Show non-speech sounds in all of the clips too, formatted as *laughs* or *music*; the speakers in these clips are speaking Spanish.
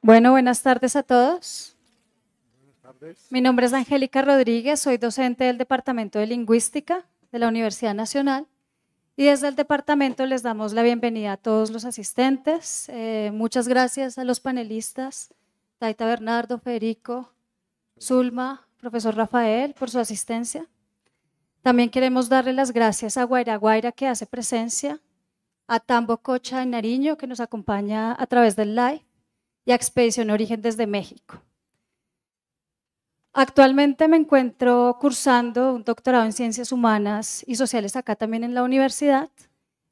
Bueno, buenas tardes a todos. Mi nombre es Angélica Rodríguez, soy docente del Departamento de Lingüística de la Universidad Nacional y desde el departamento les damos la bienvenida a todos los asistentes. Eh, muchas gracias a los panelistas, Taita Bernardo, Federico, Zulma, profesor Rafael, por su asistencia. También queremos darle las gracias a Guaira Guaira que hace presencia, a Tambo Cocha en Nariño que nos acompaña a través del live y a Expedición Origen desde México. Actualmente me encuentro cursando un doctorado en Ciencias Humanas y Sociales acá también en la universidad,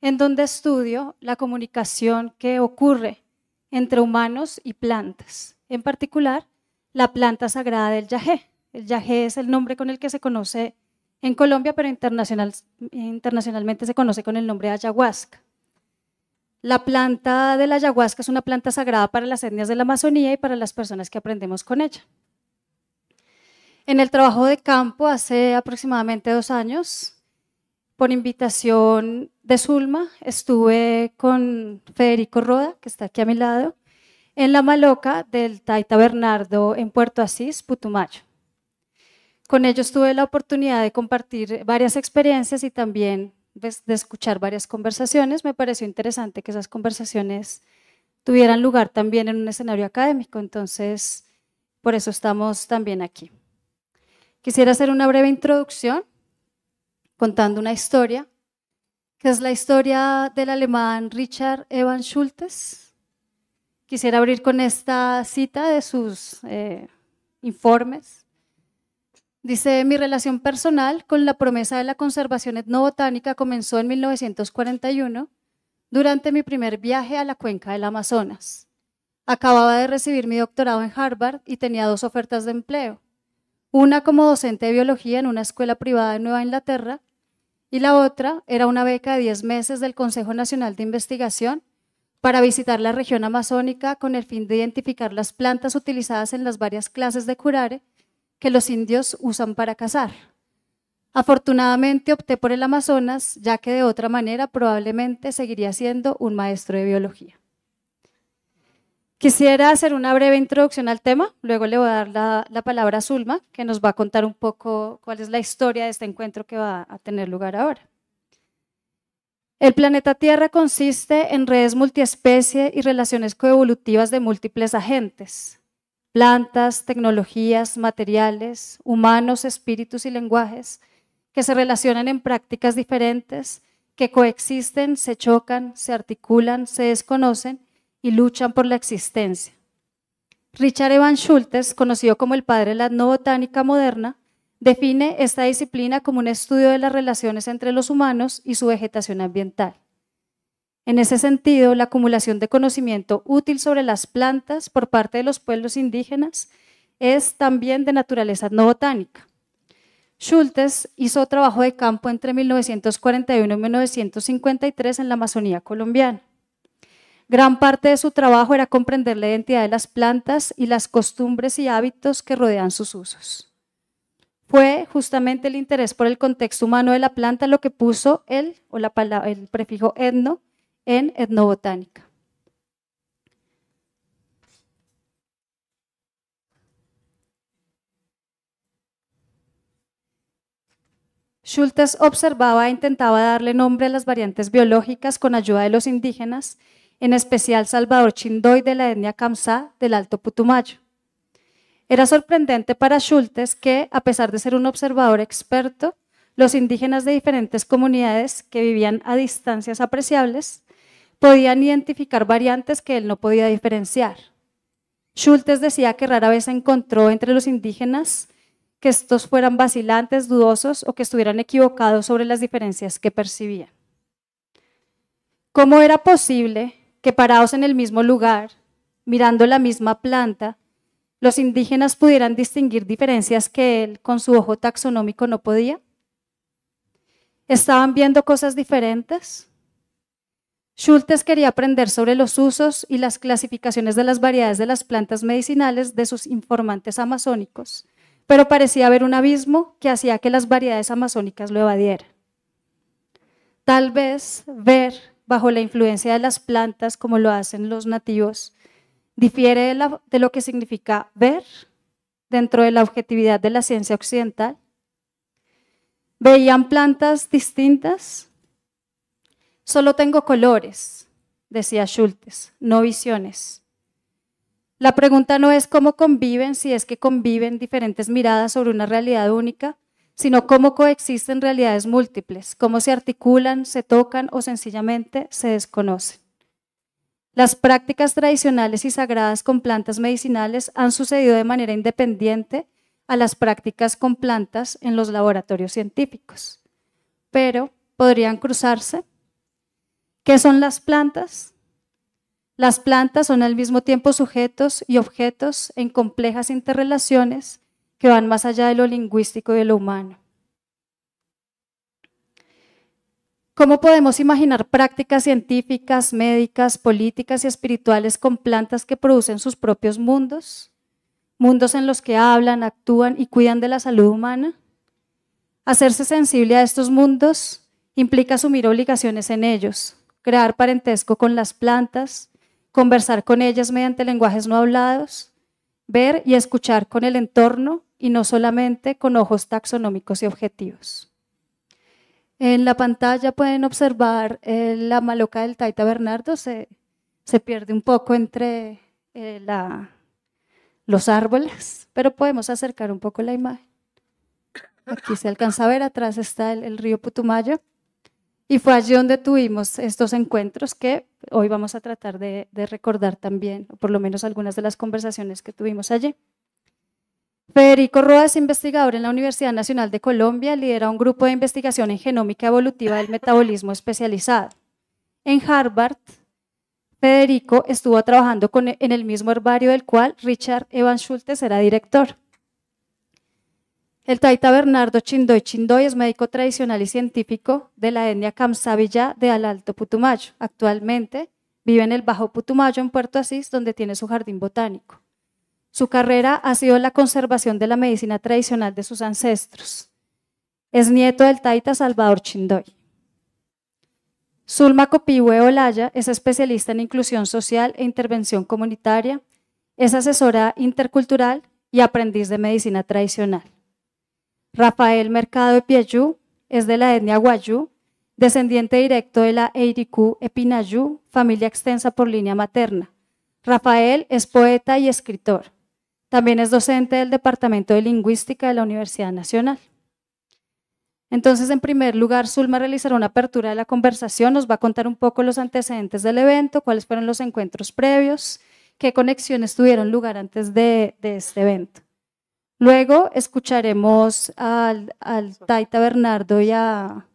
en donde estudio la comunicación que ocurre entre humanos y plantas, en particular la planta sagrada del yagé. El yagé es el nombre con el que se conoce en Colombia, pero internacionalmente se conoce con el nombre de ayahuasca. La planta de la ayahuasca es una planta sagrada para las etnias de la Amazonía y para las personas que aprendemos con ella. En el trabajo de campo, hace aproximadamente dos años, por invitación de Zulma, estuve con Federico Roda, que está aquí a mi lado, en la maloca del Taita Bernardo en Puerto Asís, Putumayo. Con ellos tuve la oportunidad de compartir varias experiencias y también pues, de escuchar varias conversaciones, me pareció interesante que esas conversaciones tuvieran lugar también en un escenario académico, entonces por eso estamos también aquí. Quisiera hacer una breve introducción contando una historia, que es la historia del alemán Richard Evan Schultes. Quisiera abrir con esta cita de sus eh, informes Dice, mi relación personal con la promesa de la conservación etnobotánica comenzó en 1941 durante mi primer viaje a la cuenca del Amazonas. Acababa de recibir mi doctorado en Harvard y tenía dos ofertas de empleo, una como docente de biología en una escuela privada de Nueva Inglaterra y la otra era una beca de 10 meses del Consejo Nacional de Investigación para visitar la región amazónica con el fin de identificar las plantas utilizadas en las varias clases de curare que los indios usan para cazar. Afortunadamente opté por el Amazonas, ya que de otra manera probablemente seguiría siendo un maestro de biología. Quisiera hacer una breve introducción al tema, luego le voy a dar la, palabra a Zulma, que nos va a contar un poco cuál es la historia de este encuentro que va a tener lugar ahora. El planeta Tierra consiste en redes multiespecie y relaciones coevolutivas de múltiples agentes plantas, tecnologías, materiales, humanos, espíritus y lenguajes que se relacionan en prácticas diferentes, que coexisten, se chocan, se articulan, se desconocen y luchan por la existencia. Richard Evan Schultes, conocido como el padre de la botánica moderna, define esta disciplina como un estudio de las relaciones entre los humanos y su vegetación ambiental. En ese sentido, la acumulación de conocimiento útil sobre las plantas por parte de los pueblos indígenas es también de naturaleza no botánica. Schultes hizo trabajo de campo entre 1941 y 1953 en la Amazonía colombiana. Gran parte de su trabajo era comprender la identidad de las plantas y las costumbres y hábitos que rodean sus usos. Fue justamente el interés por el contexto humano de la planta lo que puso él, o la, el prefijo etno en etnobotánica. Schultes observaba e intentaba darle nombre a las variantes biológicas con ayuda de los indígenas, en especial Salvador Chindoy de la etnia Kamsá del Alto Putumayo. Era sorprendente para Schultes que, a pesar de ser un observador experto, los indígenas de diferentes comunidades que vivían a distancias apreciables podían identificar variantes que él no podía diferenciar. Schultes decía que rara vez encontró entre los indígenas que estos fueran vacilantes, dudosos o que estuvieran equivocados sobre las diferencias que percibían. ¿Cómo era posible que parados en el mismo lugar, mirando la misma planta, los indígenas pudieran distinguir diferencias que él con su ojo taxonómico no podía? ¿Estaban viendo cosas diferentes? Schultes quería aprender sobre los usos y las clasificaciones de las variedades de las plantas medicinales de sus informantes amazónicos, pero parecía haber un abismo que hacía que las variedades amazónicas lo evadieran. Tal vez ver bajo la influencia de las plantas como lo hacen los nativos difiere de, lo que significa ver dentro de la objetividad de la ciencia occidental. Veían plantas distintas Solo tengo colores, decía Schultes, no visiones. La pregunta no es cómo conviven, si es que conviven diferentes miradas sobre una realidad única, sino cómo coexisten realidades múltiples, cómo se articulan, se tocan o sencillamente se desconocen. Las prácticas tradicionales y sagradas con plantas medicinales han sucedido de manera independiente a las prácticas con plantas en los laboratorios científicos, pero podrían cruzarse ¿Qué son las plantas? Las plantas son al mismo tiempo sujetos y objetos en complejas interrelaciones que van más allá de lo lingüístico y de lo humano. ¿Cómo podemos imaginar prácticas científicas, médicas, políticas y espirituales con plantas que producen sus propios mundos? Mundos en los que hablan, actúan y cuidan de la salud humana. Hacerse sensible a estos mundos implica asumir obligaciones en ellos, crear parentesco con las plantas, conversar con ellas mediante lenguajes no hablados, ver y escuchar con el entorno y no solamente con ojos taxonómicos y objetivos. En la pantalla pueden observar eh, la maloca del Taita Bernardo, se, pierde un poco entre eh, la, los árboles, pero podemos acercar un poco la imagen. Aquí se alcanza a ver, atrás está el río Putumayo. Y fue allí donde tuvimos estos encuentros que hoy vamos a tratar de, recordar también, o por lo menos algunas de las conversaciones que tuvimos allí. Federico Roa es investigador en la Universidad Nacional de Colombia, lidera un grupo de investigación en genómica evolutiva del metabolismo especializado. En Harvard, Federico estuvo trabajando con, en el mismo herbario del cual Richard Evan Schultes era director. El taita Bernardo Chindoy Chindoy es médico tradicional y científico de la etnia Kamsavilla de Al Alto Putumayo. Actualmente vive en el Bajo Putumayo, en Puerto Asís, donde tiene su jardín botánico. Su carrera ha sido la conservación de la medicina tradicional de sus ancestros. Es nieto del taita Salvador Chindoy. Zulma Copihue Olaya es especialista en inclusión social e intervención comunitaria, es asesora intercultural y aprendiz de medicina tradicional. Rafael Mercado de Piayú es de la etnia Guayú, descendiente directo de la Eiriku Epinayú, familia extensa por línea materna. Rafael es poeta y escritor. También es docente del Departamento de Lingüística de la Universidad Nacional. Entonces, en primer lugar, Zulma realizará una apertura de la conversación, nos va a contar un poco los antecedentes del evento, cuáles fueron los encuentros previos, qué conexiones tuvieron lugar antes de este evento. Luego escucharemos al, Taita Bernardo y a,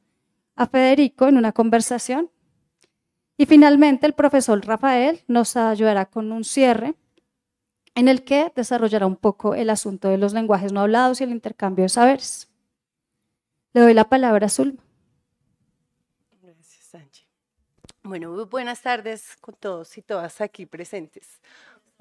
Federico en una conversación. Y finalmente el profesor Rafael nos ayudará con un cierre en el que desarrollará un poco el asunto de los lenguajes no hablados y el intercambio de saberes. Le doy la palabra a Zulma. Gracias, Bueno, buenas tardes con todos y todas aquí presentes.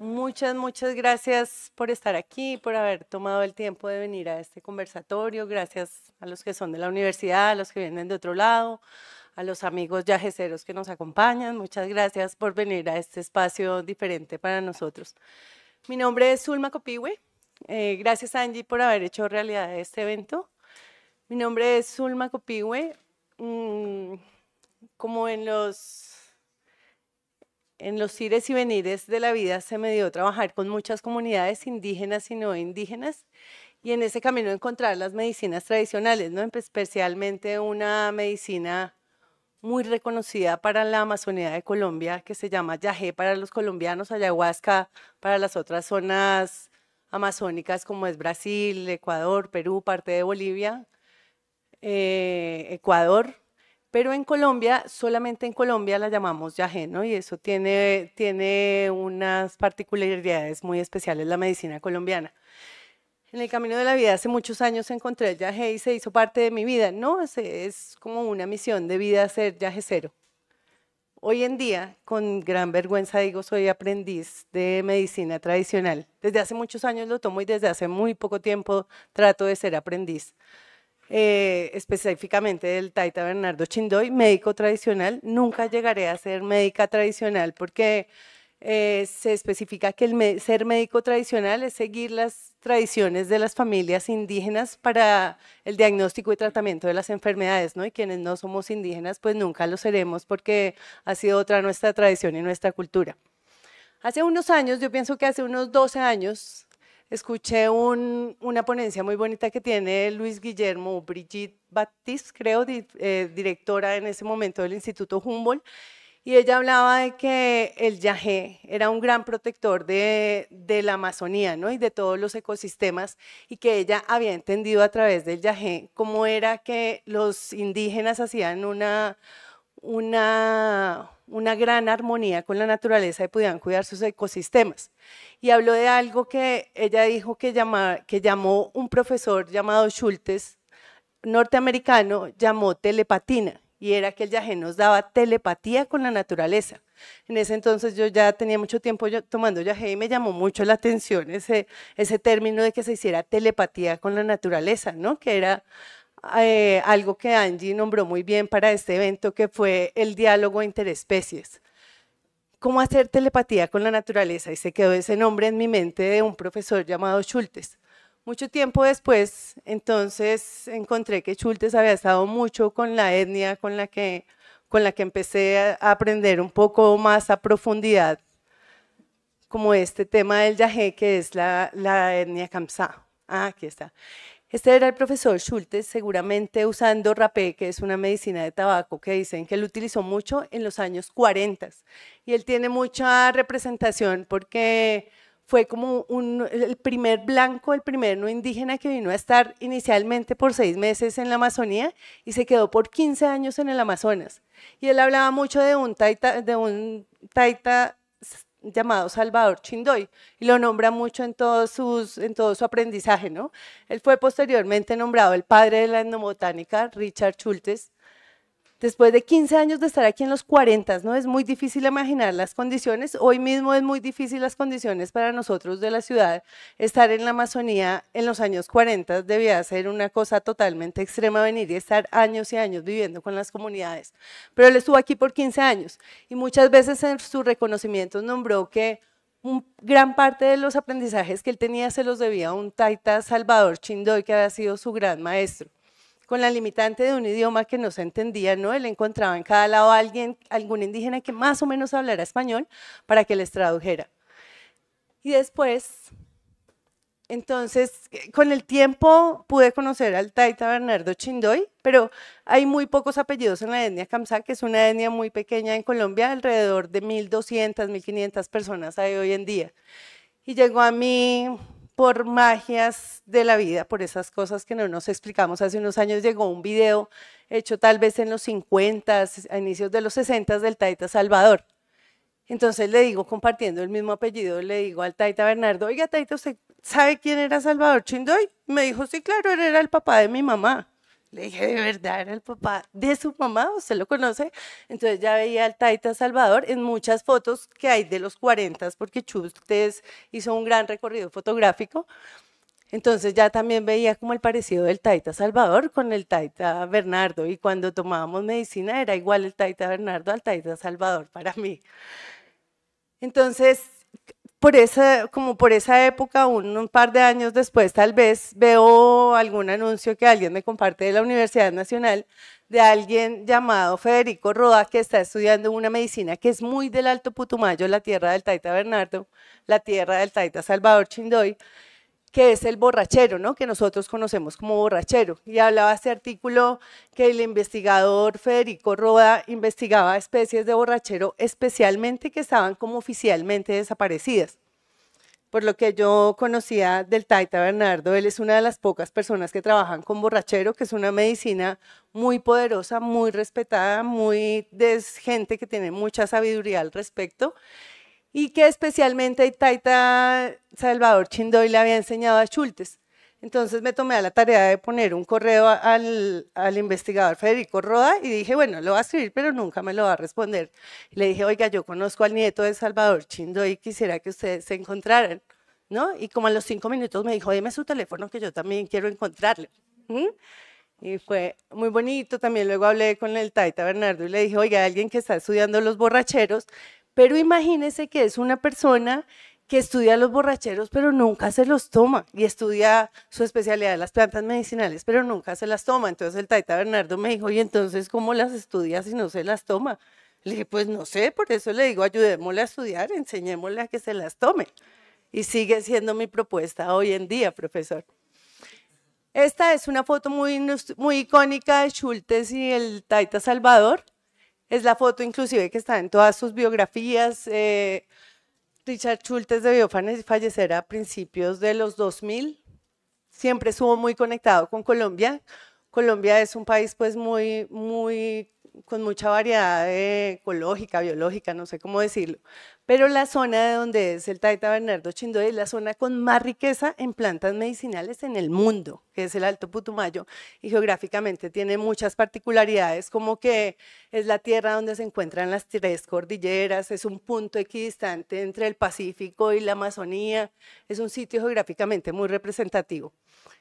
Muchas, muchas gracias por estar aquí, por haber tomado el tiempo de venir a este conversatorio. Gracias a los que son de la universidad, a los que vienen de otro lado, a los amigos yajeceros que nos acompañan. Muchas gracias por venir a este espacio diferente para nosotros. Mi nombre es Zulma Copihue. Eh, gracias, Angie, por haber hecho realidad este evento. Mi nombre es Zulma Copihue. Mm, como en los en los ires y venires de la vida se me dio trabajar con muchas comunidades indígenas y no indígenas y en ese camino encontrar las medicinas tradicionales, ¿no? especialmente una medicina muy reconocida para la Amazonía de Colombia que se llama yajé para los colombianos, ayahuasca para las otras zonas amazónicas como es Brasil, Ecuador, Perú, parte de Bolivia, eh, Ecuador pero en Colombia, solamente en Colombia la llamamos ¿no? y eso tiene, tiene unas particularidades muy especiales la medicina colombiana. En el camino de la vida hace muchos años encontré el yaje y se hizo parte de mi vida. No, es, como una misión de vida ser cero Hoy en día, con gran vergüenza digo, soy aprendiz de medicina tradicional. Desde hace muchos años lo tomo y desde hace muy poco tiempo trato de ser aprendiz. Eh, específicamente del Taita Bernardo Chindoy, médico tradicional. Nunca llegaré a ser médica tradicional porque eh, se especifica que el ser médico tradicional es seguir las tradiciones de las familias indígenas para el diagnóstico y tratamiento de las enfermedades, ¿no? Y quienes no somos indígenas, pues nunca lo seremos porque ha sido otra nuestra tradición y nuestra cultura. Hace unos años, yo pienso que hace unos 12 años, escuché una ponencia muy bonita que tiene Luis Guillermo Brigitte Baptiste, creo, eh, directora en ese momento del Instituto Humboldt, y ella hablaba de que el yagé era un gran protector de, la Amazonía ¿no? y de todos los ecosistemas, y que ella había entendido a través del yagé cómo era que los indígenas hacían una una, una gran armonía con la naturaleza y pudieran cuidar sus ecosistemas. Y habló de algo que ella dijo que, llama, que llamó un profesor llamado Schultes, norteamericano, llamó telepatina, y era que el yagé nos daba telepatía con la naturaleza. En ese entonces yo ya tenía mucho tiempo tomando yagé y me llamó mucho la atención ese, ese término de que se hiciera telepatía con la naturaleza, ¿no? Que era eh, algo que Angie nombró muy bien para este evento, que fue el diálogo interespecies. ¿Cómo hacer telepatía con la naturaleza? Y se quedó ese nombre en mi mente de un profesor llamado Schultes. Mucho tiempo después, entonces encontré que Schultes había estado mucho con la etnia con la que, con la que empecé a aprender un poco más a profundidad, como este tema del yajé, que es la, la etnia Kamsá. Ah, aquí está. Este era el profesor Schulte, seguramente usando rapé, que es una medicina de tabaco, que dicen que él utilizó mucho en los años 40. Y él tiene mucha representación porque fue como el primer blanco, el primer no indígena que vino a estar inicialmente por seis meses en la Amazonía y se quedó por 15 años en el Amazonas. Y él hablaba mucho de un de un taita llamado Salvador Chindoy y lo nombra mucho en, todo su aprendizaje. ¿no? Él fue posteriormente nombrado el padre de la etnobotánica, Richard Schultes, después de 15 años de estar aquí en los 40, ¿no? Es muy difícil imaginar las condiciones. Hoy mismo es muy difícil las condiciones para nosotros de la ciudad. Estar en la Amazonía en los años 40 debía ser una cosa totalmente extrema venir y estar años y años viviendo con las comunidades. Pero él estuvo aquí por 15 años y muchas veces en su reconocimiento nombró que gran parte de los aprendizajes que él tenía se los debía a un taita Salvador Chindoy, que había sido su gran maestro con la limitante de un idioma que no se entendía, ¿no? Él encontraba en cada lado a alguien, algún indígena que más o menos hablara español para que les tradujera. Y después, entonces, eh, con el tiempo pude conocer al Taita Bernardo Chindoy, pero hay muy pocos apellidos en la etnia Kamsá, que es una etnia muy pequeña en Colombia, alrededor de 1.200, 1.500 personas hay hoy en día. Y llegó a mí por magias de la vida, por esas cosas que no nos explicamos. Hace unos años llegó un video hecho tal vez en los 50, a inicios de los 60 del Taita Salvador. Entonces le digo, compartiendo el mismo apellido, le digo al Taita Bernardo, oiga Taita, sabe quién era Salvador Chindoy? Me dijo, sí, claro, él era el papá de mi mamá. Le dije, ¿de verdad era el papá de su mamá? ¿Usted lo conoce? Entonces ya veía al Taita Salvador en muchas fotos que hay de los 40, porque Chustes hizo un gran recorrido fotográfico. Entonces ya también veía como el parecido del Taita Salvador con el Taita Bernardo. Y cuando tomábamos medicina era igual el Taita Bernardo al Taita Salvador para mí. Entonces por esa, como por esa época, un, par de años después, tal vez veo algún anuncio que alguien me comparte de la Universidad Nacional de alguien llamado Federico Roda, que está estudiando una medicina que es muy del Alto Putumayo, la tierra del Taita Bernardo, la tierra del Taita Salvador Chindoy, que es el borrachero, ¿no? que nosotros conocemos como borrachero. Y hablaba este artículo que el investigador Federico Roda investigaba especies de borrachero, especialmente que estaban como oficialmente desaparecidas. Por lo que yo conocía del Taita Bernardo, él es una de las pocas personas que trabajan con borrachero, que es una medicina muy poderosa, muy respetada, muy de gente que tiene mucha sabiduría al respecto y que especialmente Taita Salvador Chindoy le había enseñado a Chultes, Entonces me tomé a la tarea de poner un correo al, investigador Federico Roda y dije, bueno, lo va a escribir, pero nunca me lo va a responder. le dije, oiga, yo conozco al nieto de Salvador Chindoy y quisiera que ustedes se encontraran, ¿no? Y como a los cinco minutos me dijo, dime su teléfono que yo también quiero encontrarle. Y fue muy bonito. También luego hablé con el Taita Bernardo y le dije, oiga, alguien que está estudiando los borracheros, pero imagínese que es una persona que estudia los borracheros, pero nunca se los toma, y estudia su especialidad las plantas medicinales, pero nunca se las toma. Entonces el Taita Bernardo me dijo, ¿y entonces cómo las estudia si no se las toma? Le dije, pues no sé, por eso le digo, ayudémosle a estudiar, enseñémosle a que se las tome. Y sigue siendo mi propuesta hoy en día, profesor. Esta es una foto muy, muy icónica de Schultes y el Taita Salvador. Es la foto inclusive que está en todas sus biografías. Eh, Richard Schultes Biofanes fallecer a principios de los 2000. Siempre estuvo muy conectado con Colombia. Colombia es un país pues muy, muy, con mucha variedad eh, ecológica, biológica, no sé cómo decirlo, pero la zona de donde es el Taita Bernardo Chindoy es la zona con más riqueza en plantas medicinales en el mundo, que es el Alto Putumayo, y geográficamente tiene muchas particularidades, como que es la tierra donde se encuentran las tres cordilleras, es un punto equidistante entre el Pacífico y la Amazonía, es un sitio geográficamente muy representativo.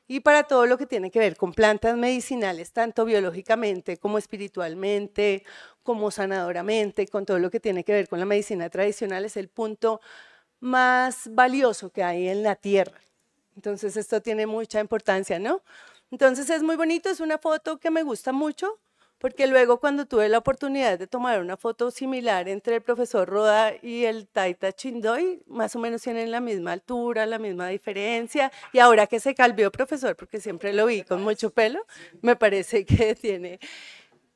Y para todo lo que tiene que ver con plantas medicinales, tanto biológicamente como espiritualmente, como sanadoramente, con todo lo que tiene que ver con la medicina tradicional, es el punto más valioso que hay en la tierra. Entonces esto tiene mucha importancia, ¿no? Entonces es muy bonito, es una foto que me gusta mucho, porque luego cuando tuve la oportunidad de tomar una foto similar entre el profesor Roda y el Taita Chindoy, más o menos tienen la misma altura, la misma diferencia, y ahora que se calvió profesor, porque siempre lo vi con mucho pelo, me parece que *laughs* tiene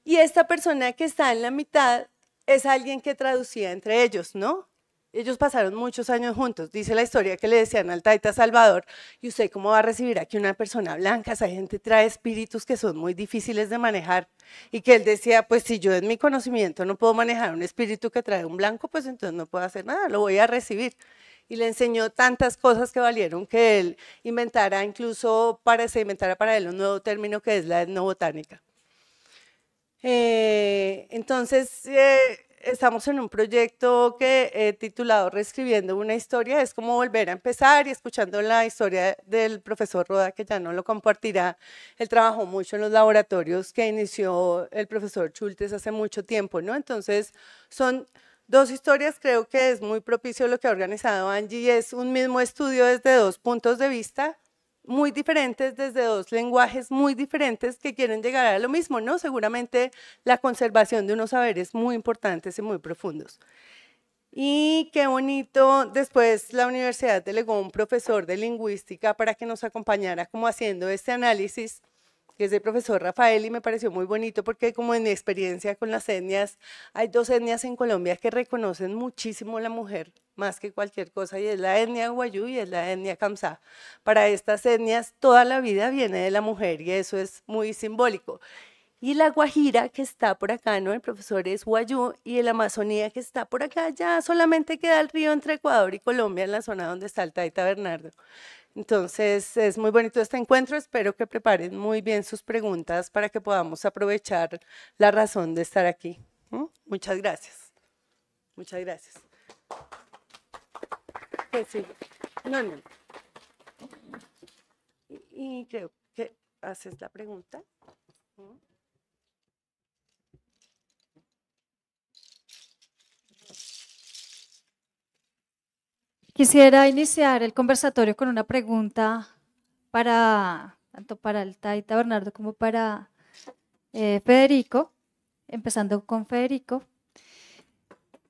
y esta persona que está en la mitad es alguien que traducía entre ellos, ¿no? Ellos pasaron muchos años juntos. Dice la historia que le decían al Taita Salvador, ¿y usted cómo va a recibir aquí una persona blanca? Esa gente trae espíritus que son muy difíciles de manejar. Y que él decía, pues si yo en mi conocimiento no puedo manejar un espíritu que trae un blanco, pues entonces no puedo hacer nada, lo voy a recibir. Y le enseñó tantas cosas que valieron que él inventara, incluso para, se inventara para él un nuevo término que es la etnobotánica eh, entonces, eh, estamos en un proyecto que he eh, titulado Reescribiendo una historia, es como volver a empezar y escuchando la historia del profesor Roda, que ya no lo compartirá. Él trabajó mucho en los laboratorios que inició el profesor Chultes hace mucho tiempo, ¿no? Entonces, son dos historias, creo que es muy propicio lo que ha organizado Angie, es un mismo estudio desde dos puntos de vista, muy diferentes, desde dos lenguajes muy diferentes que quieren llegar a lo mismo, ¿no? Seguramente la conservación de unos saberes muy importantes y muy profundos. Y qué bonito, después la universidad delegó un profesor de lingüística para que nos acompañara como haciendo este análisis que es el profesor Rafael y me pareció muy bonito porque como en mi experiencia con las etnias, hay dos etnias en Colombia que reconocen muchísimo la mujer más que cualquier cosa y es la etnia guayú y es la etnia kamsá. Para estas etnias toda la vida viene de la mujer y eso es muy simbólico. Y la Guajira, que está por acá, ¿no? El profesor es Guayú, y el Amazonía, que está por acá, ya solamente queda el río entre Ecuador y Colombia, en la zona donde está el Taita Bernardo. Entonces, es muy bonito este encuentro. Espero que preparen muy bien sus preguntas para que podamos aprovechar la razón de estar aquí. Muchas gracias. Muchas gracias. Pues sí. No, no. Y, creo que haces la pregunta. Quisiera iniciar el conversatorio con una pregunta para tanto para el Taita Bernardo como para eh, Federico, empezando con Federico.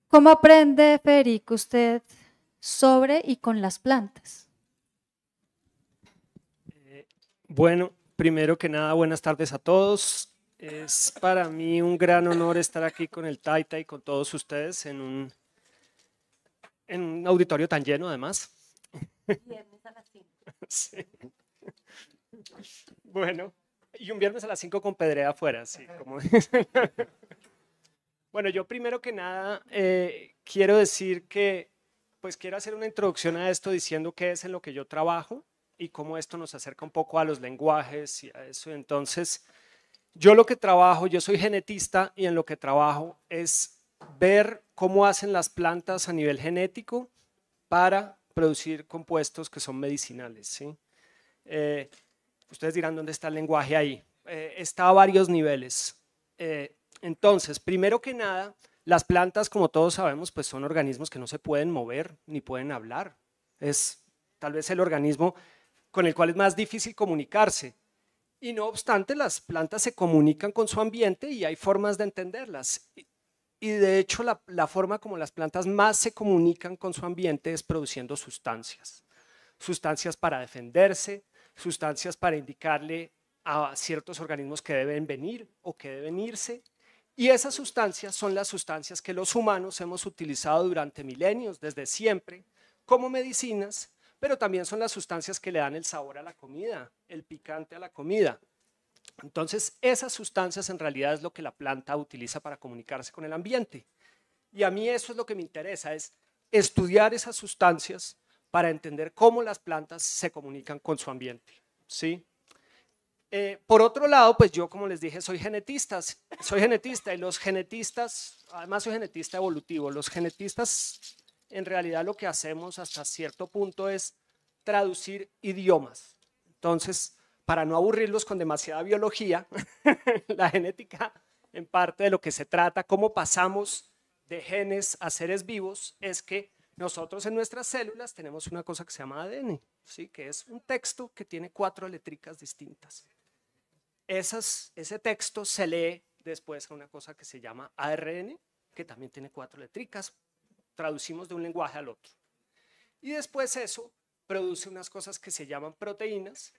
¿Cómo aprende Federico usted sobre y con las plantas? Eh, bueno, primero que nada, buenas tardes a todos. Es para mí un gran honor estar aquí con el Taita y con todos ustedes en un en un auditorio tan lleno además. Viernes a las 5. *laughs* Bueno, y un viernes a las 5 con pedrea afuera, sí, como *laughs* Bueno, yo primero que nada eh, quiero decir que, pues quiero hacer una introducción a esto diciendo qué es en lo que yo trabajo y cómo esto nos acerca un poco a los lenguajes y a eso. Entonces, yo lo que trabajo, yo soy genetista y en lo que trabajo es ver cómo hacen las plantas a nivel genético para producir compuestos que son medicinales. Eh, ustedes dirán dónde está el lenguaje ahí. Eh, está a varios niveles. Eh, entonces, primero que nada, las plantas, como todos sabemos, pues son organismos que no se pueden mover ni pueden hablar. Es tal vez el organismo con el cual es más difícil comunicarse. Y no obstante, las plantas se comunican con su ambiente y hay formas de entenderlas. Y de hecho la, forma como las plantas más se comunican con su ambiente es produciendo sustancias. Sustancias para defenderse, sustancias para indicarle a ciertos organismos que deben venir o que deben irse. Y esas sustancias son las sustancias que los humanos hemos utilizado durante milenios, desde siempre, como medicinas, pero también son las sustancias que le dan el sabor a la comida, el picante a la comida. Entonces, esas sustancias en realidad es lo que la planta utiliza para comunicarse con el ambiente. Y a mí eso es lo que me interesa, es estudiar esas sustancias para entender cómo las plantas se comunican con su ambiente. ¿sí? Eh, por otro lado, pues yo, como les dije, soy genetista, soy genetista y los genetistas, además soy genetista evolutivo, los genetistas en realidad lo que hacemos hasta cierto punto es traducir idiomas. Entonces, para no aburrirlos con demasiada biología, *laughs* la genética en parte de lo que se trata, cómo pasamos de genes a seres vivos, es que nosotros en nuestras células tenemos una cosa que se llama ADN, ¿sí? que es un texto que tiene cuatro letricas distintas. ese texto se lee después a una cosa que se llama ARN, que también tiene cuatro letricas. Traducimos de un lenguaje al otro. Y después eso produce unas cosas que se llaman proteínas,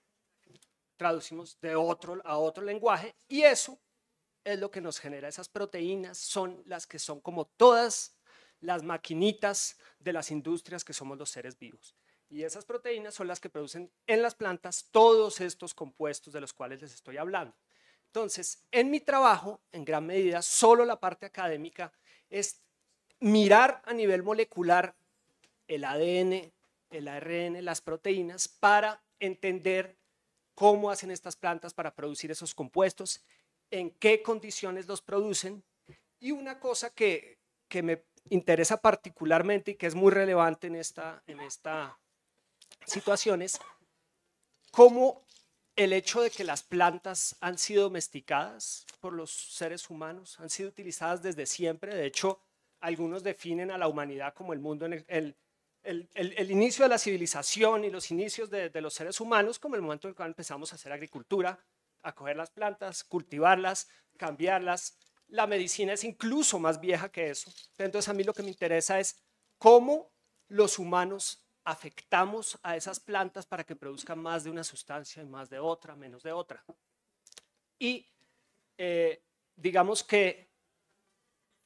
traducimos de otro a otro lenguaje y eso es lo que nos genera. Esas proteínas son las que son como todas las maquinitas de las industrias que somos los seres vivos. Y esas proteínas son las que producen en las plantas todos estos compuestos de los cuales les estoy hablando. Entonces, en mi trabajo, en gran medida, solo la parte académica es mirar a nivel molecular el ADN, el ARN, las proteínas, para entender cómo hacen estas plantas para producir esos compuestos, en qué condiciones los producen. Y una cosa que, me interesa particularmente y que es muy relevante en esta, en situación es cómo el hecho de que las plantas han sido domesticadas por los seres humanos, han sido utilizadas desde siempre. De hecho, algunos definen a la humanidad como el, mundo en el, el, inicio de la civilización y los inicios de, los seres humanos como el momento en el cual empezamos a hacer agricultura, a coger las plantas, cultivarlas, cambiarlas. La medicina es incluso más vieja que eso. Entonces a mí lo que me interesa es cómo los humanos afectamos a esas plantas para que produzcan más de una sustancia y más de otra, menos de otra. Y eh, digamos que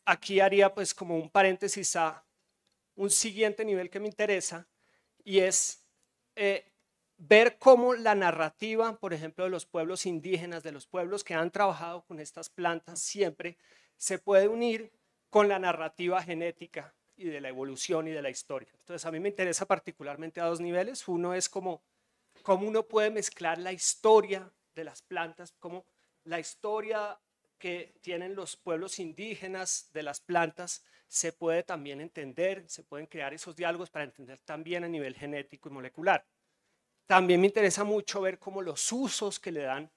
aquí haría pues como un paréntesis a un siguiente nivel que me interesa y es eh, ver cómo la narrativa, por ejemplo, de los pueblos indígenas, de los pueblos que han trabajado con estas plantas siempre, se puede unir con la narrativa genética y de la evolución y de la historia. Entonces, a mí me interesa particularmente a dos niveles. Uno es cómo, cómo uno puede mezclar la historia de las plantas, cómo la historia que tienen los pueblos indígenas de las plantas, se puede también entender, se pueden crear esos diálogos para entender también a nivel genético y molecular. También me interesa mucho ver cómo los usos que le dan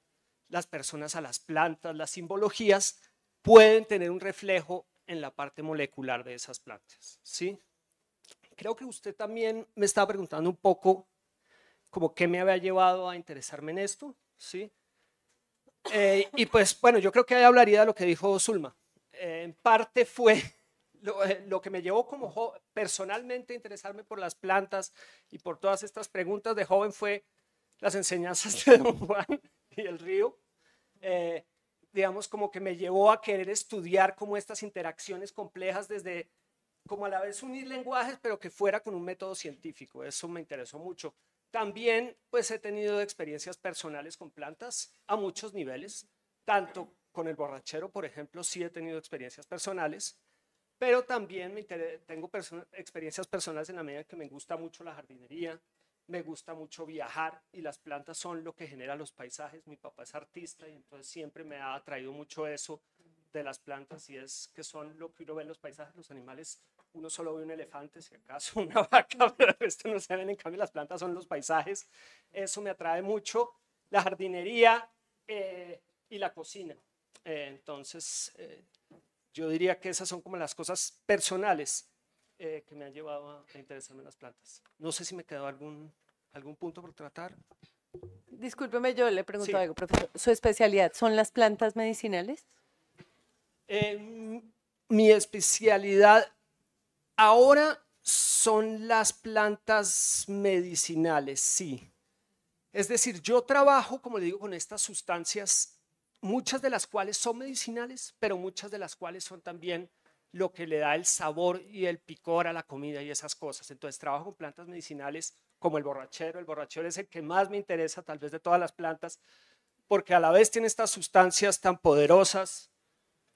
las personas a las plantas, las simbologías, pueden tener un reflejo en la parte molecular de esas plantas. ¿sí? Creo que usted también me estaba preguntando un poco como qué me había llevado a interesarme en esto. ¿sí? Eh, y pues bueno, yo creo que ahí hablaría de lo que dijo Zulma. Eh, en parte fue *laughs* eh, lo, que me llevó como personalmente a interesarme por las plantas y por todas estas preguntas de joven fue las enseñanzas de Don Juan y el río. digamos, como que me llevó a querer estudiar como estas interacciones complejas desde, como a la vez unir lenguajes, pero que fuera con un método científico. Eso me interesó mucho. También pues he tenido experiencias personales con plantas a muchos niveles, tanto con el borrachero, por ejemplo, sí he tenido experiencias personales, pero también tengo experiencias personales en la medida que me gusta mucho la jardinería, me gusta mucho viajar y las plantas son lo que genera los paisajes. Mi papá es artista y entonces siempre me ha atraído mucho eso de las plantas y es que son lo que uno ve en los paisajes, los animales, uno solo ve un elefante, si acaso *laughs* una vaca, pero esto no se ven, en cambio las plantas son los paisajes, eso me atrae mucho, la jardinería eh, y la cocina. Eh, entonces, eh, yo diría que esas son como las cosas personales que me han llevado a, interesarme en las plantas. No sé si me quedó algún, algún punto por tratar. Discúlpeme, yo le pregunto algo, profesor. ¿Su especialidad son las plantas medicinales? Eh, mi especialidad ahora son las plantas medicinales, sí. Es decir, yo trabajo, como le digo, con estas sustancias, muchas de las cuales son medicinales, pero muchas de las cuales son también lo que le da el sabor y el picor a la comida y esas cosas. Entonces trabajo con plantas medicinales como el borrachero. El borrachero es el que más me interesa tal vez de todas las plantas, porque a la vez tiene estas sustancias tan poderosas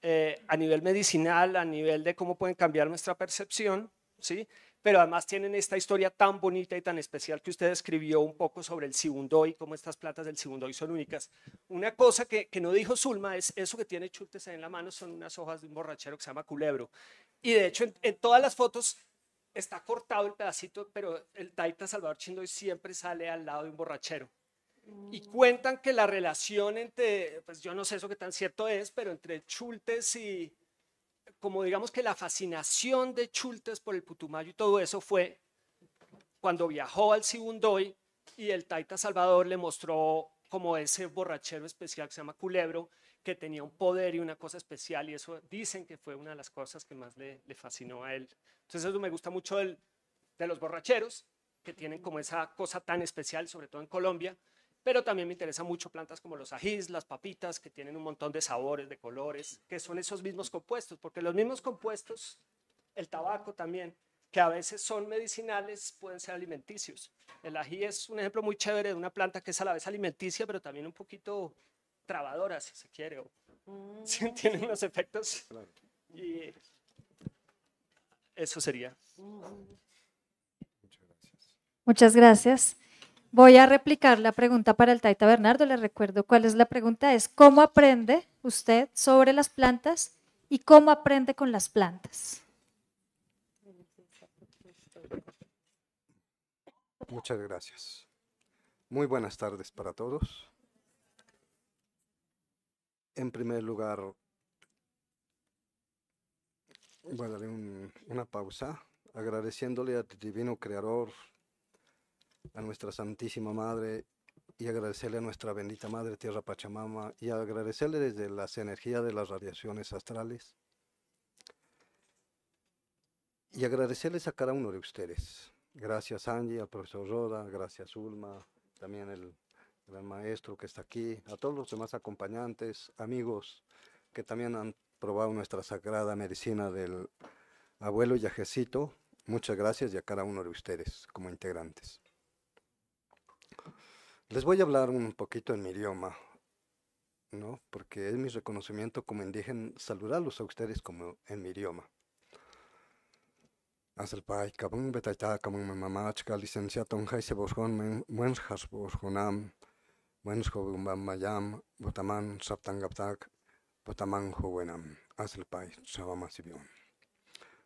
eh, a nivel medicinal, a nivel de cómo pueden cambiar nuestra percepción, ¿sí? Pero además tienen esta historia tan bonita y tan especial que usted escribió un poco sobre el segundo y cómo estas plantas del hoy son únicas. Una cosa que, no dijo Zulma es eso que tiene chutes en la mano son unas hojas de un borrachero que se llama culebro. Y de hecho en, todas las fotos está cortado el pedacito, pero el taita Salvador Chindoy siempre sale al lado de un borrachero. Mm. y cuentan que la relación entre, pues yo no sé eso qué tan cierto es, pero entre Chultes y, como digamos que la fascinación de Chultes por el Putumayo y todo eso fue cuando viajó al Sibundoy y el Taita Salvador le mostró como ese borrachero especial que se llama Culebro, que tenía un poder y una cosa especial, y eso dicen que fue una de las cosas que más le, fascinó a él. Entonces eso me gusta mucho el, de los borracheros, que tienen como esa cosa tan especial, sobre todo en Colombia, pero también me interesan mucho plantas como los ajís, las papitas, que tienen un montón de sabores, de colores, que son esos mismos compuestos, porque los mismos compuestos, el tabaco también, que a veces son medicinales, pueden ser alimenticios. El ají es un ejemplo muy chévere de una planta que es a la vez alimenticia, pero también un poquito trabadora, si se quiere, o mm, *laughs* tiene unos efectos. Y eso sería. Muchas gracias. Muchas gracias. Voy a replicar la pregunta para el Taita Bernardo. le recuerdo cuál es la pregunta. Es ¿cómo aprende usted sobre las plantas y cómo aprende con las plantas? Muchas gracias. Muy buenas tardes para todos. En primer lugar, voy a darle una pausa agradeciéndole al divino creador a nuestra Santísima Madre y agradecerle a nuestra bendita Madre Tierra Pachamama y agradecerle desde las energías de las radiaciones astrales y agradecerles a cada uno de ustedes. Gracias Angie, al profesor Roda, gracias Ulma, también el gran maestro que está aquí, a todos los demás acompañantes, amigos que también han probado nuestra sagrada medicina del abuelo Yajecito. Muchas gracias y a cada uno de ustedes como integrantes. Les voy a hablar un poquito en mi idioma, ¿no? Porque es mi reconocimiento como indígena saludarlos a ustedes como en mi idioma. Azelpai, kabun betaita, kabun mamamachka, licenciado en Jaise Bosgon, Wenshas Bosgonam, Wensho Bambayam, Botaman, Saptangaptak, Botaman Jovenam, Azelpai, sibion.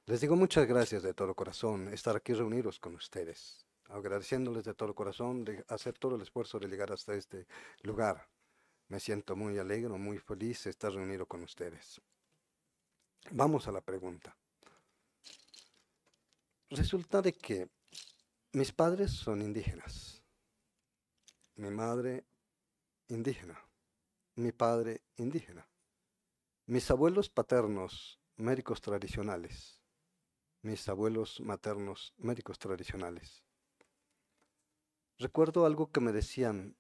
Les digo muchas gracias de todo corazón estar aquí reunidos con ustedes agradeciéndoles de todo corazón de hacer todo el esfuerzo de llegar hasta este lugar. Me siento muy alegre, muy feliz de estar reunido con ustedes. Vamos a la pregunta. Resulta de que mis padres son indígenas. Mi madre indígena. Mi padre indígena. Mis abuelos paternos, médicos tradicionales. Mis abuelos maternos, médicos tradicionales Recuerdo algo que me decían,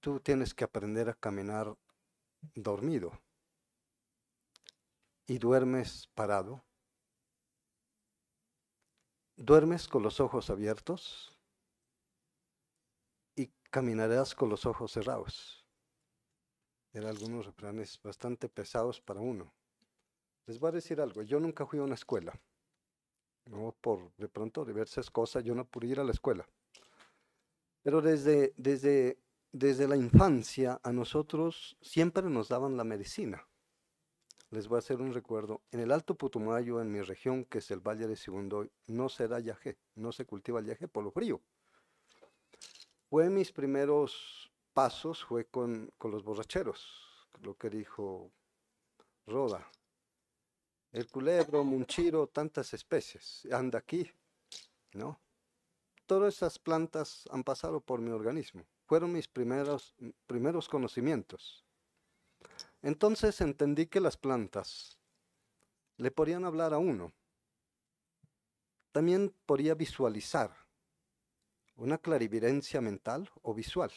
tú tienes que aprender a caminar dormido y duermes parado. Duermes con los ojos abiertos y caminarás con los ojos cerrados. Eran algunos refranes bastante pesados para uno. Les voy a decir algo, yo nunca fui a una escuela. No por de pronto diversas cosas, yo no pude ir a la escuela. Pero desde, desde, desde la infancia a nosotros siempre nos daban la medicina. Les voy a hacer un recuerdo. En el Alto Putumayo, en mi región, que es el Valle de Sibundoy, no se da yagé, no se cultiva el por lo frío. Fue mis primeros pasos, fue con, con los borracheros, lo que dijo Roda. El culebro, munchiro, tantas especies. Anda aquí, ¿no? todas esas plantas han pasado por mi organismo. Fueron mis primeros, primeros conocimientos. Entonces entendí que las plantas le podían hablar a uno. También podía visualizar una clarividencia mental o visual.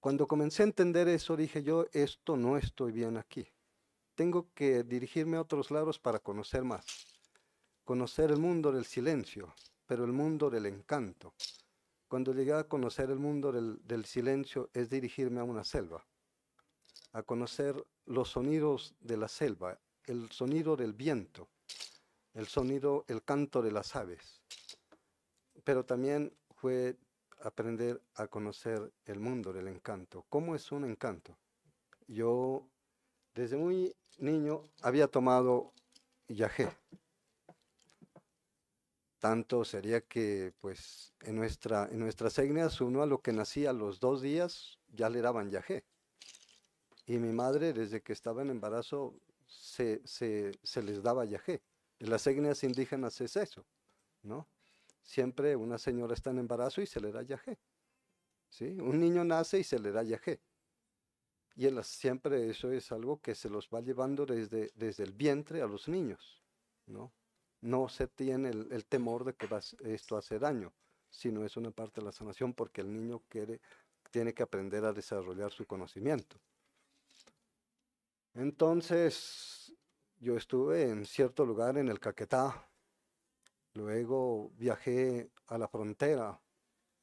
Cuando comencé a entender eso, dije yo, esto no estoy bien aquí. Tengo que dirigirme a otros lados para conocer más, conocer el mundo del silencio, pero el mundo del encanto. Cuando llegué a conocer el mundo del, silencio es dirigirme a una selva, a conocer los sonidos de la selva, el sonido del viento, el sonido, el canto de las aves. Pero también fue aprender a conocer el mundo del encanto. ¿Cómo es un encanto? Yo desde muy niño había tomado yagé, tanto sería que pues en, nuestra, en nuestras etnias uno a lo que nacía a los dos días ya le daban yaje Y mi madre desde que estaba en embarazo se, se, les daba yaje En las etnias indígenas es eso, ¿no? Siempre una señora está en embarazo y se le da yaje, ¿sí? Un niño nace y se le da yaje Y siempre eso es algo que se los va llevando desde, desde el vientre a los niños, ¿no? no se tiene el, temor de que esto hace daño, sino es una parte de la sanación porque el niño quiere, tiene que aprender a desarrollar su conocimiento. Entonces, yo estuve en cierto lugar en el Caquetá, luego viajé a la frontera,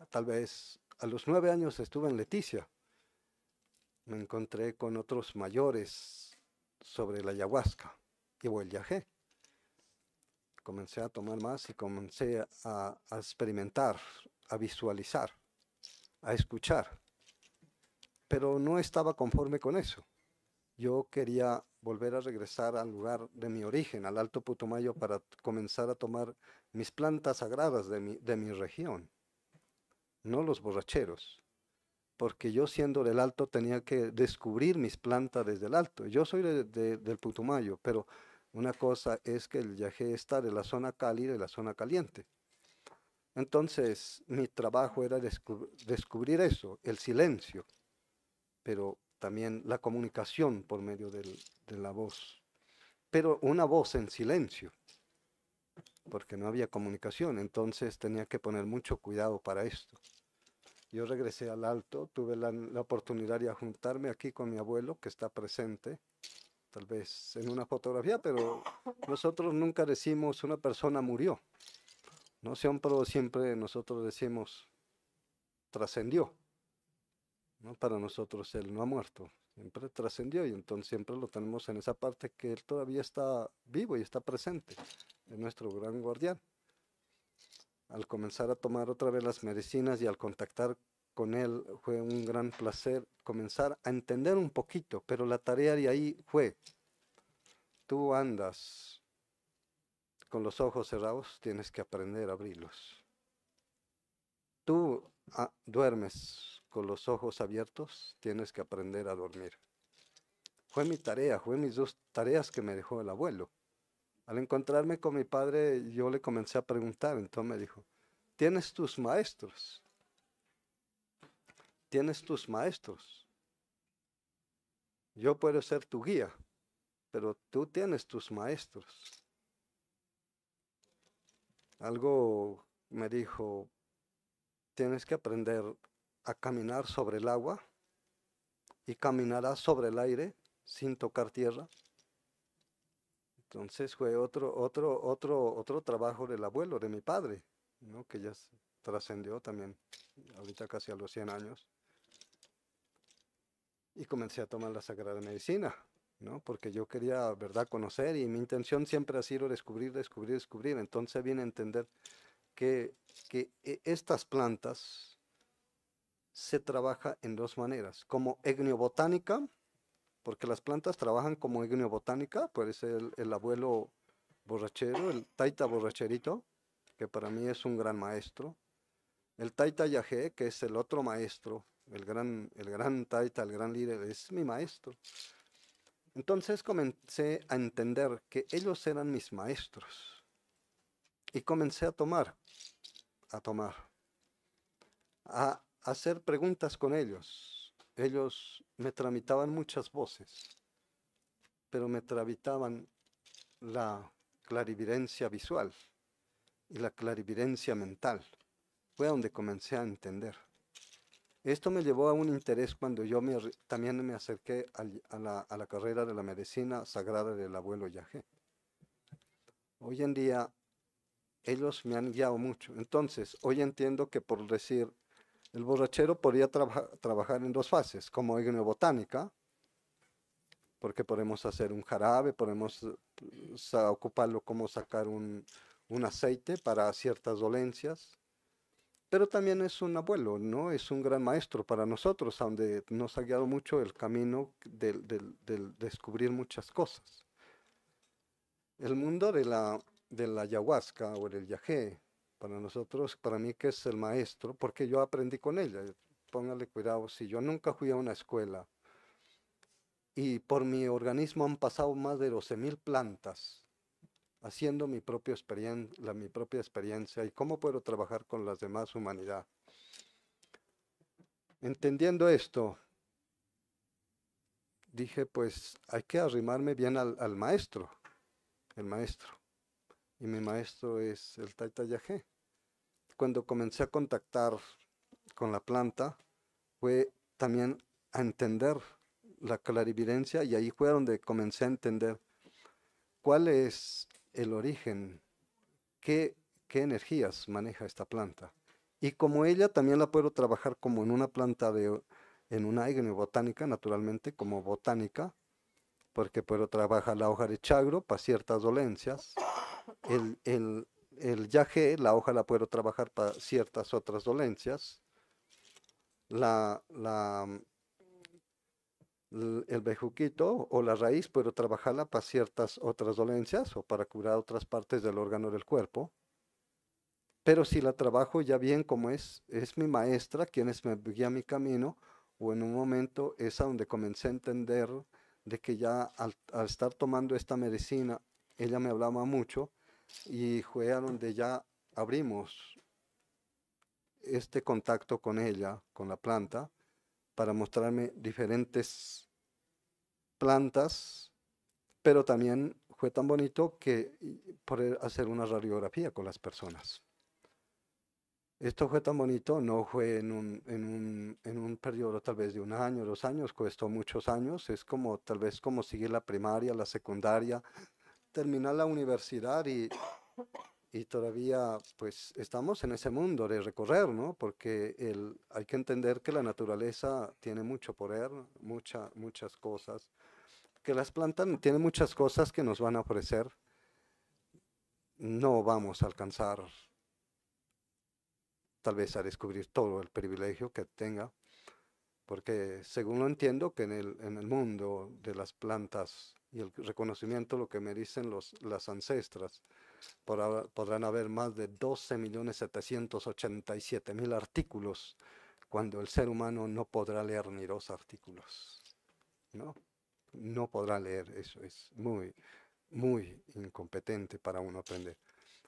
tal vez a los nueve años estuve en Leticia, me encontré con otros mayores sobre la ayahuasca y viajar. Comencé a tomar más y comencé a, experimentar, a visualizar, a escuchar. Pero no estaba conforme con eso. Yo quería volver a regresar al lugar de mi origen, al Alto Putumayo, para comenzar a tomar mis plantas sagradas de mi, de mi región, no los borracheros, porque yo siendo del Alto tenía que descubrir mis plantas desde el Alto. Yo soy del Putumayo, pero una cosa es que el yagé está de la zona cálida y la zona caliente. Entonces, mi trabajo era descubrir eso, el silencio, pero también la comunicación por medio de la voz. Pero una voz en silencio, porque no había comunicación, entonces tenía que poner mucho cuidado para esto. Yo regresé al alto, tuve la oportunidad de juntarme aquí con mi abuelo, que está presente, tal vez en una fotografía, pero nosotros nunca decimos una persona murió. No siempre, siempre nosotros decimos trascendió. ¿no? Para nosotros él no ha muerto, siempre trascendió y entonces siempre lo tenemos en esa parte que él todavía está vivo y está presente, en nuestro gran guardián. Al comenzar a tomar otra vez las medicinas y al contactar con él fue un gran placer comenzar a entender un poquito, pero la tarea de ahí fue, tú andas con los ojos cerrados, tienes que aprender a abrirlos. Tú ah, duermes con los ojos abiertos, tienes que aprender a dormir. Fue mi tarea, fue mis dos tareas que me dejó el abuelo. Al encontrarme con mi padre, yo le comencé a preguntar, entonces me dijo, ¿tienes tus maestros? Tienes tus maestros. Yo puedo ser tu guía, pero tú tienes tus maestros. Algo me dijo, tienes que aprender a caminar sobre el agua y caminarás sobre el aire sin tocar tierra. Entonces fue otro, otro, otro, otro trabajo del abuelo, de mi padre, ¿no? que ya trascendió también, ahorita casi a los 100 años y comencé a tomar la Sagrada Medicina, ¿no? Porque yo quería, ¿verdad?, conocer y mi intención siempre ha sido descubrir, descubrir, descubrir. Entonces viene a entender que, e, estas plantas se trabaja en dos maneras, como etniobotánica, porque las plantas trabajan como etniobotánica, puede ser el, abuelo borrachero, el taita borracherito, que para mí es un gran maestro, el taita yajé, que es el otro maestro el gran, el gran taita, el gran líder, es mi maestro. Entonces comencé a entender que ellos eran mis maestros. Y comencé a tomar, a tomar, a hacer preguntas con ellos. Ellos me tramitaban muchas voces, pero me tramitaban la clarividencia visual y la clarividencia mental. Fue donde comencé a entender. Esto me llevó a un interés cuando yo también me acerqué a, la, carrera de la medicina sagrada del abuelo Yahé. Hoy en día ellos me han guiado mucho. Entonces, hoy entiendo que por decir, el borrachero podría trabajar en dos fases, como botánica, porque podemos hacer un jarabe, podemos ocuparlo como sacar un aceite para ciertas dolencias, pero también es un abuelo, ¿no? Es un gran maestro para nosotros, donde nos ha guiado mucho el camino del, descubrir muchas cosas. El mundo de la, de la ayahuasca o del yajé, para nosotros, para mí que es el maestro, porque yo aprendí con ella. Póngale cuidado, si yo nunca fui a una escuela y por mi organismo han pasado más de 12.000 plantas, haciendo mi, propia experiencia y cómo puedo trabajar con las demás humanidad. Entendiendo esto, dije, pues hay que arrimarme bien al, maestro, el maestro. Y mi maestro es el Taita Cuando comencé a contactar con la planta, fue también a entender la clarividencia y ahí fue donde comencé a entender cuál es el origen, qué, qué energías maneja esta planta. Y como ella también la puedo trabajar como en una planta de, en una botánica, naturalmente, como botánica, porque puedo trabajar la hoja de chagro para ciertas dolencias. El, el, la hoja la puedo trabajar para ciertas otras dolencias. La, la el bejuquito o la raíz, puedo trabajarla para ciertas otras dolencias o para curar otras partes del órgano del cuerpo. Pero si la trabajo ya bien como es, es mi maestra quien es, me guía mi camino, o en un momento es a donde comencé a entender de que ya al, al estar tomando esta medicina, ella me hablaba mucho y fue a donde ya abrimos este contacto con ella, con la planta, para mostrarme diferentes plantas, pero también fue tan bonito que poder e, hacer una radiografía con las personas. Esto fue tan bonito, no fue en un, en periodo tal vez de un año, dos años, costó muchos años, es como tal vez como seguir la primaria, la secundaria, terminar la universidad y y todavía pues estamos en ese mundo de recorrer, ¿no? Porque el, hay que entender que la naturaleza tiene mucho poder, mucha, muchas cosas, que las plantas tienen muchas cosas que nos van a ofrecer, no vamos a alcanzar tal vez a descubrir todo el privilegio que tenga, porque según lo entiendo que en el, en el mundo de las plantas y el reconocimiento, lo que me dicen los, las ancestras, podrán haber más de 12.787.000 artículos cuando el ser humano no podrá leer ni dos artículos. No, no podrá leer, eso es muy, muy incompetente para uno aprender.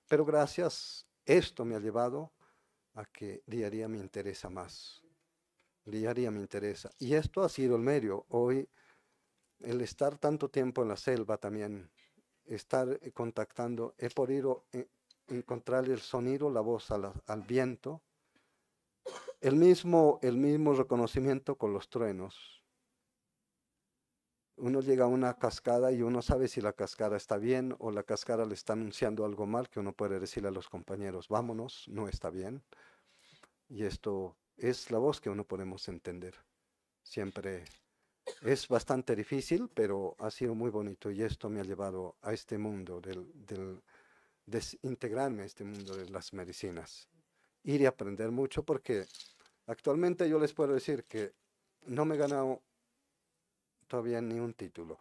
Pero gracias, esto me ha llevado a que día a día me interesa más. Día a día me interesa. Y esto ha sido el medio. Hoy, el estar tanto tiempo en la selva también estar eh, contactando, es por ir a encontrar el sonido, la voz al, viento. El mismo, el mismo reconocimiento con los truenos. Uno llega a una cascada y uno sabe si la cascada está bien o la cascada le está anunciando algo mal que uno puede decirle a los compañeros, vámonos, no está bien. Y esto es la voz que uno podemos entender. Siempre es bastante difícil, pero ha sido muy bonito y esto me ha llevado a este mundo, del, desintegrarme a este mundo de las medicinas. Ir y aprender mucho porque actualmente yo les puedo decir que no me he ganado todavía ni un título.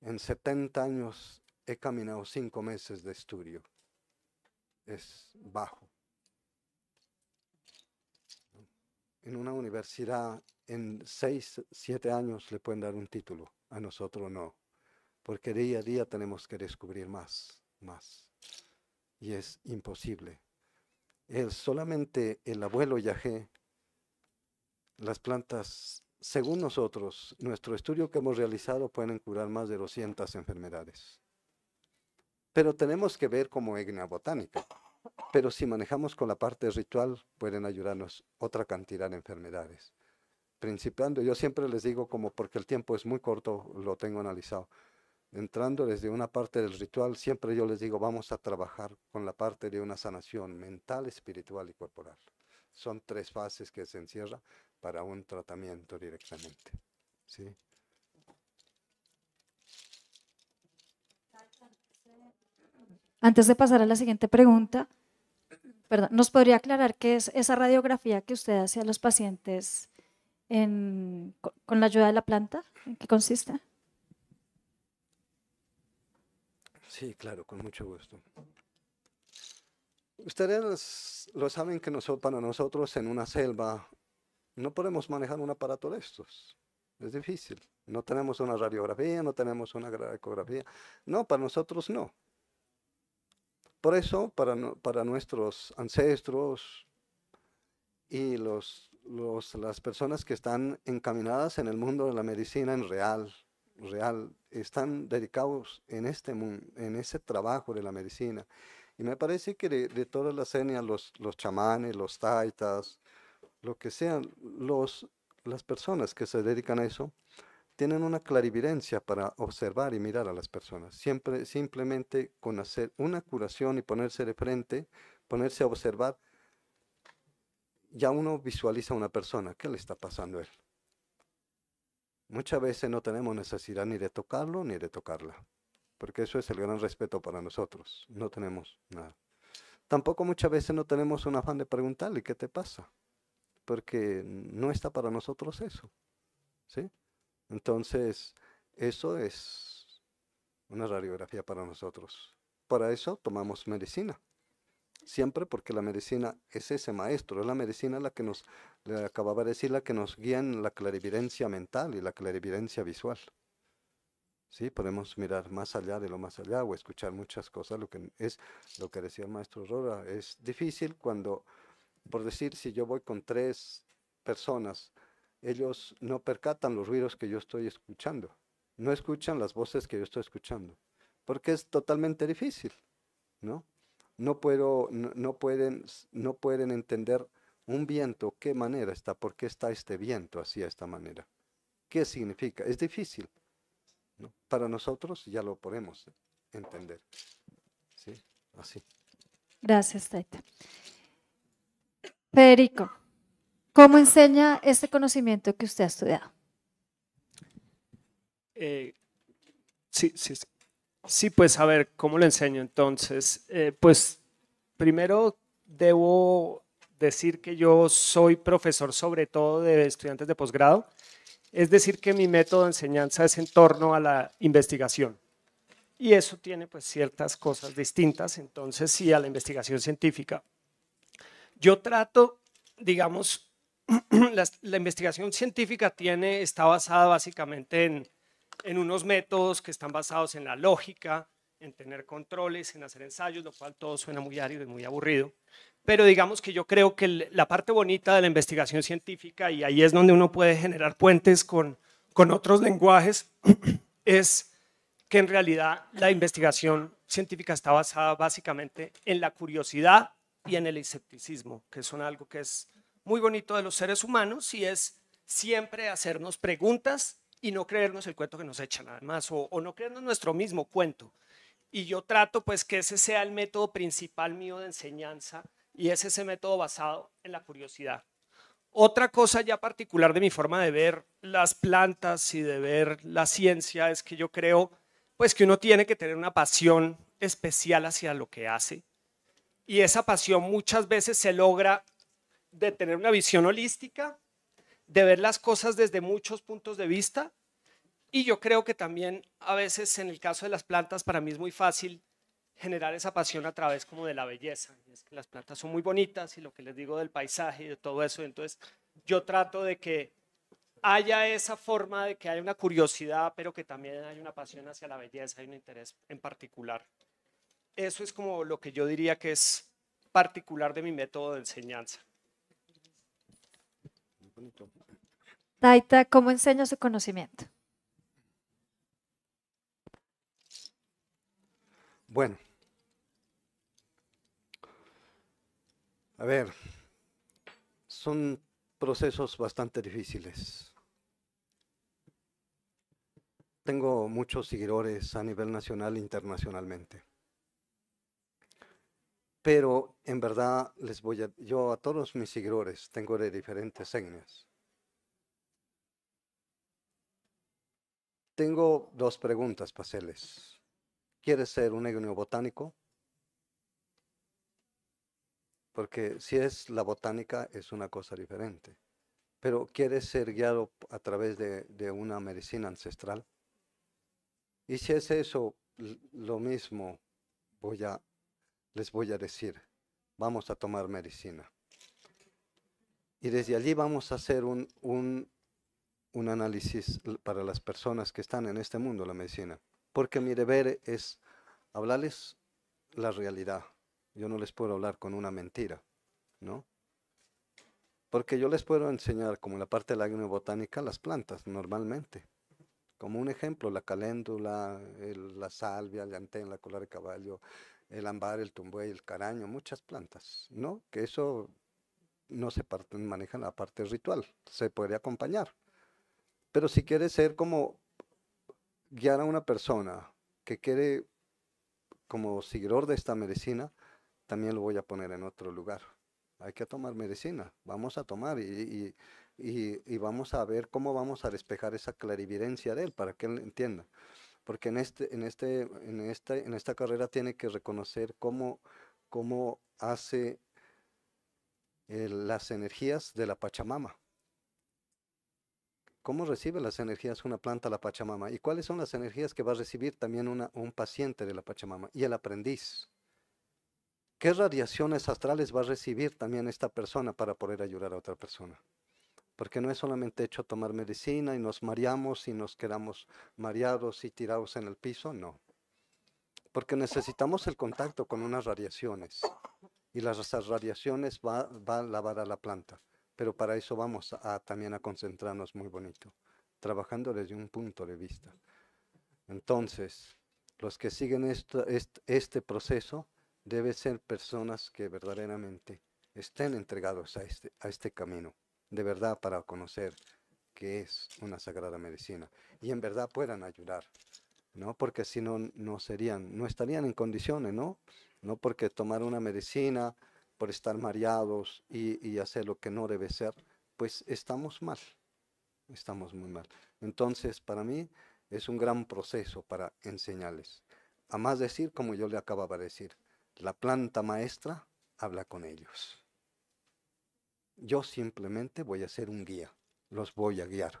En 70 años he caminado cinco meses de estudio. Es bajo. En una universidad en seis, siete años le pueden dar un título, a nosotros no, porque día a día tenemos que descubrir más, más, y es imposible. El, solamente el abuelo Yahé, las plantas, según nosotros, nuestro estudio que hemos realizado, pueden curar más de 200 enfermedades. Pero tenemos que ver como etnia botánica. Pero si manejamos con la parte ritual, pueden ayudarnos otra cantidad de enfermedades principiando, yo siempre les digo como porque el tiempo es muy corto, lo tengo analizado. Entrando desde una parte del ritual, siempre yo les digo, vamos a trabajar con la parte de una sanación mental, espiritual y corporal. Son tres fases que se encierra para un tratamiento directamente. Antes de pasar a la siguiente pregunta, ¿nos podría aclarar qué es esa radiografía que usted hace a los pacientes con la ayuda de la planta? ¿En qué consiste? Sí, claro, con mucho gusto. Ustedes lo saben que nosotros, para nosotros en una selva no podemos manejar un aparato de estos. Es difícil. No tenemos una radiografía, no tenemos una ecografía. No, para nosotros no. Por eso, para, para nuestros ancestros y los las personas que están encaminadas en el mundo de la medicina en real, real, están dedicados en este mundo, en ese trabajo de la medicina. Y me parece que de, de todas las etnias, los, los chamanes, los taitas, lo que sean, los, las personas que se dedican a eso, tienen una clarividencia para observar y mirar a las personas. Siempre, simplemente con hacer una curación y ponerse de frente, ponerse a observar, ya uno visualiza a una persona, ¿qué le está pasando a él? Muchas veces no tenemos necesidad ni de tocarlo ni de tocarla, porque eso es el gran respeto para nosotros, no tenemos nada. Tampoco muchas veces no tenemos un afán de preguntarle, ¿qué te pasa? Porque no está para nosotros eso, ¿sí? Entonces, eso es una radiografía para nosotros. Para eso tomamos medicina siempre porque la medicina es ese maestro, es la medicina la que nos, le acababa de decir, la que nos guía en la clarividencia mental y la clarividencia visual. Sí, podemos mirar más allá de lo más allá o escuchar muchas cosas, lo que es lo que decía el maestro Rora, es difícil cuando, por decir, si yo voy con tres personas, ellos no percatan los ruidos que yo estoy escuchando, no escuchan las voces que yo estoy escuchando, porque es totalmente difícil, ¿no? no, puedo, no, pueden, no pueden entender un viento, qué manera está, por qué está este viento así, esta manera. ¿Qué significa? Es difícil. Para nosotros ya lo podemos entender. ¿Sí? Así. Gracias, Taita. Federico, ¿cómo enseña este conocimiento que usted ha estudiado? Eh, sí, sí, sí. Sí, pues a ver, ¿cómo lo enseño entonces? Eh, pues primero debo decir que yo soy profesor sobre todo de estudiantes de posgrado, es decir, que mi método de enseñanza es en torno a la investigación. Y eso tiene pues ciertas cosas distintas, entonces sí, a la investigación científica. Yo trato, digamos, *clears throat* la, la investigación científica tiene, está basada básicamente en en unos métodos que están basados en la lógica, en tener controles, en hacer ensayos, lo cual todo suena muy árido y muy aburrido. Pero digamos que yo creo que la parte bonita de la investigación científica, y ahí es donde uno puede generar puentes con, con otros lenguajes, *clears throat* es que en realidad la investigación científica está basada básicamente en la curiosidad y en el escepticismo, que son algo que es muy bonito de los seres humanos y es siempre hacernos preguntas y no creernos el cuento que nos echan además, o, o no creernos nuestro mismo cuento. Y yo trato pues que ese sea el método principal mío de enseñanza y es ese método basado en la curiosidad. Otra cosa ya particular de mi forma de ver las plantas y de ver la ciencia es que yo creo pues que uno tiene que tener una pasión especial hacia lo que hace y esa pasión muchas veces se logra de tener una visión holística de ver las cosas desde muchos puntos de vista. Y yo creo que también a veces en el caso de las plantas para mí es muy fácil generar esa pasión a través como de la belleza. que las plantas son muy bonitas y lo que les digo del paisaje y de todo eso. Entonces yo trato de que haya esa forma de que haya una curiosidad, pero que también hay una pasión hacia la belleza, y un interés en particular. Eso es como lo que yo diría que es particular de mi método de enseñanza. Taita, ¿cómo enseña su conocimiento? Bueno. A ver, son procesos bastante difíciles. Tengo muchos seguidores a nivel nacional e internacionalmente. Pero en verdad les voy yo a todos mis seguidores tengo de diferentes etnias. Tengo dos preguntas para hacerles. ¿Quieres ser un etnio botánico? Porque si es la botánica es una cosa diferente. Pero ¿quieres ser guiado a través de una medicina ancestral? Y si es eso, lo mismo voy a les voy a decir, vamos a tomar medicina. Y desde allí vamos a hacer un, análisis para las personas que están en este mundo la medicina. Porque mi deber es hablarles la realidad. Yo no les puedo hablar con una mentira, ¿no? Porque yo les puedo enseñar, como la parte de la botánica, las plantas normalmente. Como un ejemplo, la caléndula, la salvia, la llantén, la cola de caballo, el ámbar, el tumbuey, el caraño, muchas plantas, ¿no? Que eso no se maneja en la parte ritual, se puede acompañar. Pero si quiere ser como guiar a una persona que quiere como seguidor de esta medicina, también lo voy a poner en otro lugar. Hay que tomar medicina, vamos a tomar y, y, y vamos a ver cómo vamos a despejar esa clarividencia de él para que él entienda porque en este, en este, en esta, carrera tiene que reconocer cómo, cómo hace las energías de la Pachamama. ¿Cómo recibe las energías una planta la Pachamama? ¿Y cuáles son las energías que va a recibir también una, un paciente de la Pachamama? Y el aprendiz. ¿Qué radiaciones astrales va a recibir también esta persona para poder ayudar a otra persona? porque no es solamente hecho tomar medicina y nos mareamos y nos quedamos mareados y tirados en el piso, no. Porque necesitamos el contacto con unas radiaciones y las radiaciones va, a lavar a la planta, pero para eso vamos también a concentrarnos muy bonito, trabajando desde un punto de vista. Entonces, los que siguen este, proceso deben ser personas que verdaderamente estén entregados a este, a este camino de verdad para conocer que es una sagrada medicina y en verdad puedan ayudar, ¿no? Porque si no, no serían, no estarían en condiciones, ¿no? No porque tomar una medicina por estar mareados y, y hacer lo que no debe ser, pues estamos mal, estamos muy mal. Entonces, para mí es un gran proceso para enseñarles. A más decir, como yo le acababa de decir, la planta maestra habla con ellos. Yo simplemente voy a ser un guía, los voy a guiar.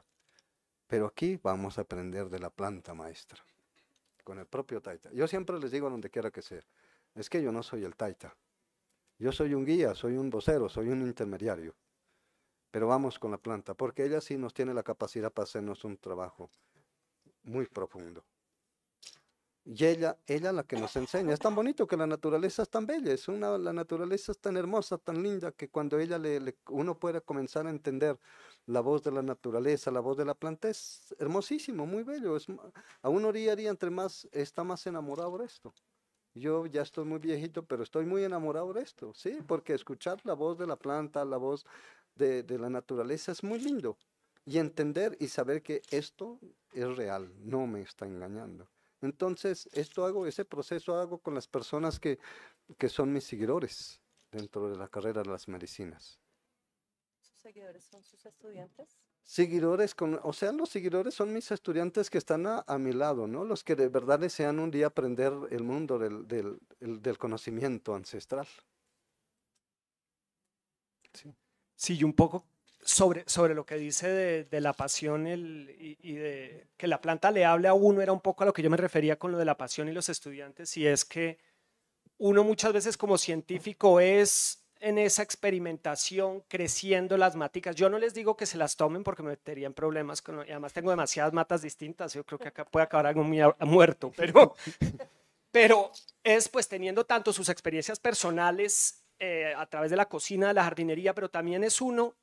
Pero aquí vamos a aprender de la planta maestra, con el propio Taita. Yo siempre les digo donde quiera que sea, es que yo no soy el Taita. Yo soy un guía, soy un vocero, soy un intermediario. Pero vamos con la planta, porque ella sí nos tiene la capacidad para hacernos un trabajo muy profundo. Y ella, ella la que nos enseña. Es tan bonito que la naturaleza es tan bella, es una, la naturaleza es tan hermosa, tan linda, que cuando ella le, uno pueda comenzar a entender la voz de la naturaleza, la voz de la planta, es hermosísimo, muy bello. Es, a uno día día entre más está más enamorado de esto. Yo ya estoy muy viejito, pero estoy muy enamorado de esto, ¿sí? Porque escuchar la voz de la planta, la voz de, de la naturaleza es muy lindo. Y entender y saber que esto es real, no me está engañando. Entonces, esto hago, ese proceso hago con las personas que, son mis seguidores dentro de la carrera de las medicinas. ¿Sus seguidores son sus estudiantes? Seguidores, con, o sea, los seguidores son mis estudiantes que están a, mi lado, ¿no? Los que de verdad desean un día aprender el mundo del, conocimiento ancestral. Sí. sí, y un poco sobre, lo que dice de, la pasión y, de que la planta le hable a uno, era un poco a lo que yo me refería con lo de la pasión y los estudiantes, y es que uno muchas veces como científico es en esa experimentación creciendo las maticas. Yo no les digo que se las tomen porque me metería problemas, con, y además tengo demasiadas matas distintas, yo creo que acá puede acabar algo muy muerto, pero, *laughs* pero es pues teniendo tanto sus experiencias personales eh, a través de la cocina, de la jardinería, pero también es uno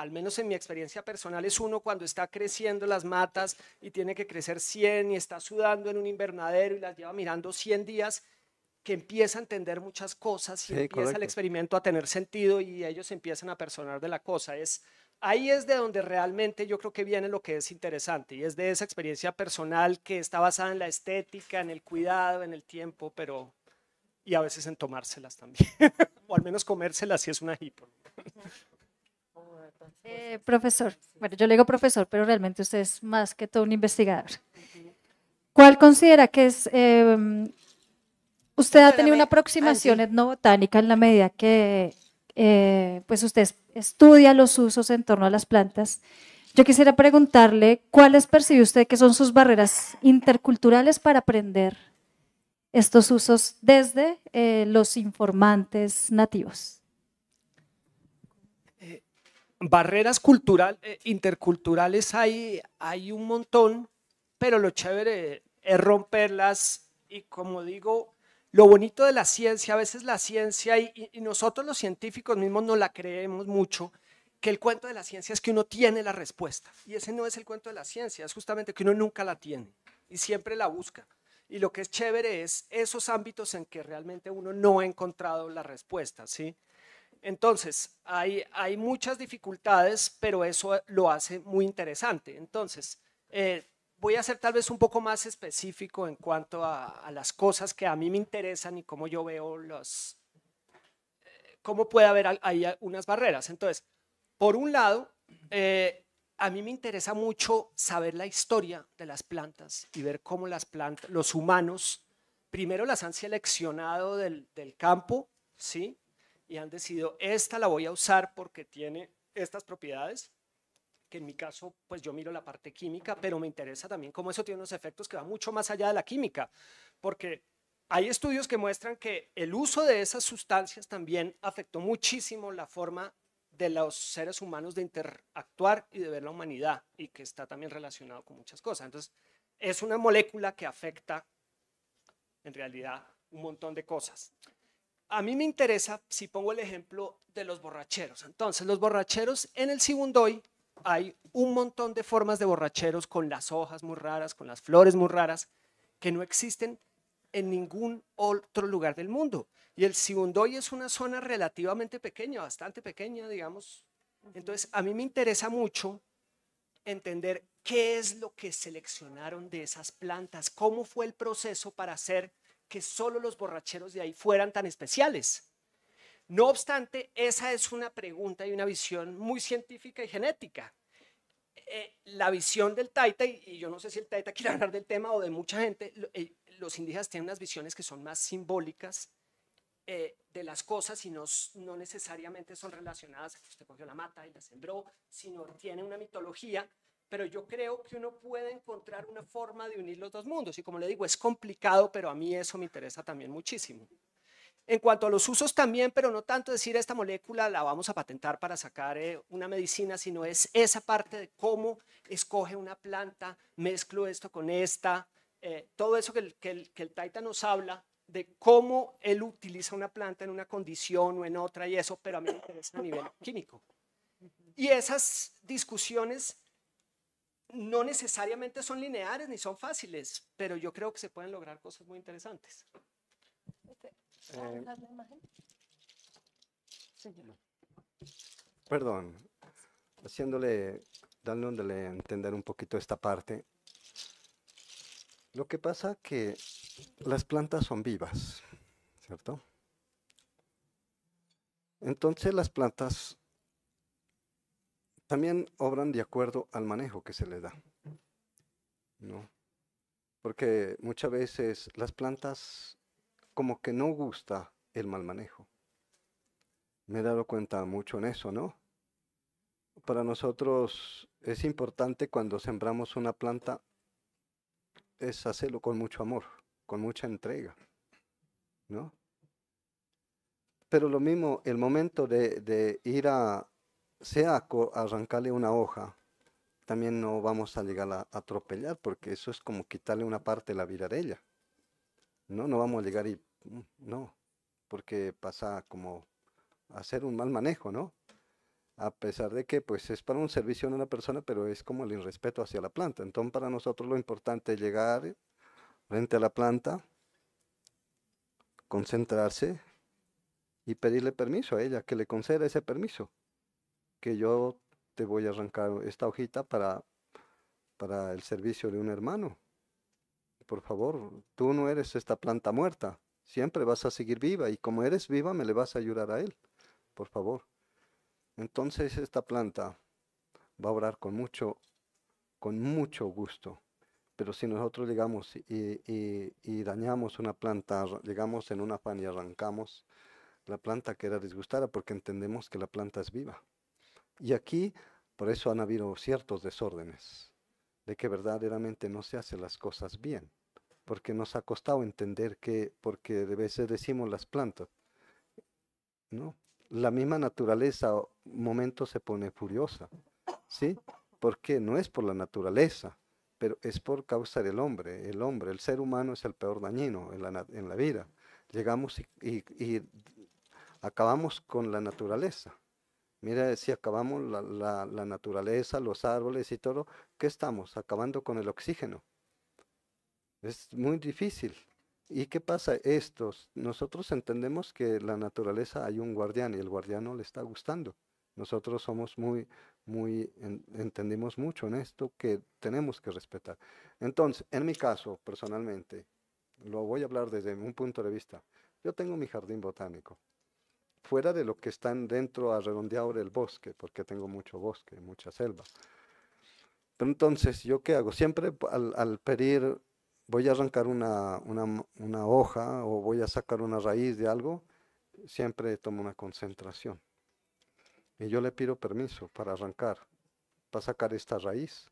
al menos en mi experiencia personal, es uno cuando está creciendo las matas y tiene que crecer 100 y está sudando en un invernadero y las lleva mirando 100 días, que empieza a entender muchas cosas y empieza el experimento a tener sentido y ellos empiezan a personar de la cosa. Es, ahí es de donde realmente yo creo que viene lo que es interesante y es de esa experiencia personal que está basada en la estética, en el cuidado, en el tiempo, pero y a veces en tomárselas también, *laughs* o al menos comérselas si es una hipo. Eh, profesor, bueno, yo le digo profesor, pero realmente usted es más que todo un investigador. ¿Cuál considera que es... Em, usted ha tenido una ah, aproximación etnobotánica en la medida que eh, pues usted estudia los usos en torno a las plantas. Yo quisiera preguntarle cuáles percibe usted que son sus barreras interculturales para aprender estos usos desde eh, los informantes nativos barreras cultural, eh, interculturales hay, hay un montón, pero lo chévere es romperlas y como digo, lo bonito de la ciencia, a veces la ciencia y, y, nosotros los científicos mismos no la creemos mucho, que el cuento de la ciencia es que uno tiene la respuesta. Y ese no es el cuento de la ciencia, es justamente que uno nunca la tiene y siempre la busca. Y lo que es chévere es esos ámbitos en que realmente uno no ha encontrado la respuesta, ¿sí? Entonces, hay, muchas dificultades, pero eso lo hace muy interesante. Entonces, eh, voy a ser tal vez un poco más específico en cuanto a, las cosas que a mí me interesan y cómo yo veo las eh, cómo puede haber ahí unas barreras. Entonces, por un lado, eh, a mí me interesa mucho saber la historia de las plantas y ver cómo las plantas, los humanos, primero las han seleccionado del, del campo, ¿sí? y han decidido, esta la voy a usar porque tiene estas propiedades, que en mi caso, pues yo miro la parte química, pero me interesa también cómo eso tiene unos efectos que van mucho más allá de la química, porque hay estudios que muestran que el uso de esas sustancias también afectó muchísimo la forma de los seres humanos de interactuar y de ver la humanidad y que está también relacionado con muchas cosas. Entonces, es una molécula que afecta en realidad un montón de cosas a mí me interesa si pongo el ejemplo de los borracheros. Entonces, los borracheros en el Sibundoy hay un montón de formas de borracheros con las hojas muy raras, con las flores muy raras, que no existen en ningún otro lugar del mundo. Y el Sibundoy es una zona relativamente pequeña, bastante pequeña, digamos. Entonces, a mí me interesa mucho entender qué es lo que seleccionaron de esas plantas, cómo fue el proceso para hacer que solo los borracheros de ahí fueran tan especiales. No obstante, esa es una pregunta y una visión muy científica y genética. Eh, la visión del Taita, y, yo no sé si el Taita *laughs* quiere hablar del tema o de mucha gente, eh, los indígenas tienen unas visiones que son más simbólicas eh, de las cosas y no, necesariamente son relacionadas a usted cogió la mata y la sembró, sino tiene una mitología pero yo creo que uno puede encontrar una forma de unir los dos mundos. Y como le digo, es complicado, pero a mí eso me interesa también muchísimo. En cuanto a los usos también, pero no tanto decir esta molécula la vamos a patentar para sacar eh, una medicina, sino es esa parte de cómo escoge una planta, mezclo esto con esta, eh, todo eso que que, que el Taita nos habla de cómo él utiliza una planta en una condición o en otra y eso, pero a mí me interesa a nivel químico. Y esas discusiones no necesariamente son lineares ni son fáciles, pero yo creo que se pueden lograr cosas muy interesantes. Este, eh, perdón, haciéndole, dándole a entender un poquito esta parte. Lo que pasa que las plantas son vivas, ¿cierto? Entonces las plantas también obran de acuerdo al manejo que se le da. ¿no? Porque muchas veces las plantas como que no gusta el mal manejo. Me he dado cuenta mucho en eso, ¿no? Para nosotros es importante cuando sembramos una planta es hacerlo con mucho amor, con mucha entrega, ¿no? Pero lo mismo, el momento de, de ir a, sea arrancarle una hoja, también no vamos a llegar a atropellar, porque eso es como quitarle una parte de la vida de ella. No, no vamos a llegar y mm, no, porque pasa como hacer un mal manejo, ¿no? A pesar de que pues es para un servicio a una persona, pero es como el irrespeto hacia la planta. Entonces para nosotros lo importante es llegar frente a la planta, concentrarse y pedirle permiso a ella, que le conceda ese permiso que yo te voy a arrancar esta hojita para, para el servicio de un hermano. Por favor, tú no eres esta planta muerta, siempre vas a seguir viva y como eres viva me le vas a ayudar a él, por favor. Entonces esta planta va a orar con mucho, con mucho gusto. Pero si nosotros llegamos y, dañamos una planta, llegamos en un pan y arrancamos, la planta era disgustada porque entendemos que la planta es viva. Y aquí, por eso han habido ciertos desórdenes, de que verdaderamente no se hacen las cosas bien, porque nos ha costado entender que, porque de veces decimos las plantas, ¿no? La misma naturaleza, momento se pone furiosa, ¿sí? Porque no es por la naturaleza, pero es por causa del hombre. El hombre, el ser humano es el peor dañino en la, en la vida. Llegamos y acabamos con la naturaleza. Mira, si acabamos la, naturaleza, los árboles y todo, ¿qué estamos? Acabando con el oxígeno. Es muy difícil. ¿Y qué pasa? Estos, nosotros entendemos que la naturaleza hay un guardián y el guardián no le está gustando. Nosotros somos muy, muy, entendimos entendemos mucho en esto que tenemos que respetar. Entonces, en mi caso, personalmente, lo voy a hablar desde un punto de vista. Yo tengo mi jardín botánico fuera de lo que están dentro a del bosque, porque tengo mucho bosque, mucha selva. Pero entonces, ¿yo qué hago? Siempre al, pedir, voy a arrancar una, hoja o voy a sacar una raíz de algo, siempre tomo una concentración. Y yo le pido permiso para arrancar, para sacar esta raíz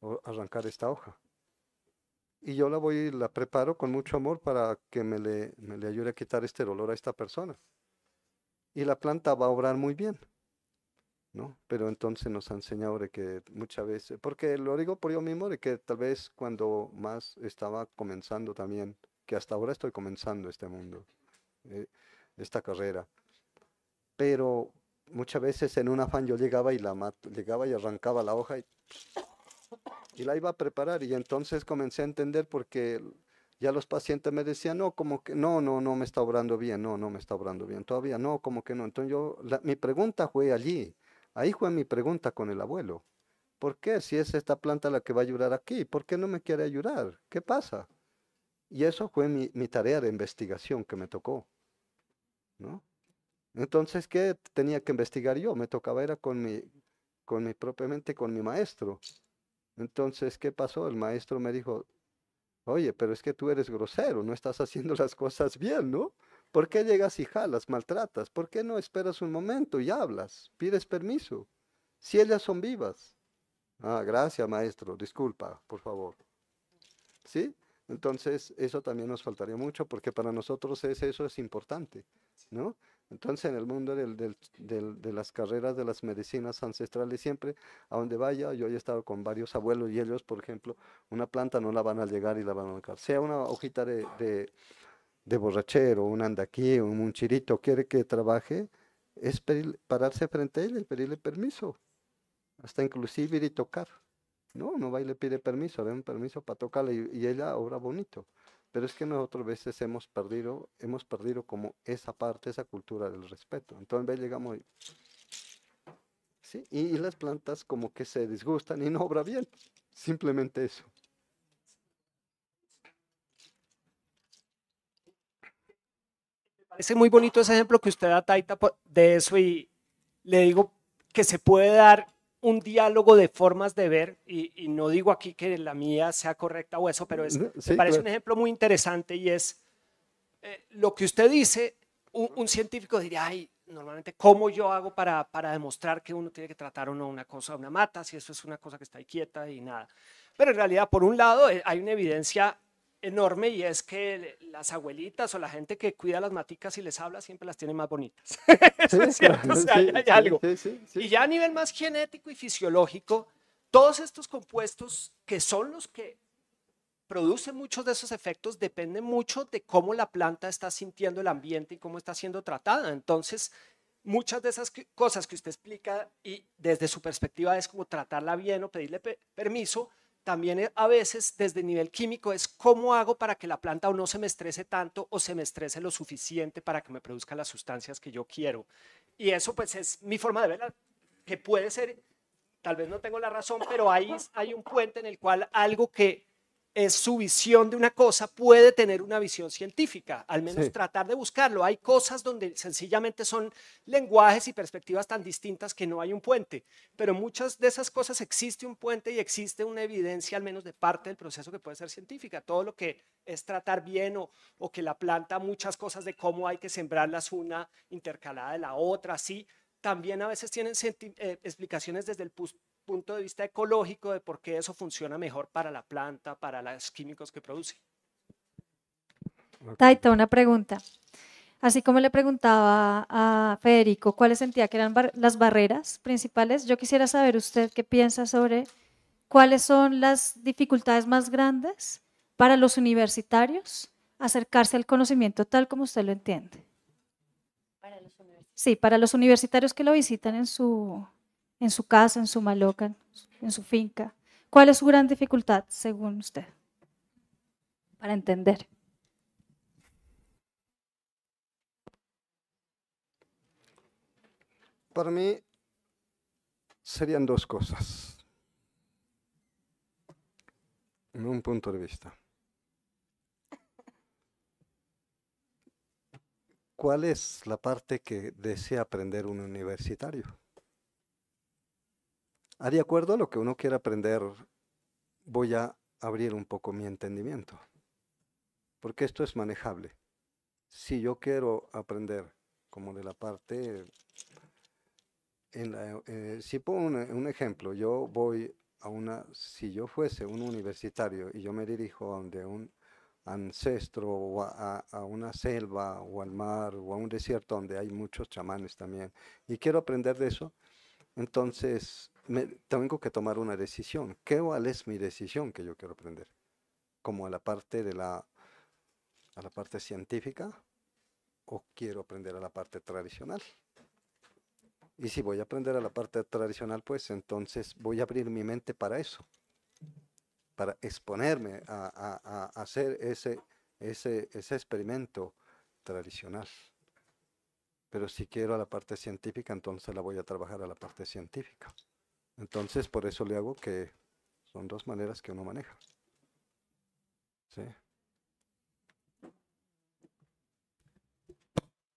o arrancar esta hoja y yo la voy la preparo con mucho amor para que me le, me le ayude a quitar este dolor a esta persona y la planta va a obrar muy bien. ¿no? Pero entonces nos ha enseñado de que muchas veces, porque lo digo por yo mismo, de que tal vez cuando más estaba comenzando también, que hasta ahora estoy comenzando este mundo, eh, esta carrera, pero muchas veces en un afán yo llegaba y la llegaba y arrancaba la hoja y, la iba a preparar y entonces comencé a entender por qué... Ya los pacientes me decían, no, como que no, no, no me está obrando bien, no, no me está obrando bien, todavía no, como que no. Entonces yo, mi pregunta fue allí, ahí fue mi pregunta con el abuelo. ¿Por qué? Si es esta planta la que va a ayudar aquí, ¿por qué no me quiere ayudar? ¿Qué pasa? Y eso fue mi, tarea de investigación que me tocó, ¿no? Entonces, ¿qué tenía que investigar yo? Me tocaba era con mi, con mi propiamente con mi maestro. Entonces, ¿qué pasó? El maestro me dijo, Oye, pero es que tú eres grosero, no estás haciendo las cosas bien, ¿no? ¿Por qué llegas y jalas, maltratas? ¿Por qué no esperas un momento y hablas? Pides permiso. Si ellas son vivas. Ah, gracias, maestro. Disculpa, por favor. ¿Sí? Entonces, eso también nos faltaría mucho porque para nosotros eso es importante, ¿no? Entonces, en el mundo de las carreras de las medicinas ancestrales, siempre a donde vaya, yo he estado con varios abuelos y ellos, por ejemplo, una planta no la van a llegar y la van a tocar Sea una hojita de, de, borrachero, un andaquí, un, un quiere que trabaje, es pararse frente a él y pedirle permiso, hasta inclusive ir y tocar. No, no va y le pide permiso, le un permiso para tocarle y, y ella obra bonito. Pero es que nosotros veces hemos perdido, hemos perdido como esa parte, esa cultura del respeto. Entonces, llegamos y, las plantas como que se disgustan y no obra bien. Simplemente eso. Me parece muy bonito ese ejemplo que usted da, Taita, de eso y le digo que se puede dar un diálogo de formas de ver, y, no digo aquí que la mía sea correcta o eso, pero es, me parece un ejemplo muy interesante y es eh, lo que usted dice, un, científico diría, ay, normalmente, ¿cómo yo hago para, para demostrar que uno tiene que tratar o no una cosa, una mata, si eso es una cosa que está ahí quieta y nada? Pero en realidad, por un lado, eh, hay una evidencia enorme y es que las abuelitas o la gente que cuida las maticas y les habla siempre las tiene más bonitas. *laughs* es cierto, o sea, hay, algo. y ya a nivel más genético y fisiológico, todos estos compuestos que son los que producen muchos de esos efectos dependen mucho de cómo la planta está sintiendo el ambiente y cómo está siendo tratada. Entonces, muchas de esas cosas que usted explica y desde su perspectiva es como tratarla bien o pedirle permiso, también eh, a veces desde nivel químico es cómo hago para que la planta o no se me estrese tanto o se me estrese lo suficiente para que me produzca las sustancias que yo quiero. Y eso pues es mi forma de verla, que puede ser, tal vez no tengo la razón, pero ahí hay un puente en el cual algo que es su visión de una cosa puede tener una visión científica, al menos tratar de buscarlo. Hay cosas donde sencillamente son lenguajes y perspectivas tan distintas que no hay un puente, pero muchas de esas cosas existe un puente y existe una evidencia, al menos de parte del proceso que puede ser científica. Todo lo que es tratar bien o, o que la planta, muchas cosas de cómo hay que sembrarlas una intercalada de la otra, así, también a veces tienen eh, explicaciones desde el punto de vista ecológico de por qué eso funciona mejor para la planta, para los químicos que produce. Taita, una pregunta. Así como le preguntaba a Federico cuáles sentía que eran las barreras principales, yo quisiera saber usted qué piensa sobre cuáles son las dificultades más grandes para los universitarios acercarse al conocimiento tal como usted lo entiende. Para los sí, para los universitarios que lo visitan en su en su casa, en su maloca, en su finca. ¿Cuál es su gran dificultad, según usted, para entender? Para mí serían dos cosas, en un punto de vista. ¿Cuál es la parte que desea aprender un universitario? Ah, de acuerdo a lo que uno quiera aprender, voy a abrir un poco mi entendimiento, porque esto es manejable. Si yo quiero aprender como de la parte, eh, si pongo un, ejemplo, yo voy a una, si yo fuese un universitario y yo me dirijo a donde un ancestro o a, una selva o al mar o a un desierto donde hay muchos chamanes también y quiero aprender de eso, entonces tengo que tomar una decisión. ¿Qué cuál es mi decisión que yo quiero aprender? Como a la parte de la, a la parte científica o quiero aprender a la parte tradicional. Y si voy a aprender a la parte tradicional, pues entonces voy a abrir mi mente para eso, para exponerme a, a, a hacer ese, ese, ese experimento tradicional. Pero si quiero a la parte científica, entonces la voy a trabajar a la parte científica. Entonces, por eso le hago que son dos maneras que uno maneja. ¿Sí?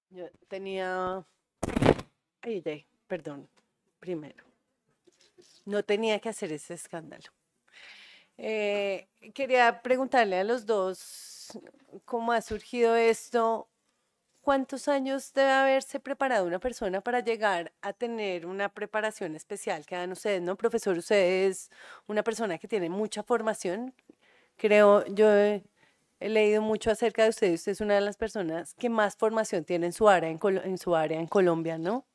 Yo tenía... de perdón, primero. No tenía que hacer ese escándalo. Eh, quería preguntarle a los dos cómo ha surgido esto ¿cuántos años debe haberse preparado una persona para llegar a tener una preparación especial que dan ustedes, no? Profesor, usted es una persona que tiene mucha formación. Creo, yo he, leído mucho acerca de usted. Usted es una de las personas que más formación tiene en su área en, su área, en Colombia, ¿no?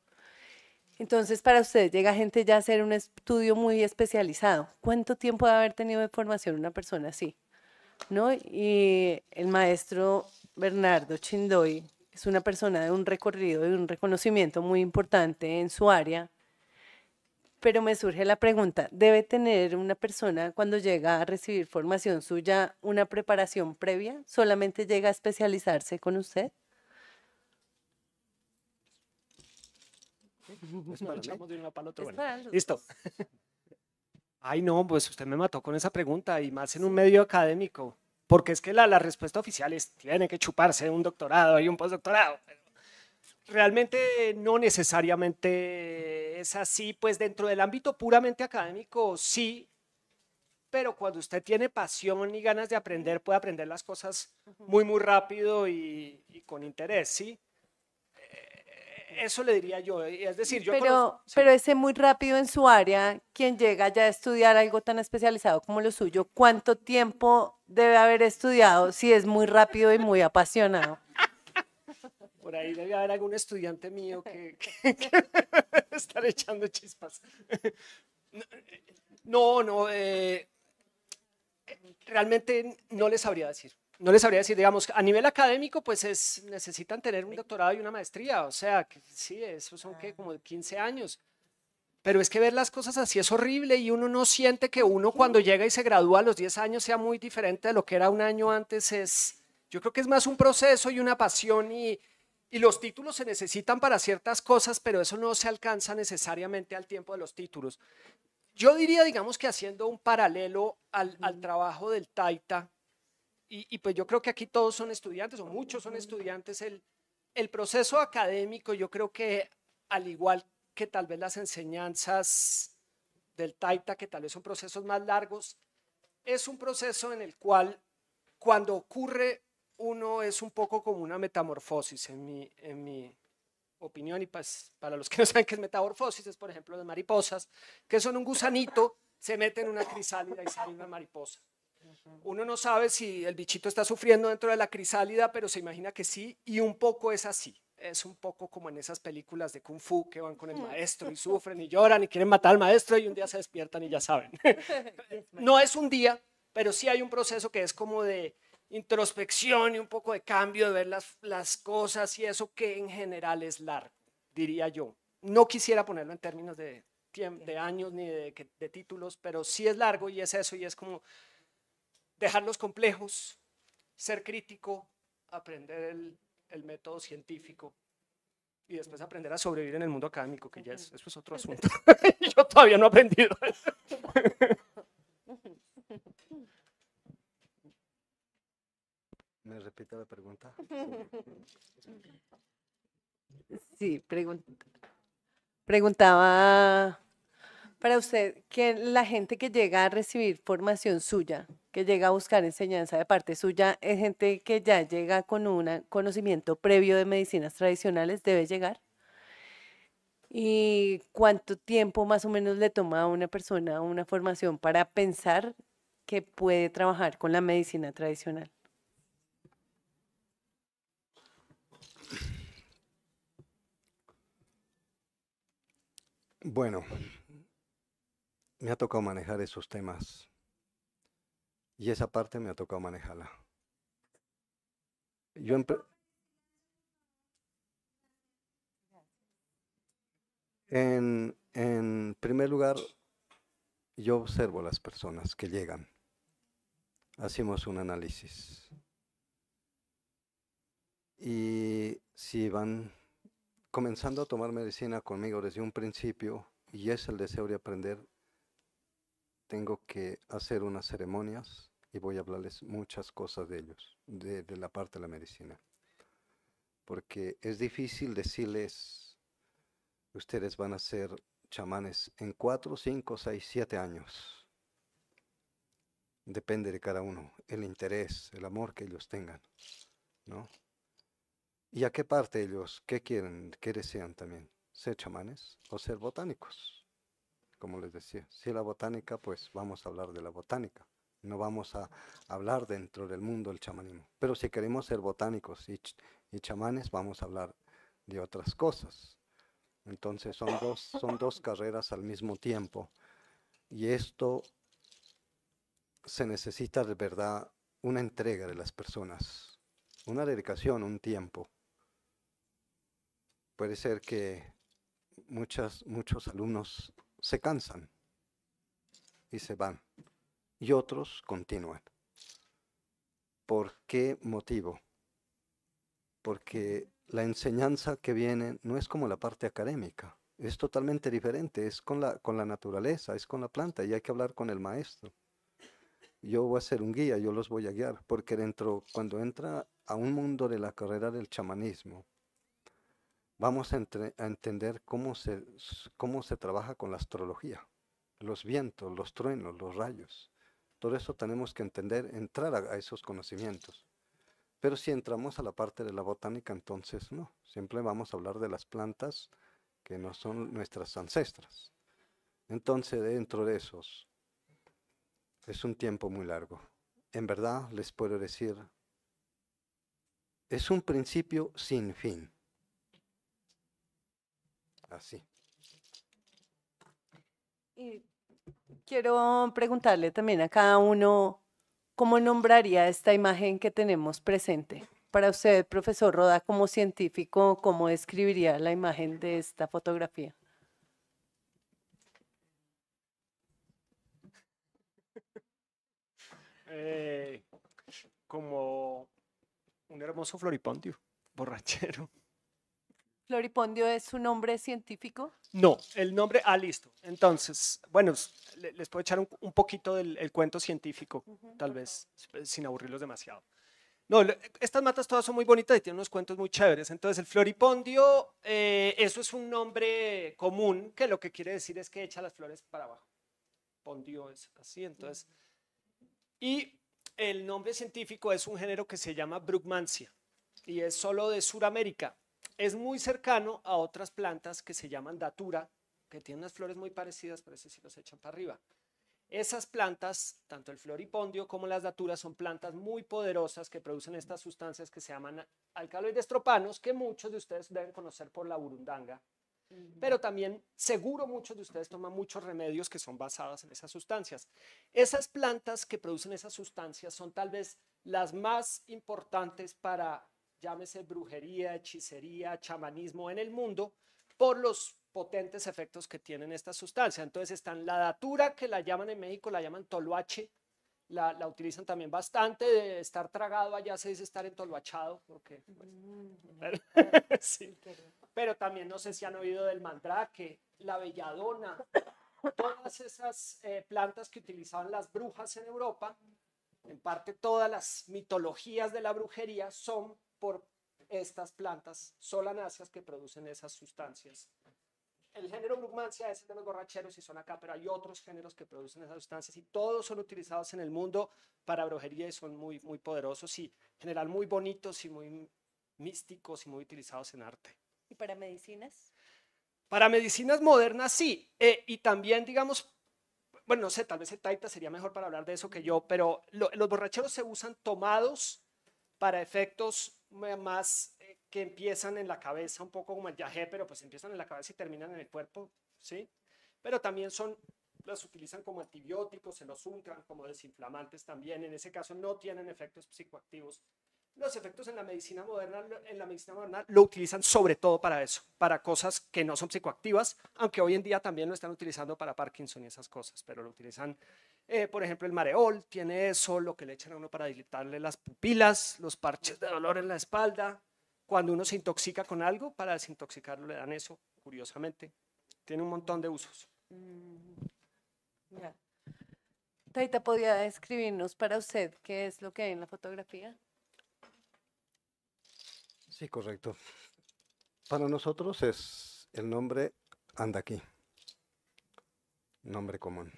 Entonces, para usted llega gente ya a hacer un estudio muy especializado. ¿Cuánto tiempo debe haber tenido de formación una persona así? ¿No? Y el maestro Bernardo Chindoy es una persona de un recorrido y un reconocimiento muy importante en su área, pero me surge la pregunta, ¿debe tener una persona cuando llega a recibir formación suya una preparación previa? ¿Solamente llega a especializarse con usted? *laughs* listo. *laughs* Ay, no, pues usted me mató con esa pregunta y más en un medio académico porque es que la, respuesta oficial es, tiene que chuparse un doctorado y un postdoctorado. Realmente no necesariamente es así, pues dentro del ámbito puramente académico sí, pero cuando usted tiene pasión y ganas de aprender, puede aprender las cosas muy, muy rápido y, y con interés, ¿sí? eso le diría yo. Eh, es decir, yo... Pero, pero ese muy rápido en su área, quien llega ya a estudiar algo tan especializado como lo suyo, ¿cuánto tiempo debe haber estudiado si es muy rápido y muy apasionado? *laughs* Por ahí debe haber algún estudiante mío que, *laughs* *laughs* echando chispas. No, no, eh, realmente no le sabría decir no les sabría decir, digamos, a nivel académico, pues es, necesitan tener un doctorado y una maestría, o sea, que, sí, eso son que como 15 años. Pero es que ver las cosas así es horrible y uno no siente que uno cuando llega y se gradúa a los 10 años sea muy diferente de lo que era un año antes. Es, yo creo que es más un proceso y una pasión y, los títulos se necesitan para ciertas cosas, pero eso no se alcanza necesariamente al tiempo de los títulos. Yo diría, digamos que haciendo un paralelo al, al trabajo del Taita, y, pues yo creo que aquí todos son estudiantes, o muchos son estudiantes, el, el proceso académico yo creo que al igual que tal vez las enseñanzas del Taita, que tal vez son procesos más largos, es un proceso en el cual cuando ocurre uno es un poco como una metamorfosis en mi, en mi opinión y pues, para los que no saben qué es metamorfosis, es por ejemplo de mariposas, que son un gusanito, se mete en una crisálida y sale una mariposa. Uno no sabe si el bichito está sufriendo dentro de la crisálida, pero se imagina que sí, y un poco es así. Es un poco como en esas películas de kung fu que van con el maestro y sufren y lloran y quieren matar al maestro y un día se despiertan y ya saben. *laughs* No es un día, pero sí hay un proceso que es como de introspección y un poco de cambio, de ver las, las cosas y eso que en general es largo, diría yo. No quisiera ponerlo en términos de, años ni de, de, títulos, pero sí es largo y es eso y es como dejar los complejos, ser crítico, aprender el, método científico y después aprender a sobrevivir en el mundo académico, que ya es, eso es otro asunto. *laughs* Yo todavía no he aprendido eso. ¿Me repite la pregunta? Sí, preguntaba para usted, que la gente que llega a recibir formación suya, que llega a buscar enseñanza de parte suya, es gente que ya llega con un conocimiento previo de medicinas tradicionales, debe llegar. ¿Y cuánto tiempo más o menos le toma a una persona una formación para pensar que puede trabajar con la medicina tradicional? Bueno, me ha tocado manejar esos temas. Y esa parte me ha tocado manejarla. Yo en, en primer lugar, yo observo las personas que llegan. Hacemos un análisis. Y si van comenzando a tomar medicina conmigo desde un principio y es el deseo de aprender, tengo que hacer unas ceremonias y voy a hablarles muchas cosas de ellos, de, la parte de la medicina. Porque es difícil decirles, ustedes van a ser chamanes en cuatro, cinco, seis, siete años. Depende de cada uno, el interés, el amor que ellos tengan, ¿Y a qué parte ellos, qué quieren, qué desean también? ¿Ser chamanes o ser botánicos? como les decía. Si la botánica, pues vamos a hablar de la botánica. No vamos a hablar dentro del mundo del chamanismo. Pero si queremos ser botánicos y, chamanes, vamos a hablar de otras cosas. Entonces son dos, son dos carreras al mismo tiempo. Y esto se necesita de verdad una entrega de las personas, una dedicación, un tiempo. Puede ser que muchas, muchos alumnos se cansan y se van, y otros continúan. ¿Por qué motivo? Porque la enseñanza que viene no es como la parte académica, es totalmente diferente, es con la, con la naturaleza, es con la planta, y hay que hablar con el maestro. Yo voy a ser un guía, yo los voy a guiar, porque dentro, cuando entra a un mundo de la carrera del chamanismo, vamos a, entender cómo se, cómo se trabaja con la astrología, los vientos, los truenos, los rayos. Todo eso tenemos que entender, entrar a esos conocimientos. Pero si entramos a la parte de la botánica, entonces no. Siempre vamos a hablar de las plantas que no son nuestras ancestras. Entonces, dentro de esos, es un tiempo muy largo. En verdad, les puedo decir, es un principio sin fin. Así. Y quiero preguntarle también a cada uno cómo nombraría esta imagen que tenemos presente. Para usted, profesor Roda, como científico, ¿cómo describiría la imagen de esta fotografía? Eh, como un hermoso floripondio borrachero. ¿Floripondio es su nombre científico? No, el nombre, ah, listo. Entonces, bueno, les puedo echar un, poquito del cuento científico, tal vez, eh, sin aburrirlos demasiado. No, estas matas todas son muy bonitas y tienen unos cuentos muy chéveres. Entonces, el floripondio, eh, eso es un nombre común que lo que quiere decir es que echa las flores para abajo. Pondio es así, entonces. Y el nombre científico es un género que se llama Brugmansia y es solo de Sudamérica. Es muy cercano a otras plantas que se llaman datura, que tienen unas flores muy parecidas, pero ese sí los echan para arriba. Esas plantas, tanto el floripondio como las daturas, son plantas muy poderosas que producen estas sustancias que se llaman alcaloides tropanos, que muchos de ustedes deben conocer por la burundanga. Pero también seguro muchos de ustedes toman muchos remedios que son basados en esas sustancias. Esas plantas que producen esas sustancias son tal vez las más importantes para llámese brujería, hechicería, chamanismo en el mundo, por los potentes efectos que tienen esta sustancia. Entonces están la datura, que la llaman en México, la llaman toloache, la, la utilizan también bastante, de estar tragado allá se dice estar entoloachado, porque, pues, mm. *laughs* *laughs* pero, también no sé si han oído del mandrake, la belladona, todas esas eh, plantas que utilizaban las brujas en Europa, en parte todas las mitologías de la brujería son por estas plantas solanáceas que producen esas sustancias. El género Brugmansia es el de los borracheros y son acá, pero hay otros géneros que producen esas sustancias y todos son utilizados en el mundo para brujería y son muy, muy poderosos y en general muy bonitos y muy místicos y muy utilizados en arte. ¿Y para medicinas? Para medicinas modernas sí, eh, y también digamos bueno, no sé, tal vez el taita sería mejor para hablar de eso que yo, pero los borracheros se usan tomados para efectos más eh, que empiezan en la cabeza, un poco como el yagé, pero pues empiezan en la cabeza y terminan en el cuerpo, ¿sí? Pero también son, las utilizan como antibióticos, se los uncan como desinflamantes también. En ese caso no tienen efectos psicoactivos. Los efectos en la medicina moderna, en la medicina moderna lo utilizan sobre todo para eso, para cosas que no son psicoactivas, aunque hoy en día también lo están utilizando para Parkinson y esas cosas, pero lo utilizan eh, por ejemplo, el mareol tiene eso, lo que le echan a uno para dilatarle las pupilas, los parches de dolor en la espalda. Cuando uno se intoxica con algo, para desintoxicarlo le dan eso, curiosamente. Tiene un montón de usos. Mm, Taita, ¿podría describirnos para usted qué es lo que hay en la fotografía? Sí, correcto. Para nosotros es el nombre anda aquí, nombre común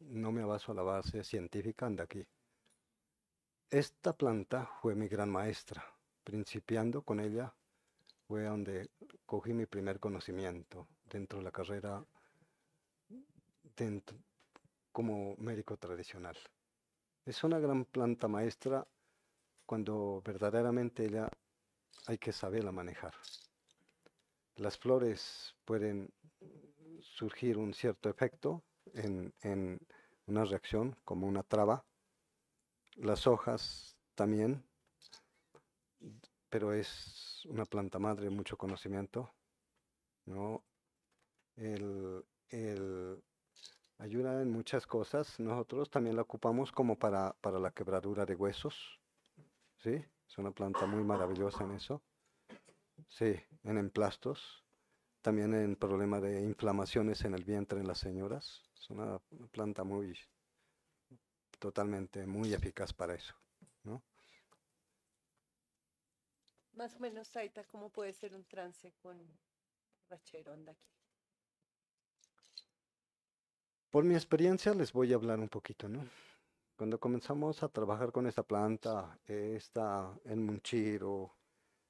no me abaso a la base científica anda aquí. Esta planta fue mi gran maestra. Principiando con ella fue donde cogí mi primer conocimiento dentro de la carrera como médico tradicional. Es una gran planta maestra cuando verdaderamente ella hay que saberla manejar. Las flores pueden surgir un cierto efecto en, en una reacción como una traba. Las hojas también, pero es una planta madre, mucho conocimiento. ¿no? El, ayuda en muchas cosas. Nosotros también la ocupamos como para, para la quebradura de huesos. ¿sí? Es una planta muy maravillosa en eso. Sí, en emplastos. También en problema de inflamaciones en el vientre en las señoras. Es una planta muy, totalmente, muy eficaz para eso, ¿no? Más o menos, Saita, ¿cómo puede ser un trance con Racherón de aquí? Por mi experiencia les voy a hablar un poquito, ¿no? Cuando comenzamos a trabajar con esta planta, está el munchiro,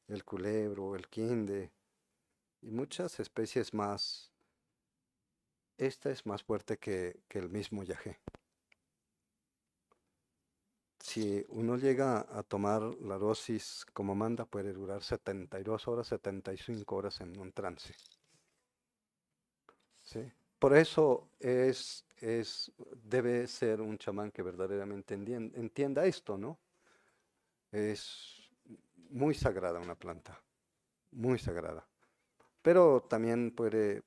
el culebro, el quinde y muchas especies más, esta es más fuerte que, el mismo yajé. Si uno llega a tomar la dosis como manda, puede durar 72 horas, 75 horas en un trance. Por eso es, es, debe ser un chamán que verdaderamente entienda esto, ¿no? Es muy sagrada una planta, muy sagrada. Pero también puede,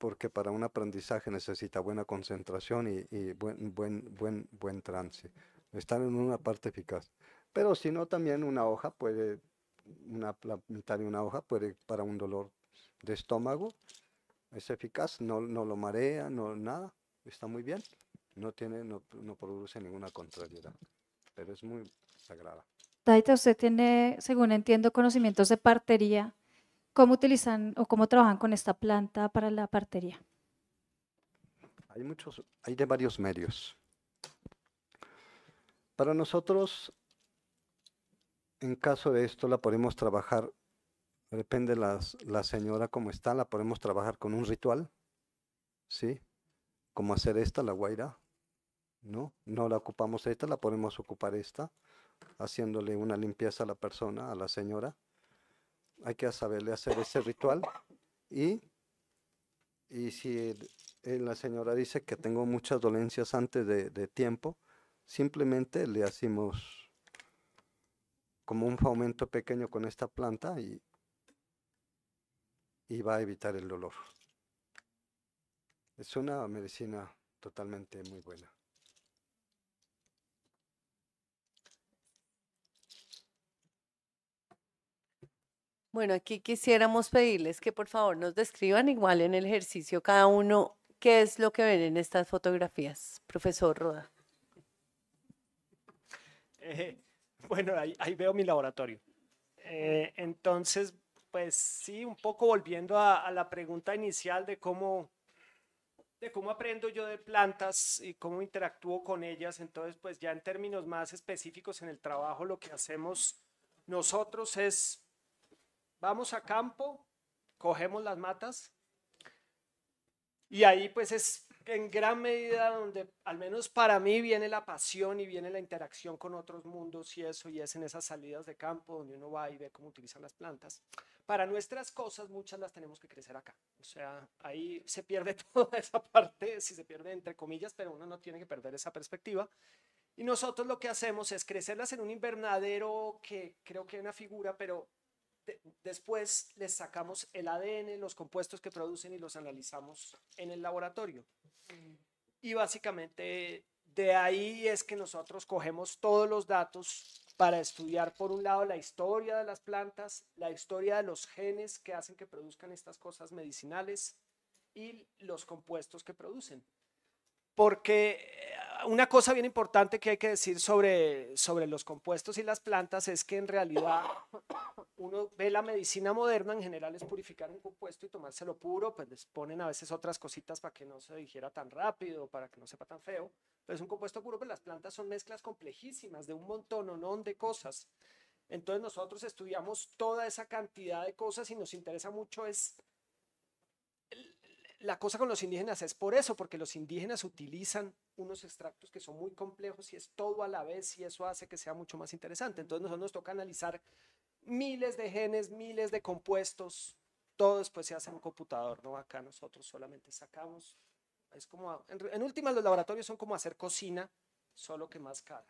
porque para un aprendizaje necesita buena concentración y, buen, buen, buen, buen trance. Estar en una parte eficaz. Pero si no, también una hoja puede, una, planta de una hoja puede para un dolor de estómago. Es eficaz, no, no lo marea, no nada. Está muy bien. No, tiene, no, produce ninguna contrariedad. Pero es muy sagrada. Taita, usted tiene, según entiendo, conocimientos de partería. ¿Cómo utilizan o cómo trabajan con esta planta para la partería? Hay muchos, hay de varios medios. Para nosotros, en caso de esto, la podemos trabajar, depende de la señora cómo está, la podemos trabajar con un ritual, ¿sí? Como hacer esta, la guaira, ¿no? No la ocupamos esta, la podemos ocupar esta, haciéndole una limpieza a la persona, a la señora hay que saberle hacer ese ritual. Y, y si la señora dice que tengo muchas dolencias antes de, tiempo, simplemente le hacemos como un fomento pequeño con esta planta y, y va a evitar el dolor. Es una medicina totalmente muy buena. Bueno, aquí quisiéramos pedirles que por favor nos describan igual en el ejercicio cada uno qué es lo que ven en estas fotografías. Profesor Roda. Eh, *laughs* bueno, ahí, veo mi laboratorio. Eh, entonces, pues sí, un poco volviendo a, a, la pregunta inicial de cómo, de cómo aprendo yo de plantas y cómo interactúo con ellas. Entonces, pues ya en términos más específicos en el trabajo, lo que hacemos nosotros es vamos a campo, cogemos las matas y ahí pues es en gran medida donde, al menos para mí, viene la pasión y viene la interacción con otros mundos y eso, y es en esas salidas de campo donde uno va y ve cómo utilizan las plantas. Para nuestras cosas, muchas las tenemos que crecer acá. O sea, ahí se pierde *laughs* toda esa parte, si se pierde entre comillas, pero uno no tiene que perder esa perspectiva. Y nosotros lo que hacemos es crecerlas en un invernadero que creo que hay una figura, pero después les sacamos el ADN, los compuestos que producen y los analizamos en el laboratorio. Mm. Y básicamente de ahí es que nosotros cogemos todos los datos para estudiar, por un lado, la historia de las plantas, la historia de los genes que hacen que produzcan estas cosas medicinales y los compuestos que producen. Porque eh, una cosa bien importante que hay que decir sobre, sobre los compuestos y las plantas es que en realidad uno ve la medicina moderna, en general es purificar un compuesto y tomárselo puro, pues les ponen a veces otras cositas para que no se digiera tan rápido, para que no sepa tan feo. Pero es un compuesto puro, pues las plantas son mezclas complejísimas de un montón o no de cosas. Entonces nosotros estudiamos toda esa cantidad de cosas y nos interesa mucho es... La cosa con los indígenas es por eso, porque los indígenas utilizan unos extractos que son muy complejos y es todo a la vez y eso hace que sea mucho más interesante. Entonces nosotros nos toca analizar miles de genes, miles de compuestos, todo después pues, se hace en un computador, ¿no? Acá nosotros solamente sacamos, es como, en, en últimas los laboratorios son como hacer cocina, solo que más cara.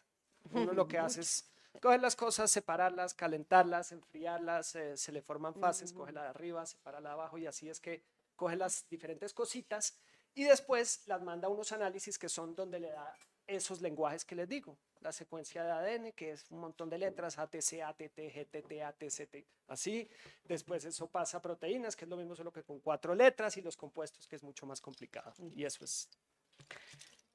Uno lo que *laughs* hace es coger las cosas, separarlas, calentarlas, enfriarlas, eh, se le forman fases, coge la de arriba, separa la de abajo y así es que coge las diferentes cositas y después las manda a unos análisis que son donde le da esos lenguajes que les digo la secuencia de ADN, que es un montón de letras, ATC, ATT, GTT, T, así. Después eso pasa a proteínas, que es lo mismo solo que con cuatro letras, y los compuestos, que es mucho más complicado. Y eso es.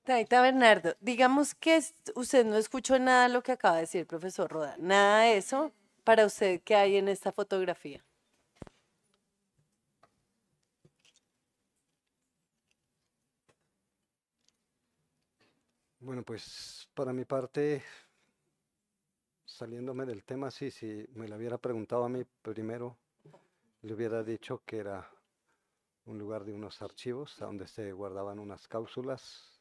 Taita Bernardo, digamos que usted no escuchó nada de lo que acaba de decir el profesor Roda, nada de eso, para usted, ¿qué hay en esta fotografía? Bueno, pues para mi parte, saliéndome del tema, sí, si me lo hubiera preguntado a mí primero, le hubiera dicho que era un lugar de unos archivos donde se guardaban unas cápsulas,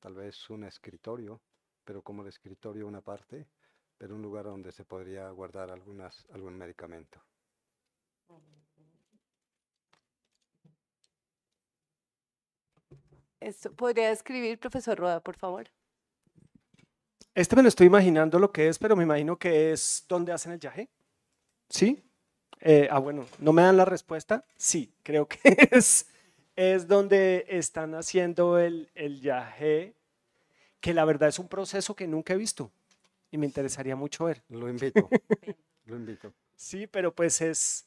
tal vez un escritorio, pero como el escritorio una parte, pero un lugar donde se podría guardar algunas, algún medicamento. ¿Podría escribir, profesor Roda, por favor? Este me lo estoy imaginando lo que es, pero me imagino que es donde hacen el yaje. ¿Sí? Eh, ah, bueno, no me dan la respuesta. Sí, creo que *laughs* es, es donde están haciendo el, el yaje, que la verdad es un proceso que nunca he visto y me interesaría mucho ver. Lo invito, *laughs* lo invito. Sí, pero pues es,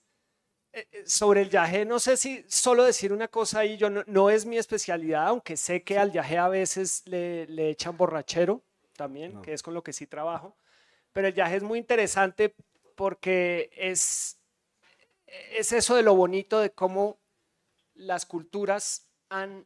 eh, eh, sobre el yaje no sé si solo decir una cosa ahí, yo no, es mi especialidad, aunque sé que al yaje a veces le, echan borrachero también, que es con lo que sí trabajo, pero el yaje es muy interesante porque es, es eso de lo bonito de cómo las culturas han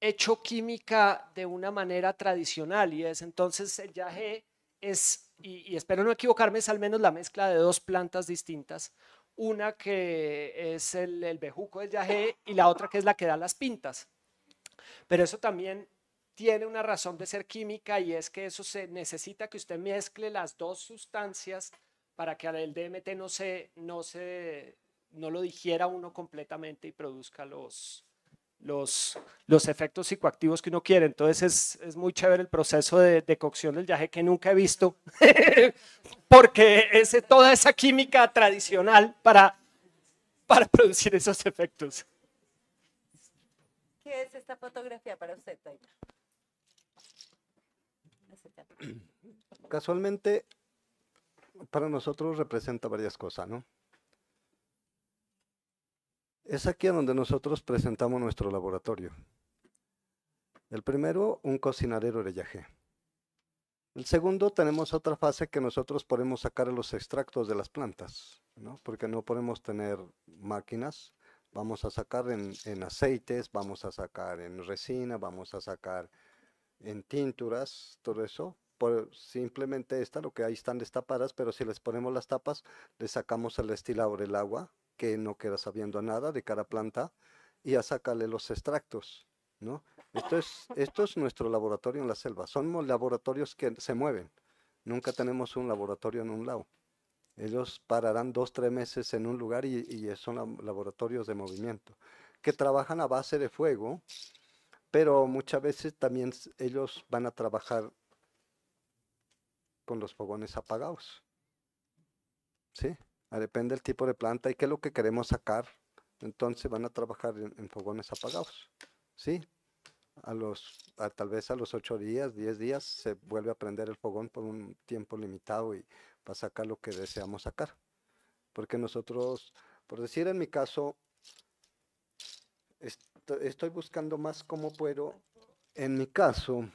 hecho química de una manera tradicional y es entonces el yaje es, y espero no equivocarme, es al menos la mezcla de dos plantas distintas una que es el, bejuco del yaje y la otra que es la que da las pintas. Pero eso también tiene una razón de ser química y es que eso se necesita que usted mezcle las dos sustancias para que el DMT no se, no se, no lo digiera uno completamente y produzca los, los, los efectos psicoactivos que uno quiere. Entonces es, muy chévere el proceso de, de, cocción del yaje que nunca he visto, *laughs* porque es toda esa química tradicional para, para producir esos efectos. ¿Qué es esta fotografía para usted, Casualmente, para nosotros representa varias cosas, ¿no? Es aquí donde nosotros presentamos nuestro laboratorio. El primero, un cocinadero orellajé. El segundo, tenemos otra fase que nosotros podemos sacar los extractos de las plantas, porque no podemos tener máquinas. Vamos a sacar en, aceites, vamos a sacar en resina, vamos a sacar en tinturas, todo eso. Por, simplemente esta, lo que ahí están destapadas, pero si les ponemos las tapas, le sacamos el destilado del agua que no queda sabiendo nada de cada planta y a sacarle los extractos, ¿no? Esto es, esto nuestro laboratorio en la selva. Son laboratorios que se mueven. Nunca tenemos un laboratorio en un lado. Ellos pararán dos, tres meses en un lugar y, y son laboratorios de movimiento, que trabajan a base de fuego, pero muchas veces también ellos van a trabajar con los fogones apagados. ¿Sí? Depende del tipo de planta y qué es lo que queremos sacar. Entonces van a trabajar en, fogones apagados. ¿Sí? A los, tal vez a los 8 días, 10 días, se vuelve a prender el fogón por un tiempo limitado y para sacar lo que deseamos sacar. Porque nosotros, por decir en mi caso, estoy buscando más cómo puedo, en mi caso,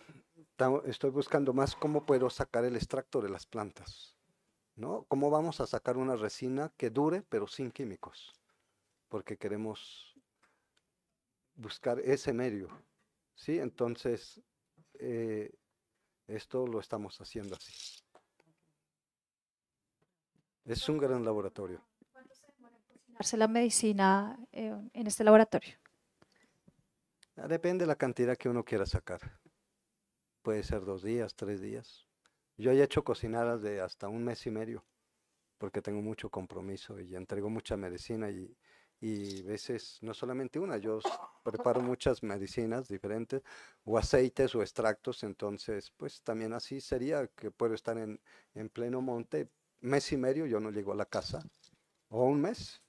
estoy buscando más cómo puedo sacar el extracto de las plantas ¿no? ¿Cómo vamos a sacar una resina que dure pero sin químicos? Porque queremos buscar ese medio, ¿sí? Entonces, eh, esto lo estamos haciendo así. Es un gran laboratorio. ¿Cuánto se la medicina eh, en este laboratorio? Ah, depende de la cantidad que uno quiera sacar. Puede ser dos días, tres días. Yo he hecho cocinadas de hasta un mes y medio, porque tengo mucho compromiso y entrego mucha medicina y, y veces no solamente una, yo preparo muchas medicinas diferentes o aceites o extractos, entonces pues también así sería que puedo estar en, pleno monte mes y medio, yo no llego a la casa, o un mes,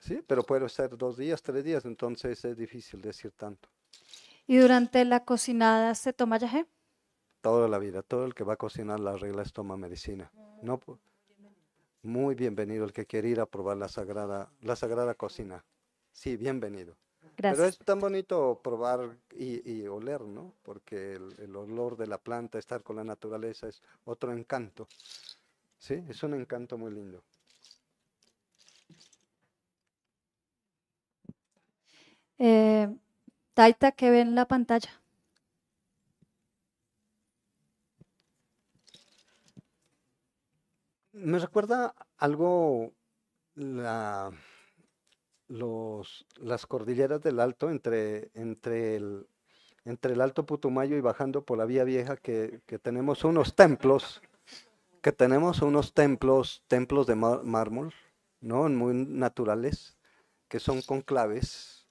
sí, pero puedo estar dos días, tres días, entonces es difícil decir tanto. ¿Y durante la cocinada se toma yagé? Toda la vida. Todo el que va a cocinar las reglas toma medicina. No, muy bienvenido el que quiere ir a probar la sagrada, la sagrada cocina. Sí, bienvenido. Gracias. Pero es tan bonito probar y, oler, ¿no? Porque el, olor de la planta, estar con la naturaleza es otro encanto. Sí, es un encanto muy lindo. Eh, taita, ¿Qué ve en la pantalla. me recuerda algo las cordilleras del Alto entre, entre, el, entre el Alto Putumayo y bajando por la Vía Vieja que, tenemos unos templos, que tenemos unos templos, templos de mármol, ¿no? Muy naturales, que son con claves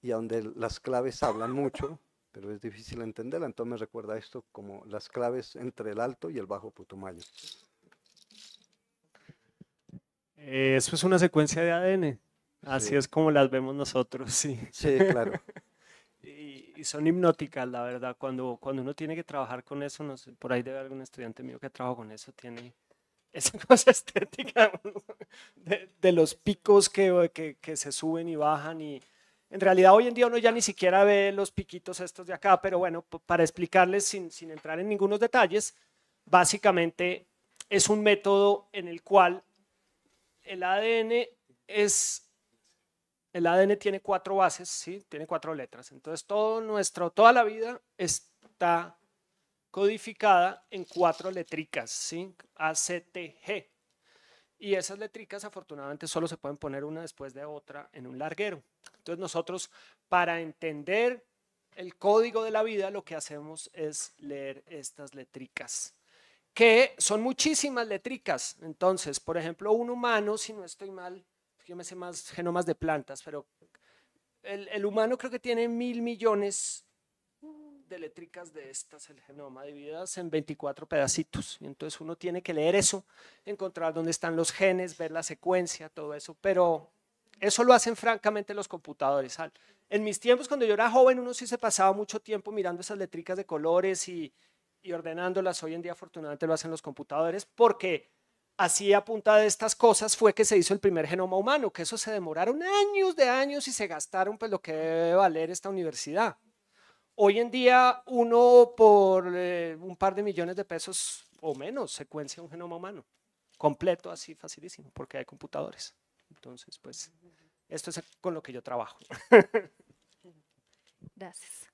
y donde las claves hablan mucho, pero es difícil entenderla, entonces me recuerda esto como las claves entre el Alto y el Bajo Putumayo eso es una secuencia de ADN. Así es como las vemos nosotros, sí. Sí, claro. *laughs* y, son hipnóticas, la verdad. Cuando, cuando uno tiene que trabajar con eso, por ahí debe haber algún estudiante mío que trabaja con eso, tiene *laughs* esa cosa estética *laughs* de, los picos que, que, se suben y bajan. Y en realidad hoy en día uno ya ni siquiera ve los piquitos estos de acá, pero bueno, para explicarles sin, sin entrar en ningunos detalles, básicamente es un método en el cual el ADN es, el ADN tiene cuatro bases, ¿sí? tiene cuatro letras. Entonces, todo nuestro, toda la vida está codificada en cuatro letricas, ¿sí? A, C, T, G. Y esas letricas afortunadamente solo se pueden poner una después de otra en un larguero. Entonces nosotros para entender el código de la vida lo que hacemos es leer estas letricas que son muchísimas letricas. Entonces, por ejemplo, un humano, si no estoy mal, yo me sé más genomas de plantas, pero el, humano creo que tiene mil millones de letricas de estas, el genoma, divididas en 24 pedacitos. Y entonces uno tiene que leer eso, encontrar dónde están los genes, ver la secuencia, todo eso. Pero eso lo hacen francamente los computadores. En mis tiempos, cuando yo era joven, uno sí se pasaba mucho tiempo mirando esas letricas de colores y y ordenándolas. Hoy en día afortunadamente lo hacen los computadores porque así a punta de estas cosas fue que se hizo el primer genoma humano, que eso se demoraron años de años y se gastaron pues lo que debe valer esta universidad. Hoy en día uno por eh, un par de millones de pesos o menos secuencia un genoma humano, completo así facilísimo, porque hay computadores. Entonces, pues, esto es con lo que yo trabajo. *laughs* Gracias.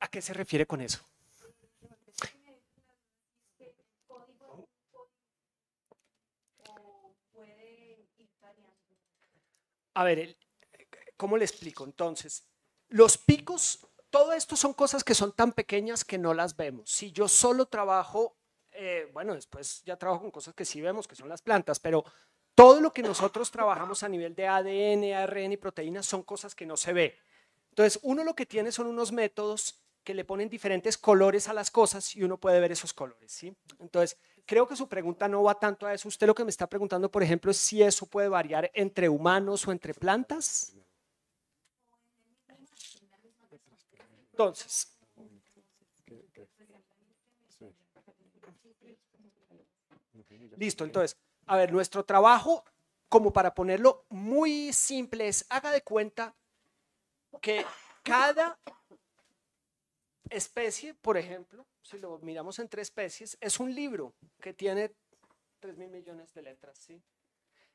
a, qué se refiere con eso? A ver, ¿cómo le explico? Entonces, los picos, todo esto son cosas que son tan pequeñas que no las vemos. Si yo solo trabajo, eh, bueno, después ya trabajo con cosas que sí vemos, que son las plantas, pero todo lo que nosotros trabajamos a nivel de ADN, ARN y proteínas son cosas que no se ve. Entonces, uno lo que tiene son unos métodos que le ponen diferentes colores a las cosas y uno puede ver esos colores, ¿sí? Entonces, creo que su pregunta no va tanto a eso. Usted lo que me está preguntando, por ejemplo, es si eso puede variar entre humanos o entre plantas. Entonces, listo, entonces, a ver, nuestro trabajo, como para ponerlo muy simple, es haga de cuenta que cada especie, por ejemplo, si lo miramos entre especies, es un libro que tiene 3 mil millones de letras,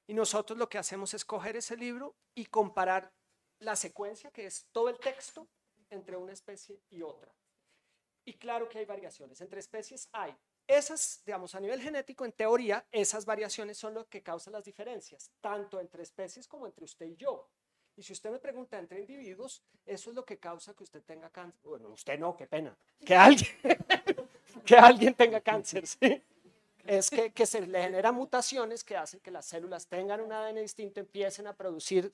Y nosotros lo que hacemos es coger ese libro y comparar la secuencia, que es todo el texto, entre una especie y otra. Y claro que hay variaciones. Entre especies hay. Esas, digamos, a nivel genético, en teoría, esas variaciones son lo que causan las diferencias, tanto entre especies como entre usted y yo. Y si usted me pregunta entre individuos, eso es lo que causa que usted tenga cáncer. Bueno, usted no, qué pena. Que alguien, *laughs* que alguien tenga cáncer, ¿sí? Es que, se le generan mutaciones que hacen que las células tengan un ADN distinto, empiecen a producir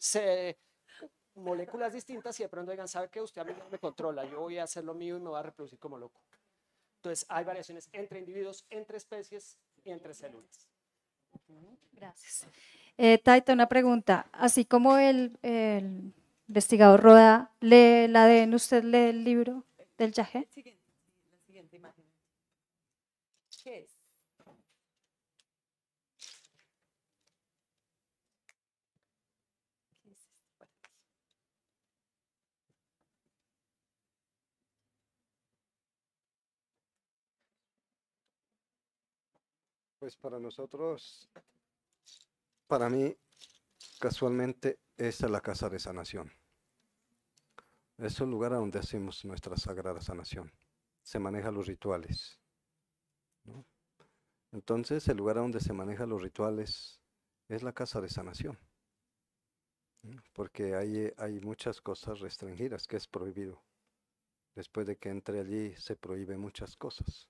moléculas distintas y de pronto digan, ¿sabe qué? Usted a mí no me controla, yo voy a hacer lo mío y me voy a reproducir como loco. Entonces hay variaciones entre individuos, entre especies y entre células. Gracias. Eh, Taito, una pregunta. Así como el, investigador Roda lee la ADN, ¿usted lee el libro del Yaje? Pues, para nosotros, para mí, casualmente, es la casa de sanación. Es un lugar a donde hacemos nuestra sagrada sanación. Se manejan los rituales. Entonces, el lugar a donde se manejan los rituales es la casa de sanación. Porque hay, hay muchas cosas restringidas que es prohibido. Después de que entre allí se prohíbe muchas cosas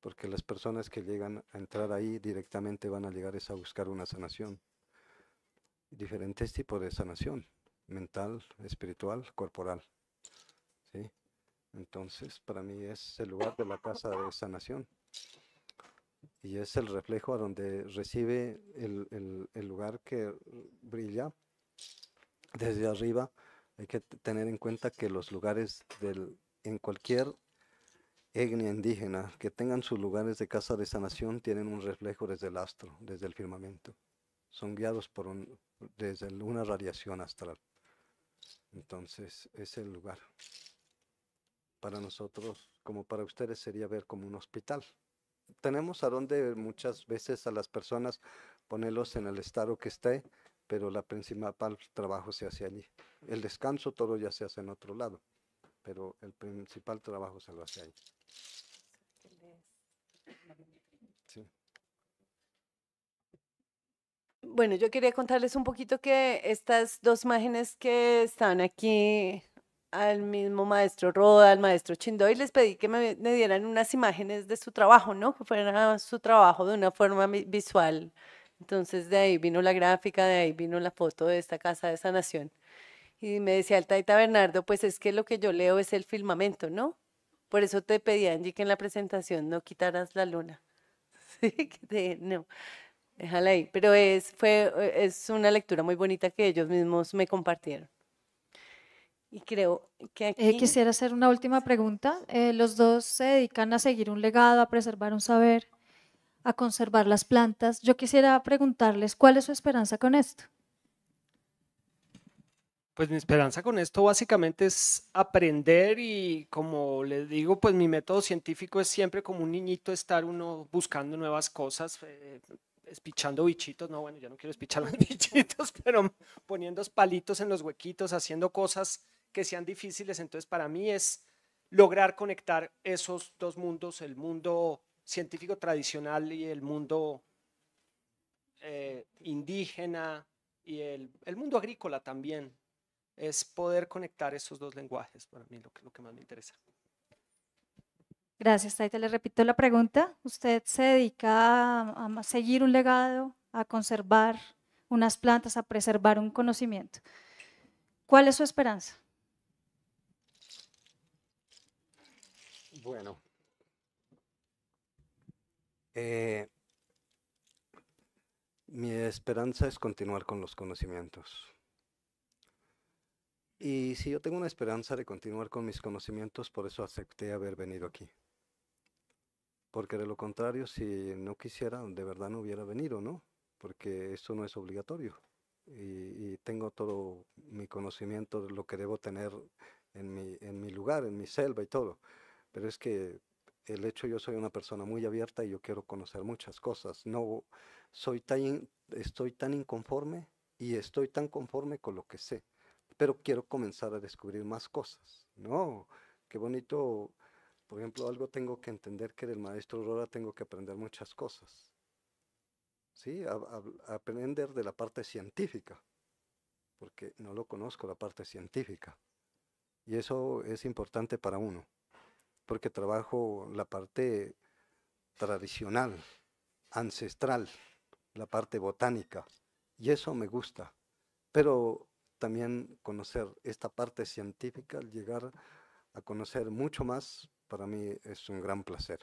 porque las personas que llegan a entrar ahí directamente van a llegar es a buscar una sanación. Diferentes tipos de sanación, mental, espiritual, corporal. ¿sí? Entonces, para mí es el lugar de la casa de sanación. Y es el reflejo a donde recibe el, lugar que brilla desde arriba. Hay que tener en cuenta que los lugares del, en cualquier etnia indígena que tengan sus lugares de casa de sanación tienen un reflejo desde el astro, desde el firmamento. Son guiados por un, desde una radiación astral. Entonces, es el lugar. Para nosotros, como para ustedes, sería ver como un hospital. Tenemos a donde muchas veces a las personas ponerlos en el estado que esté, pero la principal trabajo se hace allí. El descanso todo ya se hace en otro lado, pero el principal trabajo se lo hace allí. Bueno, yo quería contarles un poquito que estas dos imágenes que estaban aquí al mismo maestro Roda, al maestro Chindoy, les pedí que me, dieran unas imágenes de su trabajo, ¿no? Que fueran su trabajo de una forma visual. Entonces de ahí vino la gráfica, de ahí vino la foto de esta casa de nación Y me decía el Taita Bernardo, pues es que lo que yo leo es el filmamento, ¿no? Por eso te pedí, Angie, que en la presentación no quitaras la luna. *laughs* Sí, que no, déjala ahí. Pero es, fue, e, es una lectura muy bonita que ellos mismos me compartieron. Y creo que eh, aquí... quisiera hacer una última pregunta. Eh, los dos se dedican a seguir un legado, a preservar un saber, a conservar las plantas. Yo quisiera preguntarles cuál es su esperanza con esto. Pues mi esperanza con esto básicamente es aprender y como les digo, pues mi método científico es siempre como un niñito estar uno buscando nuevas cosas, eh, espichando bichitos, no, bueno, ya no quiero espichar los *laughs* bichitos, pero poniendo palitos en los huequitos, haciendo cosas que sean difíciles. Entonces, para mí es lograr conectar esos dos mundos, el mundo científico tradicional y el mundo eh, indígena y el, mundo agrícola también es poder conectar esos dos lenguajes, para mí lo que, más me interesa. Gracias, Taita. Le repito la pregunta. ¿Usted se dedica a, seguir un legado, a conservar unas plantas, a preservar un conocimiento? ¿Cuál es su esperanza? Bueno. Eh, mi esperanza es continuar con los conocimientos y si yo tengo una esperanza de continuar con mis conocimientos, por eso acepté haber venido aquí. Porque de lo contrario, si no quisiera, de verdad no hubiera venido, ¿no? Porque eso no es obligatorio. Y, tengo todo mi conocimiento de lo que debo tener en mi, en mi lugar, en mi selva y todo. Pero es que el hecho yo soy una persona muy abierta y yo quiero conocer muchas cosas. No soy tan estoy tan inconforme y estoy tan conforme con lo que sé pero quiero comenzar a descubrir más cosas. No, qué bonito. Por ejemplo, algo tengo que entender que del maestro Aurora tengo que aprender muchas cosas. ¿Sí? aprender de la parte científica, porque no lo conozco la parte científica. Y eso es importante para uno, porque trabajo la parte tradicional, ancestral, la parte botánica, y eso me gusta. Pero también conocer esta parte científica, llegar a conocer mucho más, para mí es un gran placer.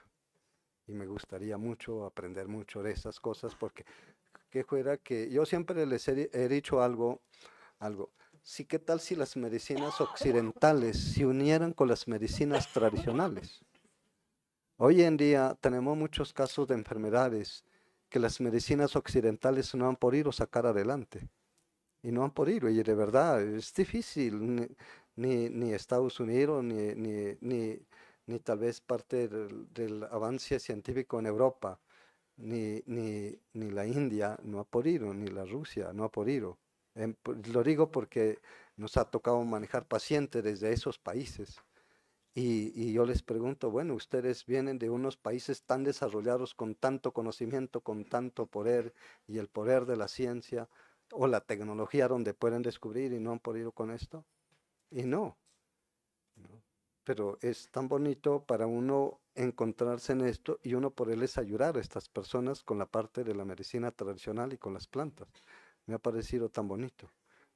Y me gustaría mucho aprender mucho de esas cosas porque que fuera que yo siempre les he, dicho algo, algo. Sí, ¿qué tal si las medicinas occidentales se unieran con las medicinas tradicionales? Hoy en día tenemos muchos casos de enfermedades que las medicinas occidentales no han podido sacar adelante y no han podido. Y de verdad es difícil, ni, ni Estados Unidos, ni, ni, ni, tal vez parte del, avance científico en Europa, ni, ni, ni, la India no ha podido, ni la Rusia no ha podido. Em, lo digo porque nos ha tocado manejar pacientes desde esos países. Y, y, yo les pregunto, bueno, ustedes vienen de unos países tan desarrollados con tanto conocimiento, con tanto poder y el poder de la ciencia, o la tecnología donde pueden descubrir y no han podido con esto. Y no. Pero es tan bonito para uno encontrarse en esto y uno poderles ayudar a estas personas con la parte de la medicina tradicional y con las plantas. Me ha parecido tan bonito.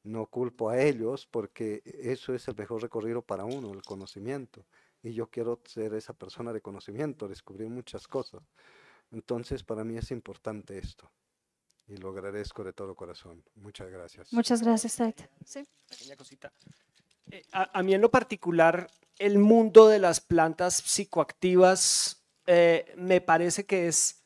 No culpo a ellos porque eso es el mejor recorrido para uno, el conocimiento. Y yo quiero ser esa persona de conocimiento, descubrir muchas cosas. Entonces para mí es importante esto y lo agradezco de todo corazón. Muchas gracias. Muchas gracias, Ted. Sí. Pequeña cosita. Eh, a, mí en lo particular, el mundo de las plantas psicoactivas eh, me parece que es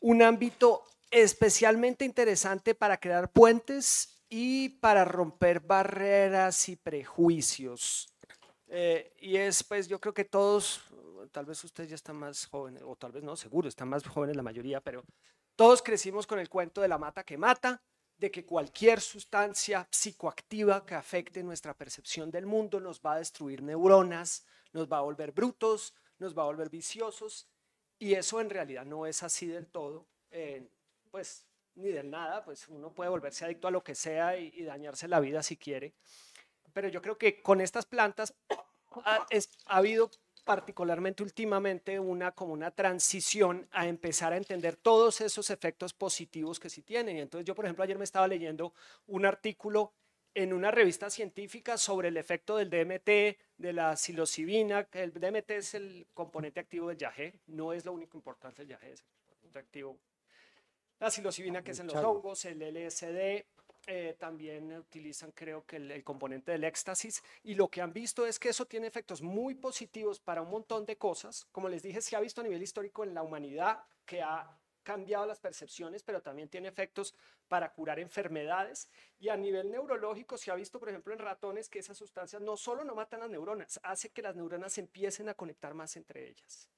un ámbito especialmente interesante para crear puentes y para romper barreras y prejuicios. Eh, y es, pues, yo creo que todos, tal vez ustedes ya están más jóvenes, o tal vez no, seguro, están más jóvenes la mayoría, pero todos crecimos con el cuento de la mata que mata, de que cualquier sustancia psicoactiva que afecte nuestra percepción del mundo nos va a destruir neuronas, nos va a volver brutos, nos va a volver viciosos, y eso en realidad no es así del todo, pues ni del nada, pues uno puede volverse adicto a lo que sea y, dañarse la vida si quiere, pero yo creo que con estas plantas ha habido particularmente últimamente una como una transición a empezar a entender todos esos efectos positivos que sí tienen. entonces yo, por ejemplo, ayer me estaba leyendo un artículo en una revista científica sobre el efecto del DMT, de la psilocibina. El DMT es el componente activo del yagé, no es lo único importante el yagé, es el componente activo. La psilocibina que es en los hongos, el LSD, eh, también utilizan creo que el, componente del éxtasis y lo que han visto es que eso tiene efectos muy positivos para un montón de cosas. Como les dije, se ha visto a nivel histórico en la humanidad que ha cambiado las percepciones, pero también tiene efectos para curar enfermedades. Y a nivel neurológico se ha visto, por ejemplo, en ratones que esas sustancias no solo no matan las neuronas, hace que las neuronas empiecen a conectar más entre ellas.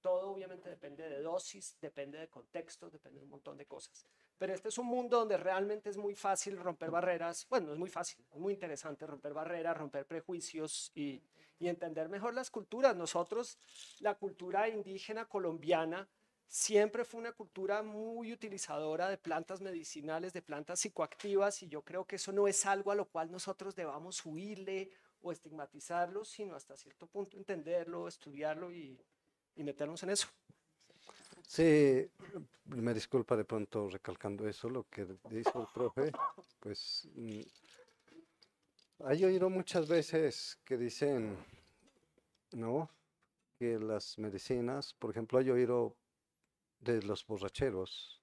Todo obviamente depende de dosis, depende de contexto, depende de un montón de cosas. Pero este es un mundo donde realmente es muy fácil romper barreras. Bueno, es muy fácil, es muy interesante romper barreras, romper prejuicios y, entender mejor las culturas. Nosotros, la cultura indígena colombiana, siempre fue una cultura muy utilizadora de plantas medicinales, de plantas psicoactivas, y yo creo que eso no es algo a lo cual nosotros debamos huirle o estigmatizarlo, sino hasta cierto punto entenderlo, estudiarlo y meternos en eso. Sí, me disculpa de pronto recalcando eso, lo que dijo el profe, pues mm, hay oído muchas veces que dicen, ¿no? Que las medicinas, por ejemplo, hay oído de los borracheros,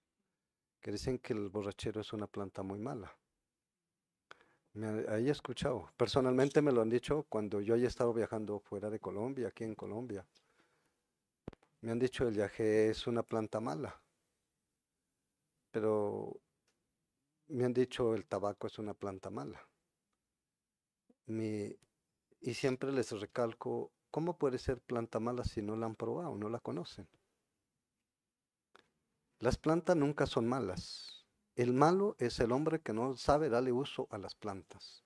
que dicen que el borrachero es una planta muy mala. Me, ahí he escuchado. Personalmente me lo han dicho cuando yo he estado viajando fuera de Colombia, aquí en Colombia. Me han dicho el yagé es una planta mala, pero me han dicho el tabaco es una planta mala. y siempre les recalco, ¿cómo puede ser planta mala si no la han probado, no la conocen? Las plantas nunca son malas. El malo es el hombre que no sabe darle uso a las plantas.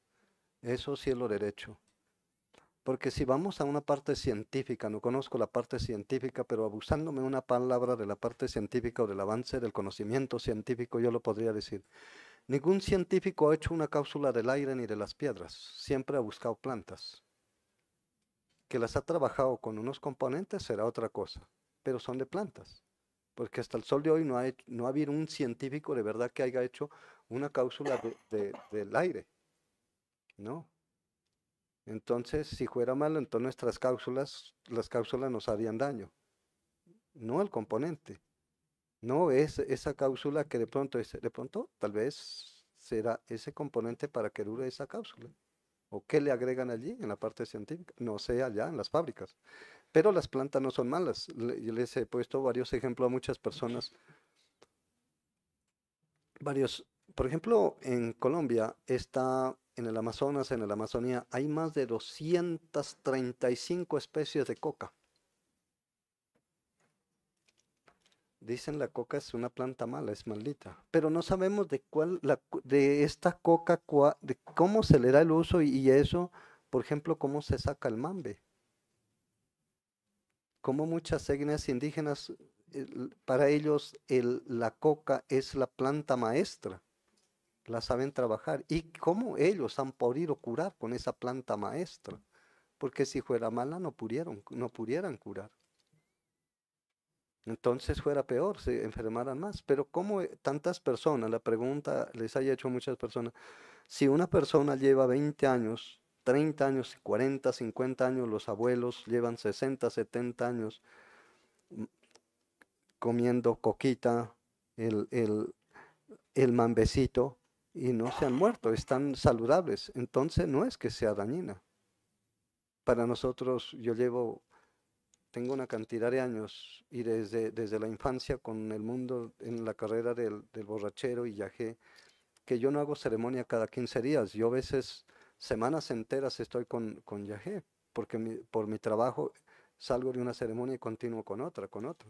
Eso es lo derecho. Porque si vamos a una parte científica, no conozco la parte científica, pero abusándome una palabra de la parte científica o del avance del conocimiento científico, yo lo podría decir. Ningún científico ha hecho una cápsula del aire ni de las piedras. Siempre ha buscado plantas. Que las ha trabajado con unos componentes será otra cosa, pero son de plantas. Porque hasta el sol de hoy no ha, no ha habido un científico de verdad que haya hecho una cápsula del aire. No, entonces, si fuera malo, entonces nuestras cápsulas, las cápsulas nos harían daño, no el componente. No es esa cápsula que de pronto, de pronto, tal vez será ese componente para que dure esa cápsula. ¿O qué le agregan allí en la parte científica? No sé, allá en las fábricas. Pero las plantas no son malas. les he puesto varios ejemplos a muchas personas. Varios. Por ejemplo, en Colombia está en el Amazonas, en la Amazonía, hay más de 235 especies de coca. Dicen la coca es una planta mala, es maldita, pero no sabemos de cuál, de esta coca, de cómo se le da el uso y, eso, por ejemplo, cómo se saca el mambe. Como muchas etnias indígenas, para ellos la coca es la planta maestra la saben trabajar y cómo ellos han podido curar con esa planta maestra, porque si fuera mala no pudieron, no pudieran curar. Entonces fuera peor, se enfermaran más. Pero como eh, tantas personas, la pregunta les haya hecho muchas personas, si una persona lleva 20 años, 30 años, 40, 50 años, los abuelos llevan 60, 70 años mm, comiendo coquita, el, el, el mambecito, y no se han muerto, están saludables. Entonces no es que sea dañina. Para nosotros, yo llevo, tengo una cantidad de años y desde, desde la infancia con el mundo en la carrera del, borrachero y yaje que yo no hago ceremonia cada 15 días. Yo a veces semanas enteras estoy con, con porque por mi trabajo salgo de una ceremonia y continúo con otra, con otra.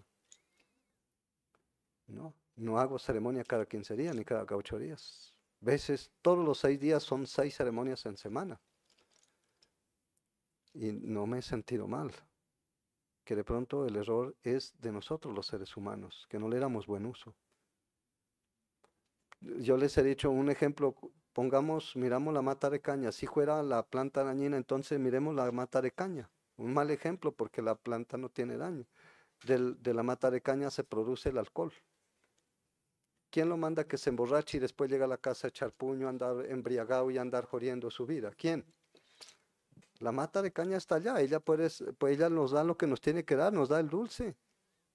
No, no hago ceremonia cada 15 días ni cada 8 días veces todos los seis días son seis ceremonias en semana. Y no me he sentido mal. Que de pronto el error es de nosotros los seres humanos, que no le damos buen uso. Yo les he dicho un ejemplo, pongamos, miramos la mata de caña. Si fuera la planta dañina, entonces miremos la mata de caña. Un mal ejemplo porque la planta no tiene daño. de la mata de caña se produce el alcohol. ¿Quién lo manda que se emborrache y después llega a la casa a echar puño, andar embriagado y andar jodiendo su vida? ¿Quién? La mata de caña está allá, ella, pues ella nos da lo que nos tiene que dar, nos da el dulce,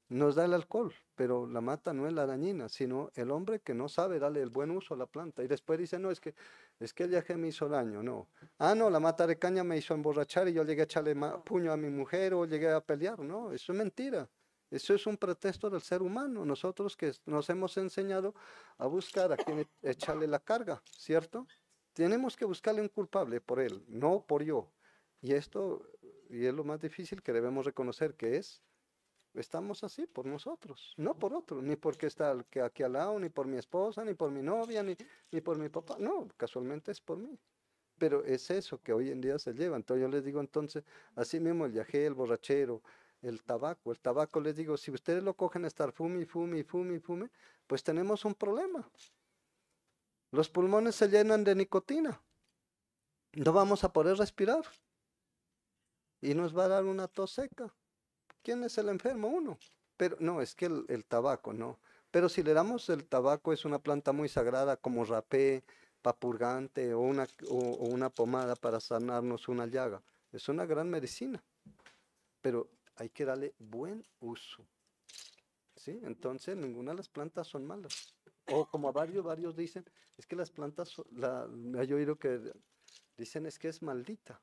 nos da el alcohol, pero la mata no es la dañina, sino el hombre que no sabe darle el buen uso a la planta. Y después dice, no, es que, es que el viaje me hizo daño, no. Ah, no, la mata de caña me hizo emborrachar y yo llegué a echarle puño a mi mujer o llegué a pelear, no, eso es mentira. Eso es un pretexto del ser humano, nosotros que nos hemos enseñado a buscar a quien echarle la carga, ¿cierto? Tenemos que buscarle un culpable por él, no por yo. Y esto y es lo más difícil que debemos reconocer que es estamos así por nosotros, no por otro, ni porque está aquí al lado, ni por mi esposa, ni por mi novia, ni, por mi papá, no, casualmente es por mí. Pero es eso que hoy en día se lleva. Entonces yo les digo entonces, así mismo el viajero, el borrachero, el tabaco. El tabaco, les digo, si ustedes lo cogen a estar fume, fume, fume, fume, pues tenemos un problema. Los pulmones se llenan de nicotina. No vamos a poder respirar. Y nos va a dar una tos seca. ¿Quién es el enfermo? Uno. Pero no, es que el, tabaco, no. Pero si le damos el tabaco, es una planta muy sagrada como rapé, papurgante o una, o una pomada para sanarnos una llaga. Es una gran medicina. Pero hay que darle buen uso. ¿Sí? Entonces, ninguna de las plantas son malas. O como varios, varios dicen, es que las plantas, la, ha oído que dicen es que es maldita.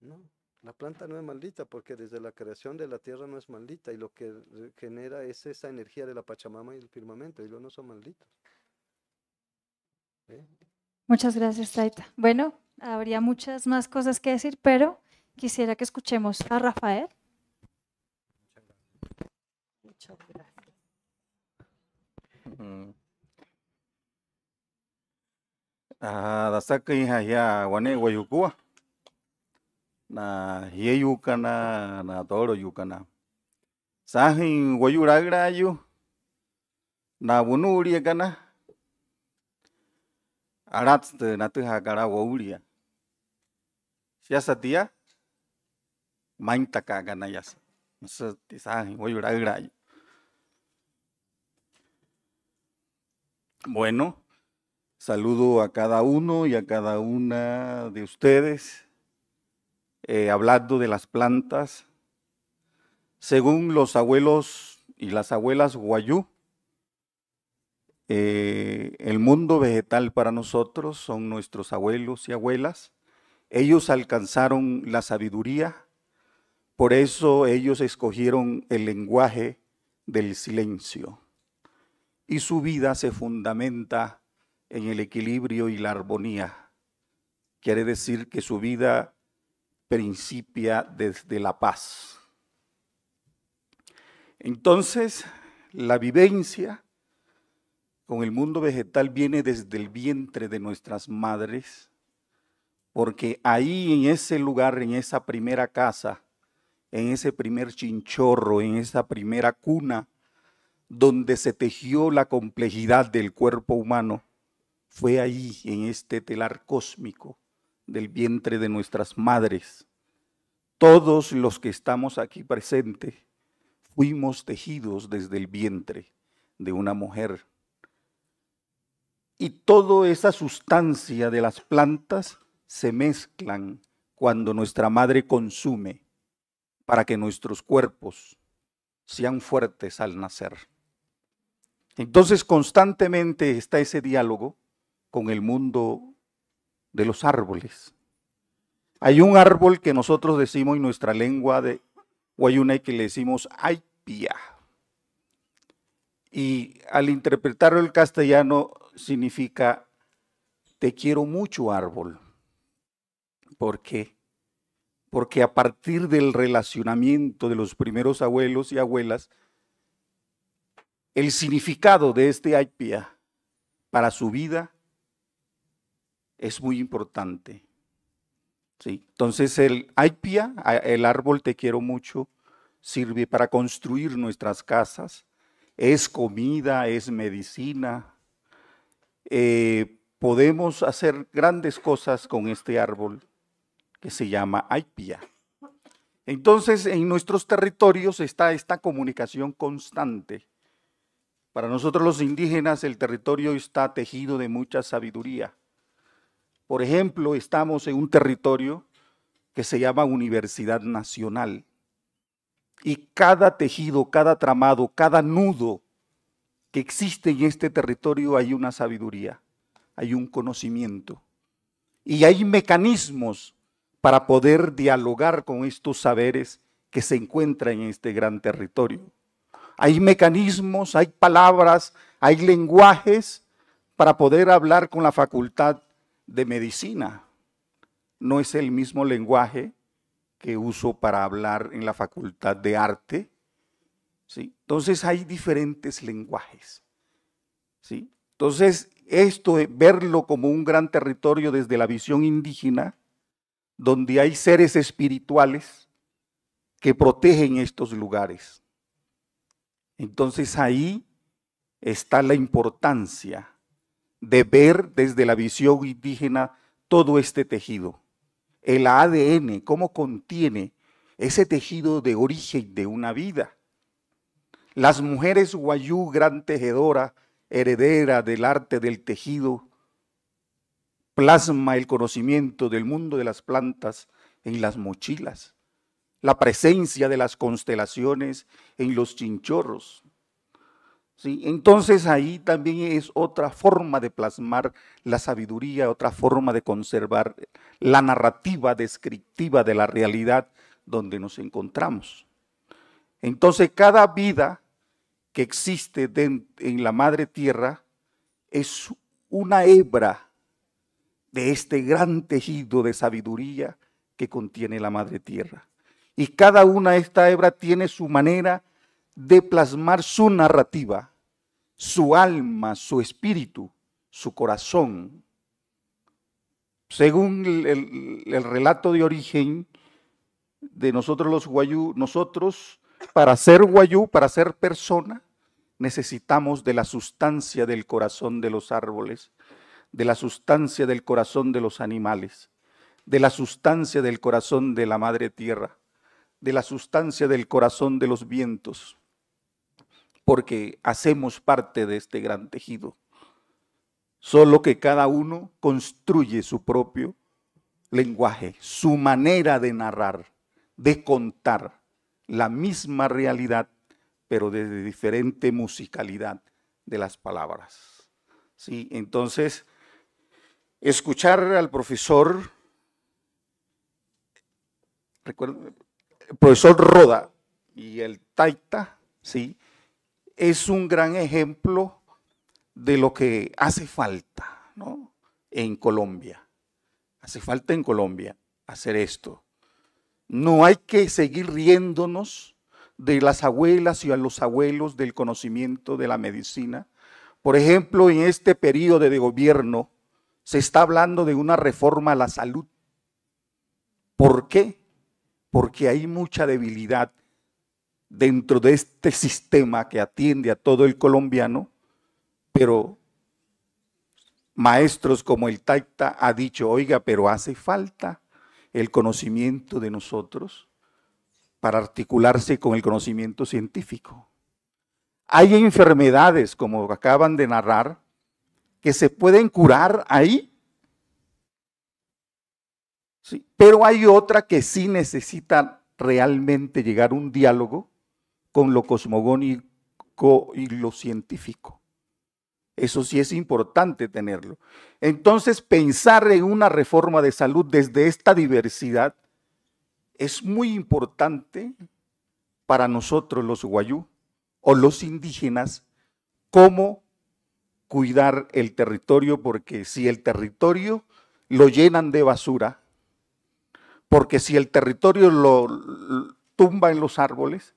No, la planta no es maldita porque desde la creación de la tierra no es maldita y lo que genera es esa energía de la Pachamama y el firmamento. y luego no son malditos. ¿Eh? Muchas gracias, Taita. Bueno, habría muchas más cosas que decir, pero quisiera que escuchemos a Rafael. çok biraz. ha ya wane wayukua na ye yukana na toro yukana sahin wayuragra yu na wunuria kana aratst na tuha kara wauria siasatia maintaka kana yasa sahin wayuragra yu Bueno, saludo a cada uno y a cada una de ustedes, eh, hablando de las plantas. Según los abuelos y las abuelas guayú, eh, el mundo vegetal para nosotros son nuestros abuelos y abuelas. Ellos alcanzaron la sabiduría, por eso ellos escogieron el lenguaje del silencio y su vida se fundamenta en el equilibrio y la armonía. Quiere decir que su vida principia desde la paz. Entonces, la vivencia con el mundo vegetal viene desde el vientre de nuestras madres, porque ahí en ese lugar, en esa primera casa, en ese primer chinchorro, en esa primera cuna, donde se tejió la complejidad del cuerpo humano, fue ahí, en este telar cósmico del vientre de nuestras madres. Todos los que estamos aquí presentes fuimos tejidos desde el vientre de una mujer. Y toda esa sustancia de las plantas se mezclan cuando nuestra madre consume para que nuestros cuerpos sean fuertes al nacer. Entonces constantemente está ese diálogo con el mundo de los árboles. Hay un árbol que nosotros decimos en nuestra lengua de Guayuna que le decimos aipia. Y al interpretarlo el castellano significa te quiero mucho árbol. ¿Por qué? Porque a partir del relacionamiento de los primeros abuelos y abuelas, el significado de este aipia para su vida es muy importante. ¿sí? Entonces el aipia, el árbol te quiero mucho, sirve para construir nuestras casas, es comida, es medicina. Eh, podemos hacer grandes cosas con este árbol que se llama aipia. Entonces, en nuestros territorios está esta comunicación constante para nosotros los indígenas el territorio está tejido de mucha sabiduría. Por ejemplo, estamos en un territorio que se llama Universidad Nacional. Y cada tejido, cada tramado, cada nudo que existe en este territorio hay una sabiduría, hay un conocimiento. Y hay mecanismos para poder dialogar con estos saberes que se encuentran en este gran territorio hay mecanismos, hay palabras, hay lenguajes para poder hablar con la facultad de medicina. No es el mismo lenguaje que uso para hablar en la facultad de arte. ¿sí? Entonces hay diferentes lenguajes. Entonces, esto, verlo como un gran territorio desde la visión indígena, donde hay seres espirituales que protegen estos lugares. Entonces ahí está la importancia de ver desde la visión indígena todo este tejido. El ADN, cómo contiene ese tejido de origen de una vida. Las mujeres guayú, gran tejedora, heredera del arte del tejido, plasma el conocimiento del mundo de las plantas en las mochilas la presencia de las constelaciones en los chinchorros. ¿Sí? Entonces ahí también es otra forma de plasmar la sabiduría, otra forma de conservar la narrativa descriptiva de la realidad donde nos encontramos. Entonces cada vida que existe en la madre tierra es una hebra de este gran tejido de sabiduría que contiene la madre tierra. Y cada una de estas hebras tiene su manera de plasmar su narrativa, su alma, su espíritu, su corazón. Según el, el relato de origen de nosotros los guayú, nosotros para ser guayú, para ser persona, necesitamos de la sustancia del corazón de los árboles, de la sustancia del corazón de los animales, de la sustancia del corazón de la madre tierra de la sustancia del corazón de los vientos, porque hacemos parte de este gran tejido. Solo que cada uno construye su propio lenguaje, su manera de narrar, de contar la misma realidad, pero desde diferente musicalidad de las palabras. ¿Sí? Entonces, escuchar al profesor, recuerdo, el profesor Roda y el Taita, ¿sí? es un gran ejemplo de lo que hace falta ¿no? en Colombia. Hace falta en Colombia hacer esto. No hay que seguir riéndonos de las abuelas y a los abuelos del conocimiento de la medicina. Por ejemplo, en este periodo de gobierno se está hablando de una reforma a la salud. ¿Por qué? porque hay mucha debilidad dentro de este sistema que atiende a todo el colombiano, pero maestros como el Taita ha dicho, oiga, pero hace falta el conocimiento de nosotros para articularse con el conocimiento científico. Hay enfermedades, como acaban de narrar, que se pueden curar ahí pero hay otra que sí necesita realmente llegar a un diálogo con lo cosmogónico y lo científico. Eso sí es importante tenerlo. Entonces, pensar en una reforma de salud desde esta diversidad es muy importante para nosotros los guayú o los indígenas, cómo cuidar el territorio, porque si el territorio lo llenan de basura, porque si el territorio lo, tumba en los árboles,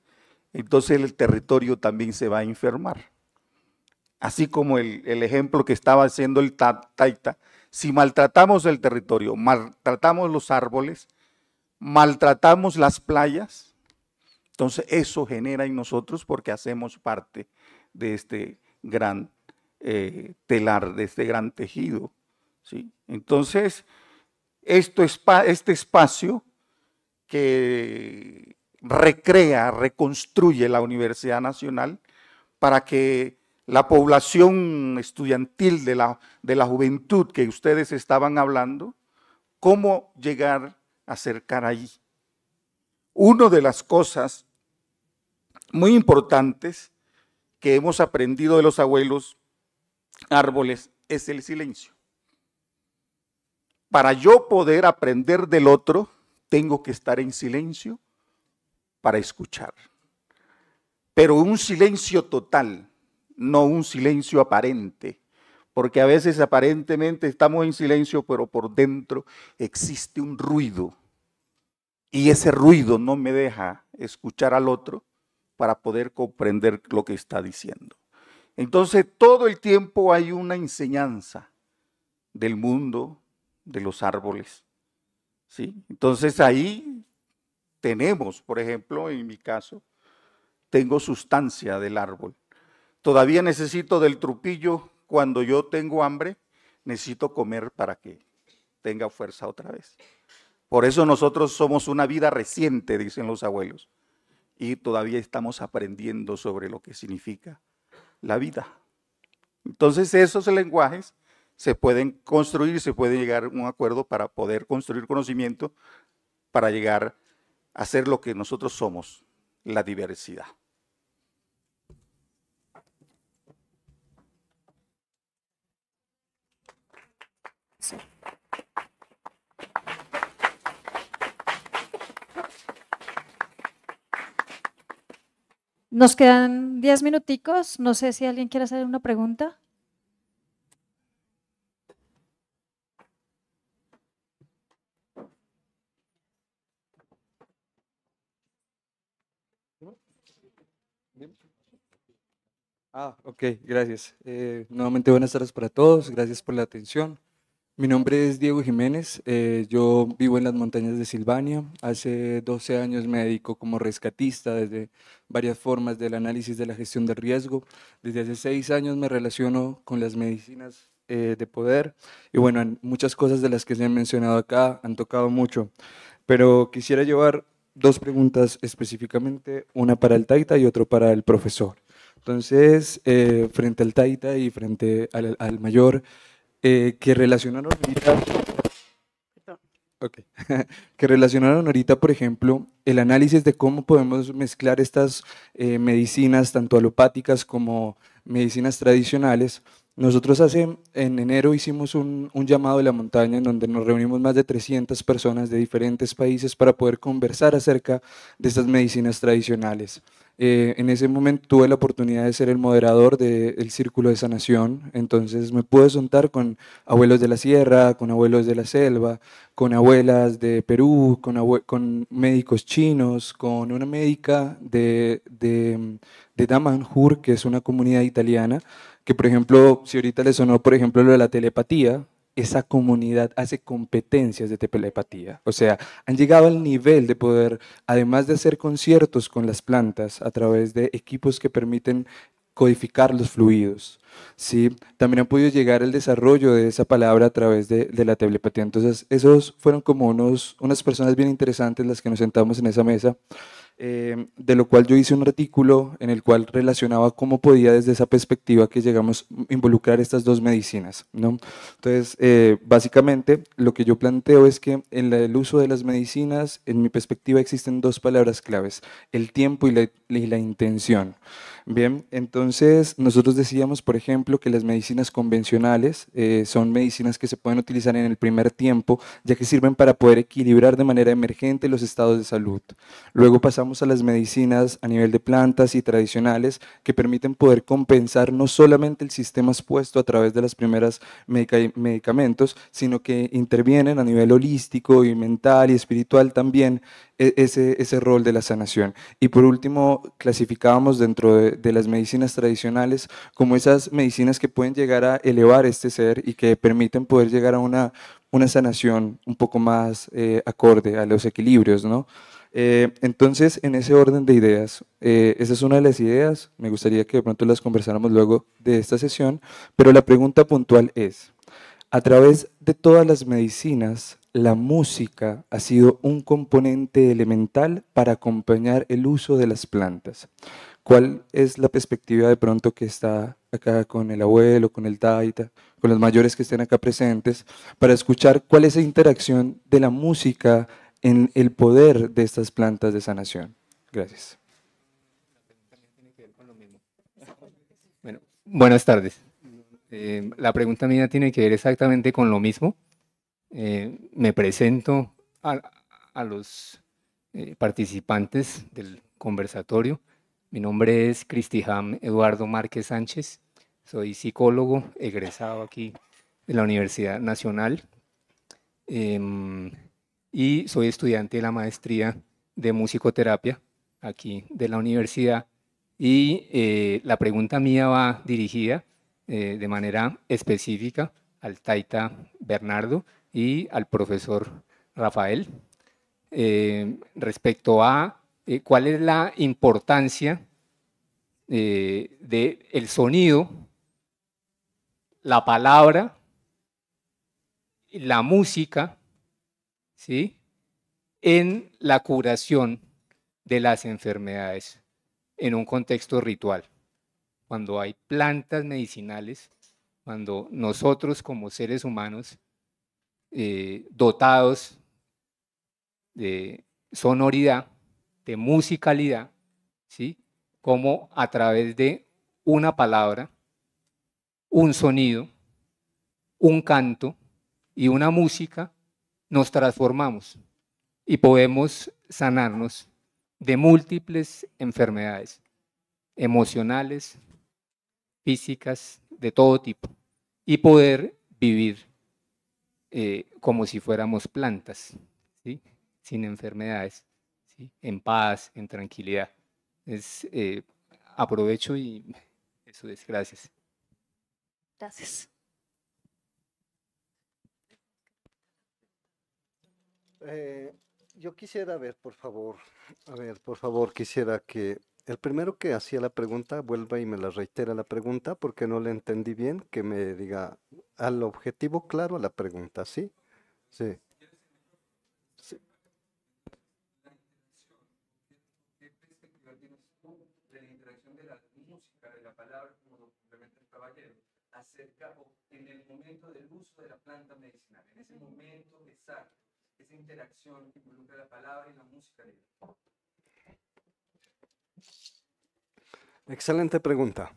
entonces el territorio también se va a enfermar. Así como el, ejemplo que estaba haciendo el Taita, si maltratamos el territorio, maltratamos los árboles, maltratamos las playas, entonces eso genera en nosotros porque hacemos parte de este gran eh, telar, de este gran tejido. ¿sí? Entonces, esto, este espacio que recrea, reconstruye la Universidad Nacional para que la población estudiantil de la, de la juventud que ustedes estaban hablando, cómo llegar a acercar allí. Una de las cosas muy importantes que hemos aprendido de los abuelos árboles es el silencio para yo poder aprender del otro, tengo que estar en silencio para escuchar. Pero un silencio total, no un silencio aparente, porque a veces aparentemente estamos en silencio, pero por dentro existe un ruido. Y ese ruido no me deja escuchar al otro para poder comprender lo que está diciendo. Entonces todo el tiempo hay una enseñanza del mundo, de los árboles. ¿sí? Entonces ahí tenemos, por ejemplo, en mi caso, tengo sustancia del árbol. Todavía necesito del trupillo cuando yo tengo hambre, necesito comer para que tenga fuerza otra vez. Por eso nosotros somos una vida reciente, dicen los abuelos, y todavía estamos aprendiendo sobre lo que significa la vida. Entonces esos lenguajes se pueden construir, se puede llegar a un acuerdo para poder construir conocimiento, para llegar a ser lo que nosotros somos, la diversidad. Nos quedan diez minuticos. No sé si alguien quiere hacer una pregunta. Ok, gracias. Eh, nuevamente buenas tardes para todos, gracias por la atención. Mi nombre es Diego Jiménez, eh, yo vivo en las montañas de Silvania, hace 12 años me dedico como rescatista desde varias formas del análisis de la gestión de riesgo, desde hace 6 años me relaciono con las medicinas eh, de poder y bueno, muchas cosas de las que se han mencionado acá han tocado mucho, pero quisiera llevar dos preguntas específicamente, una para el Taita y otro para el profesor. Entonces, eh, frente al Taita y frente al, mayor, eh, que relacionaron ahorita, *laughs* que relacionaron ahorita, por ejemplo, el análisis de cómo podemos mezclar estas eh, medicinas, tanto alopáticas como medicinas tradicionales, nosotros hace, en enero hicimos un, llamado de la montaña en donde nos reunimos más de 300 personas de diferentes países para poder conversar acerca de estas medicinas tradicionales. Eh, en ese momento tuve la oportunidad de ser el moderador del Círculo de Sanación, entonces me pude juntar con abuelos de la sierra, con abuelos de la selva, con abuelas de Perú, con, con médicos chinos, con una médica de, de, de que es una comunidad italiana, que por ejemplo, si ahorita le sonó, por ejemplo, lo de la telepatía, esa comunidad hace competencias de telepatía. O sea, han llegado al nivel de poder, además de hacer conciertos con las plantas a través de equipos que permiten codificar los fluidos. ¿sí? También han podido llegar al desarrollo de esa palabra a través de, de, la telepatía. Entonces, esos fueron como unos, unas personas bien interesantes las que nos sentamos en esa mesa. Em, de lo cual yo hice un artículo en el cual relacionaba cómo podía desde esa perspectiva que llegamos involucrar estas dos medicinas. ¿no? Entonces, eh, básicamente lo que yo planteo es que en el uso de las medicinas, en mi perspectiva, existen dos palabras claves, el tiempo y la intención. Bien, entonces nosotros decíamos, por ejemplo, que las medicinas convencionales eh, son medicinas que se pueden utilizar en el primer tiempo, ya que sirven para poder equilibrar de manera emergente los estados de salud. Luego pasamos a las medicinas a nivel de plantas y tradicionales, que permiten poder compensar no solamente el sistema expuesto a través de las primeras medicamentos, sino que intervienen a nivel holístico y mental y espiritual también e-, ese, ese rol de la sanación. Y por último, clasificábamos dentro de, de las medicinas tradicionales, como esas medicinas que pueden llegar a elevar este ser y que permiten poder llegar a una, una sanación un poco más eh, acorde a los equilibrios, ¿no? Eh, entonces, en ese orden de ideas, eh, esa es una de las ideas, me gustaría que de pronto las conversáramos luego de esta sesión, pero la pregunta puntual es, a través de todas las medicinas, la música ha sido un componente elemental para acompañar el uso de las plantas. ¿Cuál es la perspectiva de pronto que está acá con el abuelo, con el taita, con los mayores que estén acá presentes, para escuchar cuál es la interacción de la música en el poder de estas plantas de sanación? Gracias. buenas tardes. Eh, la pregunta mía tiene que ver exactamente con lo mismo. Eh, me presento a, los eh, participantes del conversatorio mi nombre es Cristijam Eduardo Márquez Sánchez, soy psicólogo egresado aquí de la Universidad Nacional em, y soy estudiante de la maestría de musicoterapia aquí de la universidad. Y eh, la pregunta mía va dirigida eh, de manera específica al Taita Bernardo y al profesor Rafael em, respecto a eh, cuál es la importancia eh, del sonido, la palabra, la música, en la curación de las enfermedades en un contexto ritual, cuando hay plantas medicinales, cuando nosotros como seres humanos eh, dotados de sonoridad, de musicalidad, ¿sí? Como a través de una palabra, un sonido, un canto y una música nos transformamos y podemos sanarnos de múltiples enfermedades emocionales, físicas, de todo tipo, y poder vivir eh, como si fuéramos plantas, ¿sí? sin enfermedades en paz, en tranquilidad. Es, eh, aprovecho y *laughs* eso es, gracias. Gracias. Eh, yo quisiera ver, por favor, a ver, por favor, quisiera que el primero que hacía la pregunta vuelva y me la reitera la pregunta porque no la entendí bien, que me diga al objetivo claro a la pregunta, ¿sí? Sí. acerca o en el momento del uso de la planta medicinal, en ese momento exacto, esa interacción que involucra la palabra y la música de Excelente pregunta.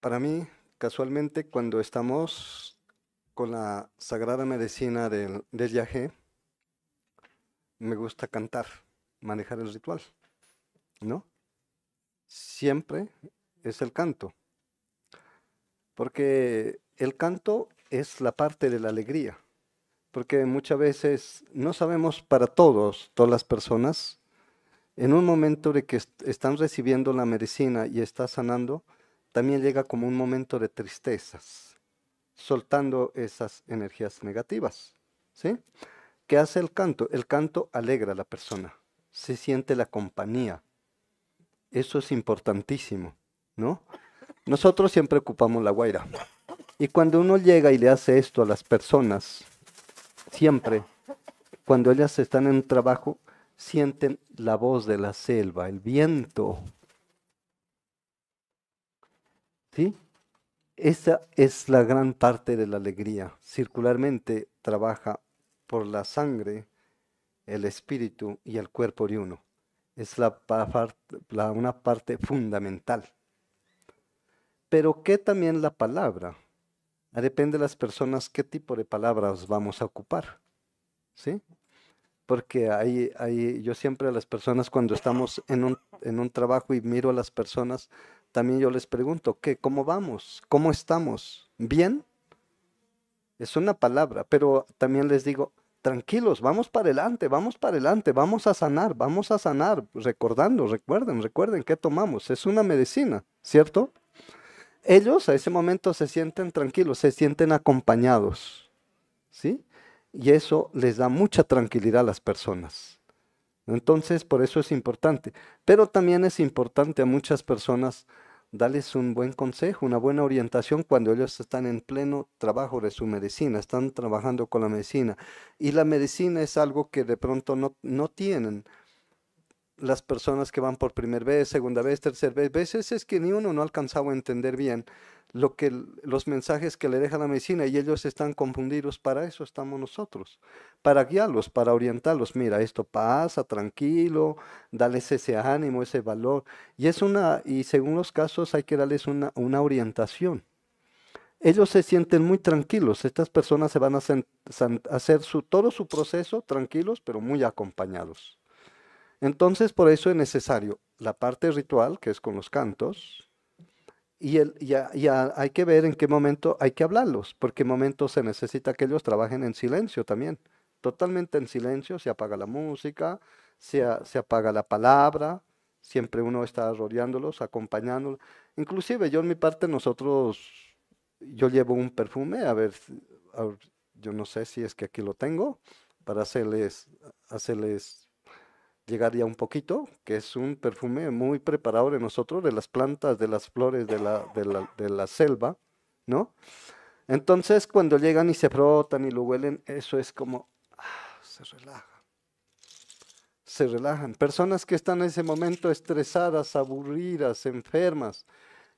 Para mí, casualmente, cuando estamos con la sagrada medicina del, del me gusta cantar, manejar el ritual, ¿no? Siempre es el canto. Porque el canto es la parte de la alegría. Porque muchas veces no sabemos para todos, todas las personas, en un momento de que están recibiendo la medicina y está sanando, también llega como un momento de tristezas, soltando esas energías negativas. ¿Sí? ¿Qué hace el canto? El canto alegra a la persona, se siente la compañía. Eso es importantísimo. Nosotros siempre ocupamos la guaira. Y cuando uno llega y le hace esto a las personas, siempre, cuando ellas están en trabajo, sienten la voz de la selva, el viento. ¿Sí? Esa es la gran parte de la alegría. Circularmente trabaja por la sangre, el espíritu y el cuerpo de uno. Es la, la una parte fundamental pero que también la palabra. Ah, depende de las personas qué tipo de palabras vamos a ocupar. ¿Sí? Porque hay, yo siempre a las personas cuando estamos en un, trabajo y miro a las personas, también yo les pregunto, ¿qué? ¿Cómo vamos? ¿Cómo estamos? ¿Bien? Es una palabra, pero también les digo, tranquilos, vamos para adelante, vamos para adelante, vamos a sanar, vamos a sanar, recordando, recuerden, recuerden ¿qué tomamos, es una medicina, ¿cierto? ellos a ese momento se sienten tranquilos, se sienten acompañados, ¿sí? Y eso les da mucha tranquilidad a las personas. Entonces, por eso es importante. Pero también es importante a muchas personas darles un buen consejo, una buena orientación cuando ellos están en pleno trabajo de su medicina, están trabajando con la medicina. Y la medicina es algo que de pronto no, no tienen las personas que van por primera vez, segunda vez, tercera vez, veces es que ni uno no ha alcanzado a entender bien lo que los mensajes que le deja la medicina y ellos están confundidos, para eso estamos nosotros, para guiarlos, para orientarlos, mira, esto pasa, tranquilo, dales ese ánimo, ese valor y es una y según los casos hay que darles una, una orientación. Ellos se sienten muy tranquilos, estas personas se van a hacer su, todo su proceso tranquilos, pero muy acompañados. Entonces, por eso es necesario la parte ritual, que es con los cantos, y, y hay que ver en qué momento hay que hablarlos, porque en momento se necesita que ellos trabajen en silencio también, totalmente en silencio, se apaga la música, se, se apaga la palabra, siempre uno está rodeándolos, acompañándolos. Inclusive yo en mi parte nosotros, yo llevo un perfume, a ver, yo no sé si es que aquí lo tengo, para hacerles, hacerles llegaría un poquito, que es un perfume muy preparado de nosotros, de las plantas, de las flores, de la, selva, ¿no? Entonces, cuando llegan y se frotan y lo huelen, eso es como, ah, se relajan se relajan. Personas que están en ese momento estresadas, aburridas, enfermas,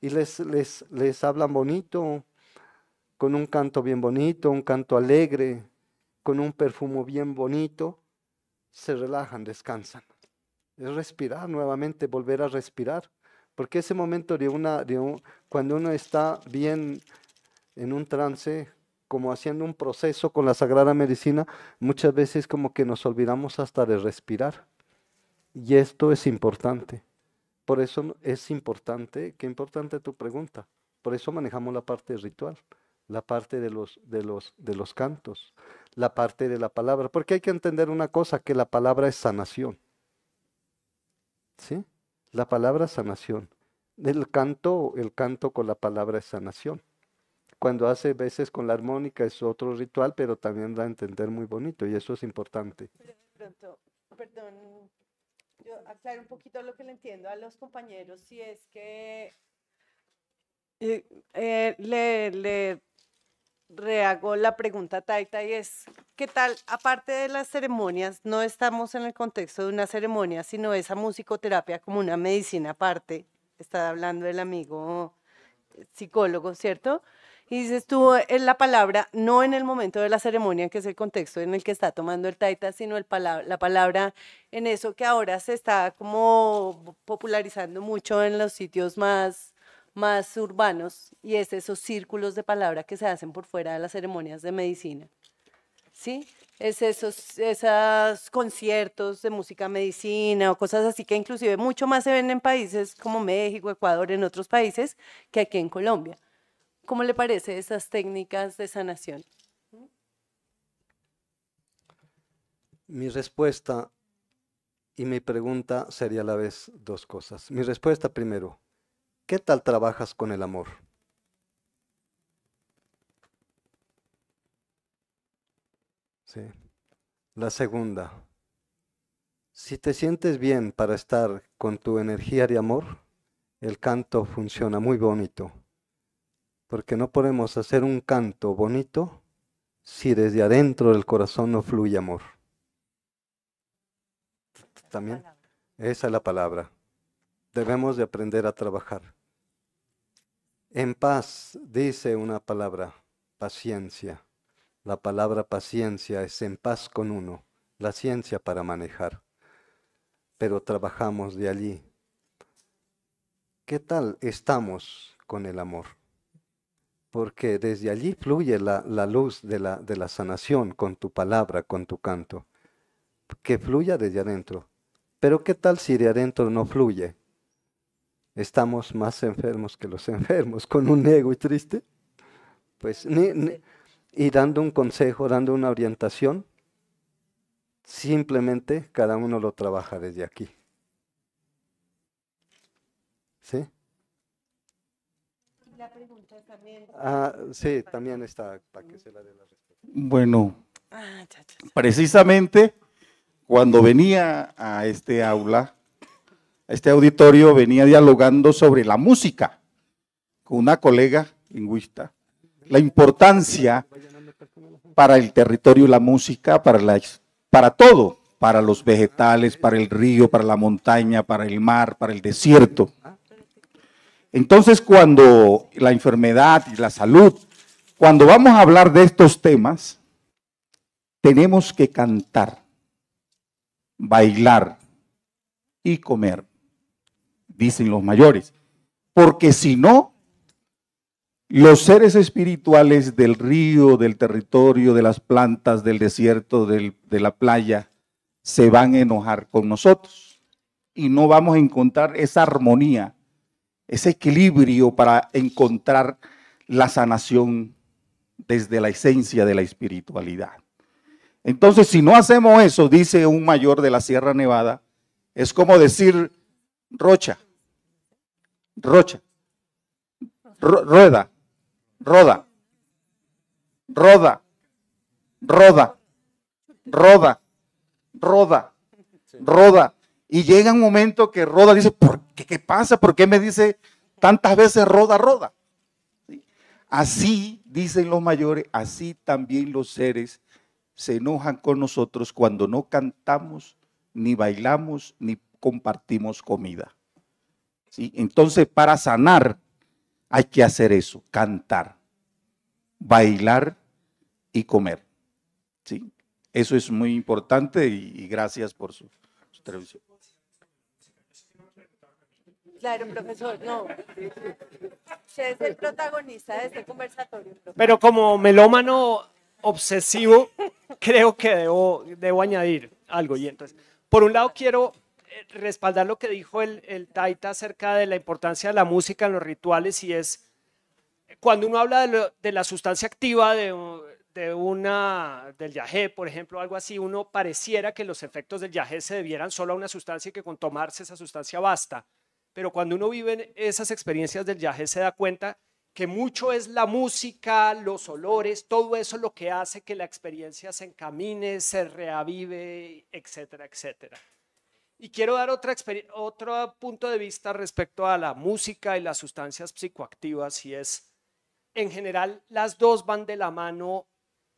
y les, les, les hablan bonito, con un canto bien bonito, un canto alegre, con un perfume bien bonito, se relajan, descansan. Es respirar nuevamente, volver a respirar. Porque ese momento de una, de cuando uno está bien en un trance, como haciendo un proceso con la sagrada medicina, muchas veces como que nos olvidamos hasta de respirar. Y esto es importante. Por eso es importante, qué importante tu pregunta. Por eso manejamos la parte ritual, la parte de los, de los, de los cantos la parte de la palabra, porque hay que entender una cosa, que la palabra es sanación. ¿Sí? La palabra es sanación. El canto, el canto con la palabra es sanación. Cuando hace veces con la armónica es otro ritual, pero también da a entender muy bonito y eso es importante. perdón, yo aclaro un poquito lo que le entiendo a los compañeros, si es que eh, eh, le rehago la pregunta, Taita, y es, ¿qué tal? Aparte de las ceremonias, no estamos en el contexto de una ceremonia, sino esa musicoterapia como una medicina aparte. Está hablando el amigo eh, psicólogo, ¿cierto? Y dices estuvo en eh, la palabra, no en el momento de la ceremonia, que es el contexto en el que está tomando el taita, sino el la palabra en eso que ahora se está como popularizando mucho en los sitios más más urbanos y es esos círculos de palabra que se hacen por fuera de las ceremonias de medicina. ¿Sí? Es esos, esos conciertos de música medicina o cosas así que inclusive mucho más se ven en países como México, Ecuador, en otros países que aquí en Colombia. ¿Cómo le parece esas técnicas de sanación? Mi respuesta y mi pregunta sería a la vez dos cosas. Mi respuesta primero, ¿Qué tal trabajas con el amor? Sí. La segunda. Si te sientes bien para estar con tu energía de amor, el canto funciona muy bonito. Porque no podemos hacer un canto bonito si desde adentro del corazón no fluye amor. También. Esa es la palabra debemos de aprender a trabajar. En paz, dice una palabra, paciencia. La palabra paciencia es en paz con uno, la ciencia para manejar. Pero trabajamos de allí. ¿Qué tal estamos con el amor? Porque desde allí fluye la, luz de la, de la sanación con tu palabra, con tu canto. Que fluya desde adentro. Pero ¿qué tal si de adentro no fluye? estamos más enfermos que los *laughs* enfermos, con un ego y triste, pues, y dando un consejo, dando una orientación, simplemente cada uno lo trabaja desde aquí. ¿Sí? La pregunta también. Ah, sí, también está para que se la dé la respuesta. Bueno, ah, precisamente cuando venía a este aula, este auditorio venía dialogando sobre la música con una colega lingüista, la importancia para el territorio la música, para, para todo, para los vegetales, para el río, para la montaña, para el mar, para el desierto. Entonces cuando la enfermedad y la salud, cuando vamos a hablar de estos temas, tenemos que cantar, bailar y comer dicen los mayores. Porque si no, los seres espirituales del río, del territorio, de las plantas, del desierto, de la playa, se van a enojar con nosotros. Y no vamos a encontrar esa armonía, ese equilibrio para encontrar la sanación desde la esencia de la espiritualidad. Entonces, si no hacemos eso, dice un mayor de la Sierra Nevada, es como decir, Rocha. Rocha. rueda. Roda. Roda. Roda. Roda. Roda. Roda. Y llega un momento que Roda dice, ¿por qué? ¿Qué pasa? ¿Por qué me dice tantas veces Roda, Roda? Así dicen los mayores, así también los seres se enojan con nosotros cuando no cantamos, ni bailamos, ni compartimos comida. ¿Sí? Entonces, para sanar hay que hacer eso, cantar, bailar y comer. ¿Sí? Eso es muy importante y, gracias por su, televisión. Claro, profesor, no. Usted es el protagonista de este conversatorio. Pero como melómano obsesivo, creo que debo, debo añadir algo. Y entonces, por un lado, quiero eh, respaldar lo que dijo el, Taita acerca de la importancia de la música en los rituales y es cuando uno habla de, la sustancia activa de, una, del yagé, por ejemplo, algo así, uno pareciera que los efectos del yagé se debieran solo a una sustancia y que con tomarse esa sustancia basta. Pero cuando uno vive esas experiencias del yagé se da cuenta que mucho es la música, los olores, todo eso lo que hace que la experiencia se encamine, se reavive, etcétera, etcétera. Y quiero dar otro punto de vista respecto a la música y las sustancias psicoactivas y es, en general, las dos van de la mano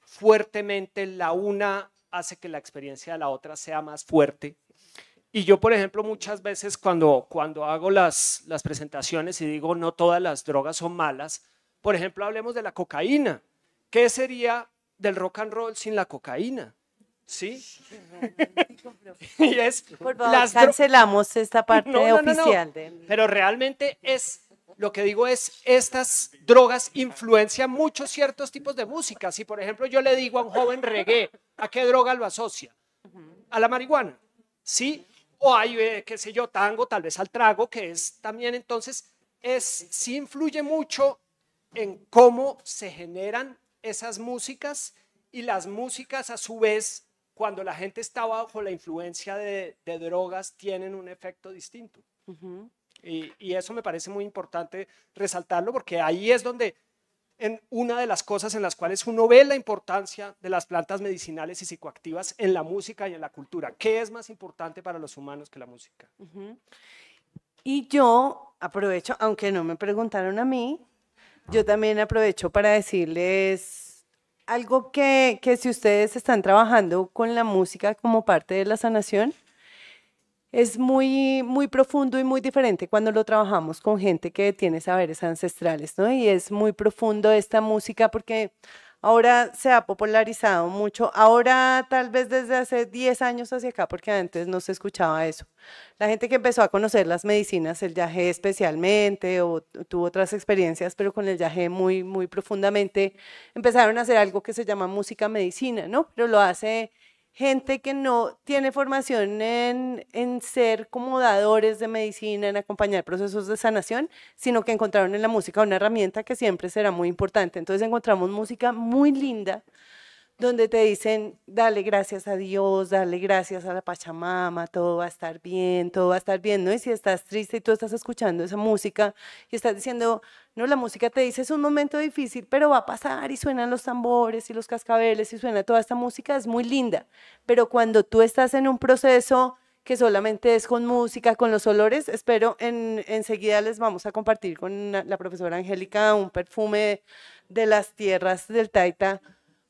fuertemente, la una hace que la experiencia de la otra sea más fuerte. Y yo, por ejemplo, muchas veces cuando, cuando hago las, las presentaciones y digo no todas las drogas son malas, por ejemplo, hablemos de la cocaína. ¿Qué sería del rock and roll sin la cocaína? ¿Sí? *laughs* y es, Por favor, cancelamos esta parte oficial. Pero realmente es, lo que digo es, estas drogas influencian mucho ciertos tipos de música. Si, por ejemplo, yo le digo a un joven reggae, ¿a qué droga lo asocia? A la marihuana, ¿sí? O hay, eh, qué sé yo, tango, tal vez al trago, que es también entonces, es, sí influye mucho en cómo se generan esas músicas y las músicas a su vez cuando la gente está bajo la influencia de, drogas tienen un efecto distinto. y, eso me parece muy importante resaltarlo porque ahí es donde en una de las cosas en las cuales uno ve la importancia de las plantas medicinales y psicoactivas en la música y en la cultura. ¿Qué es más importante para los humanos que la música? Y yo aprovecho, aunque no me preguntaron a mí, yo también aprovecho para decirles algo que, si ustedes están trabajando con la música como parte de la sanación, es muy, muy profundo y muy diferente cuando lo trabajamos con gente que tiene saberes ancestrales, ¿no? Y es muy profundo esta música porque Ahora se ha popularizado mucho, ahora tal vez desde hace 10 años hacia acá, porque antes no se escuchaba eso. La gente que empezó a conocer las medicinas, el yaje especialmente, o tuvo otras experiencias, pero con el viaje muy, muy profundamente, empezaron a hacer algo que se llama música medicina, ¿no? Pero lo hace gente que no tiene formación en, ser como dadores de medicina, en acompañar procesos de sanación, sino que encontraron en la música una herramienta que siempre será muy importante. Entonces encontramos música muy linda donde te dicen, dale gracias a Dios, dale gracias a la Pachamama, todo va a estar bien, todo va a estar bien, ¿no? Y si estás triste y tú estás escuchando esa música y estás diciendo, no, la música te dice, es un momento difícil, pero va a pasar y suenan los tambores y los cascabeles y suena toda esta música, es muy linda, pero cuando tú estás en un proceso que solamente es con música, con los olores. Espero en, enseguida les vamos a compartir con la profesora Angélica un perfume de las tierras del Taita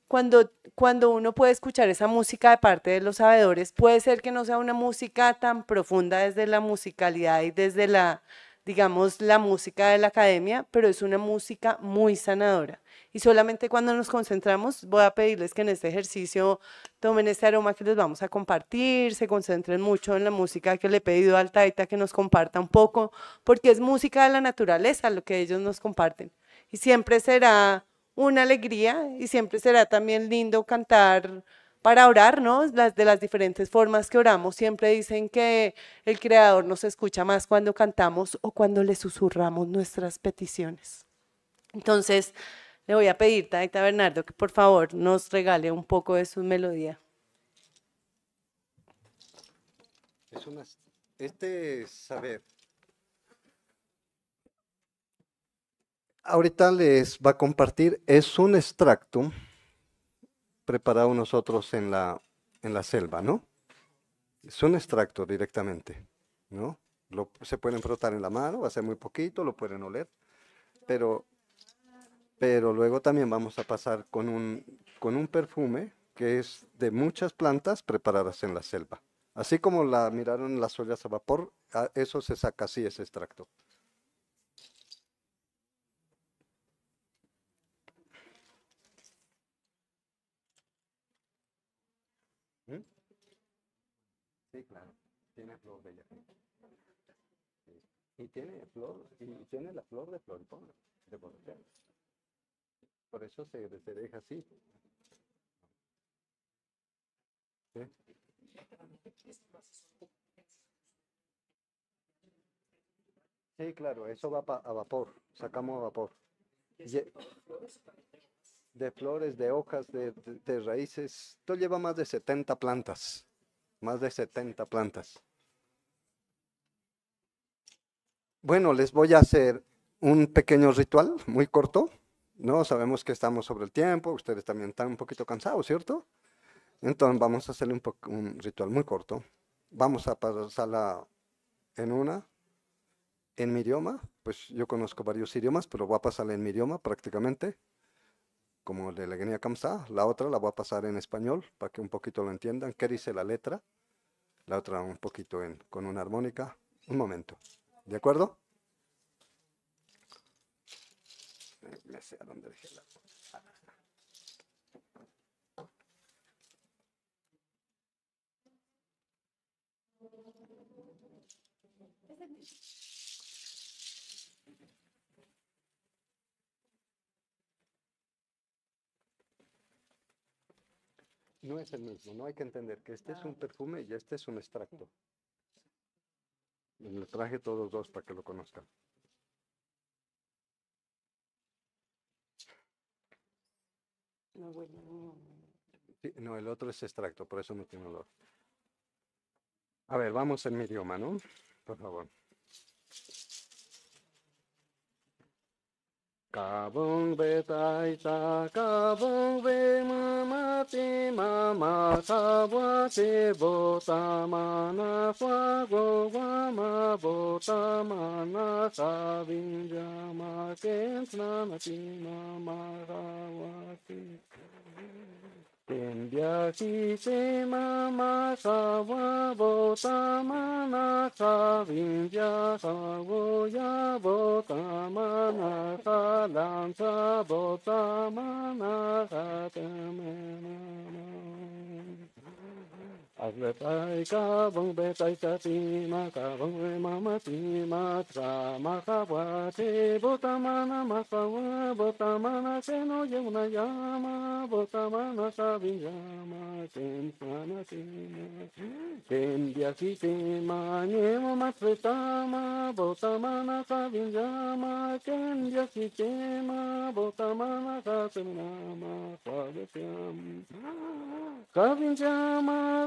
cuando, cuando uno puede escuchar esa música de parte de los sabedores, puede ser que no sea una música tan profunda desde la musicalidad y desde la, digamos, la música de la academia, pero es una música muy sanadora. Y solamente cuando nos concentramos, voy a pedirles que en este ejercicio tomen este aroma que les vamos a compartir, se concentren mucho en la música que le he pedido al Taita que nos comparta un poco, porque es música de la naturaleza lo que ellos nos comparten. Y siempre será una alegría y siempre será también lindo cantar para orar, ¿no? Las, de las diferentes formas que oramos, siempre dicen que el Creador nos escucha más cuando cantamos o cuando le susurramos nuestras peticiones. Entonces, le voy a pedir, Taita Bernardo, que por favor nos regale un poco de su melodía. Es este saber ahorita les va a compartir es un extracto preparado nosotros en la, en la selva, ¿no? Es un extracto directamente, ¿no? se pueden frotar en la mano, va a ser muy poquito, lo pueden oler, pero, pero luego también vamos a pasar con un, con un perfume que es de muchas plantas preparadas en la selva. Así como la miraron las ollas a vapor, eso se saca así, ese extracto. Y tiene flor, y la flor de floripón, Por eso se, deja así. ¿Sí? claro, eso va a vapor, sacamos a vapor. De flores, de hojas, de, de raíces. Esto lleva más de 70 plantas, más de 70 plantas. Bueno, les voy a hacer un pequeño ritual *laughs* muy corto. No sabemos que estamos sobre el tiempo, ustedes también están un poquito cansados, ¿cierto? Entonces vamos a hacerle un, ritual muy corto. Vamos a pasarla en una, en mi idioma, pues yo conozco varios idiomas, pero voy a pasarla en mi idioma prácticamente, como de la Guinea La otra la voy a pasar en español para que un poquito lo entiendan. ¿Qué dice la letra? La otra un poquito en, con una armónica. Un momento. ¿De acuerdo? No es el mismo, no hay que entender que este es ah. un perfume y este es un extracto. Le traje todos dos para que lo conozcan. No No, el otro es extracto, por eso no tiene olor. A ver, vamos en mi idioma, ¿no? Por favor. Kabong be tai ta kabong be mama ti mama ta wa ti na fa go wa na ta ma ken ma ti mama India si se ma ma sa wa vo ta ma na sa India sa wo ya vo ta ma na sa lam sa vo ta ma na sa ta ma na ma Agvetai ka vang be tai ta ti ma ka vang ve ma ma ti ma tra ma ka va te bo ta ma na ma sa wa bo ta ma na se no ye una ya ma bo ta ma na sa vi ya ma ten sa na ti ma ten dia ki te ma ne mo ma tre ta ma bo ta ma na sa vi ya ma ten dia ki te ma bo ta ma na sa se na ma fa ve te ma ka vi ya ma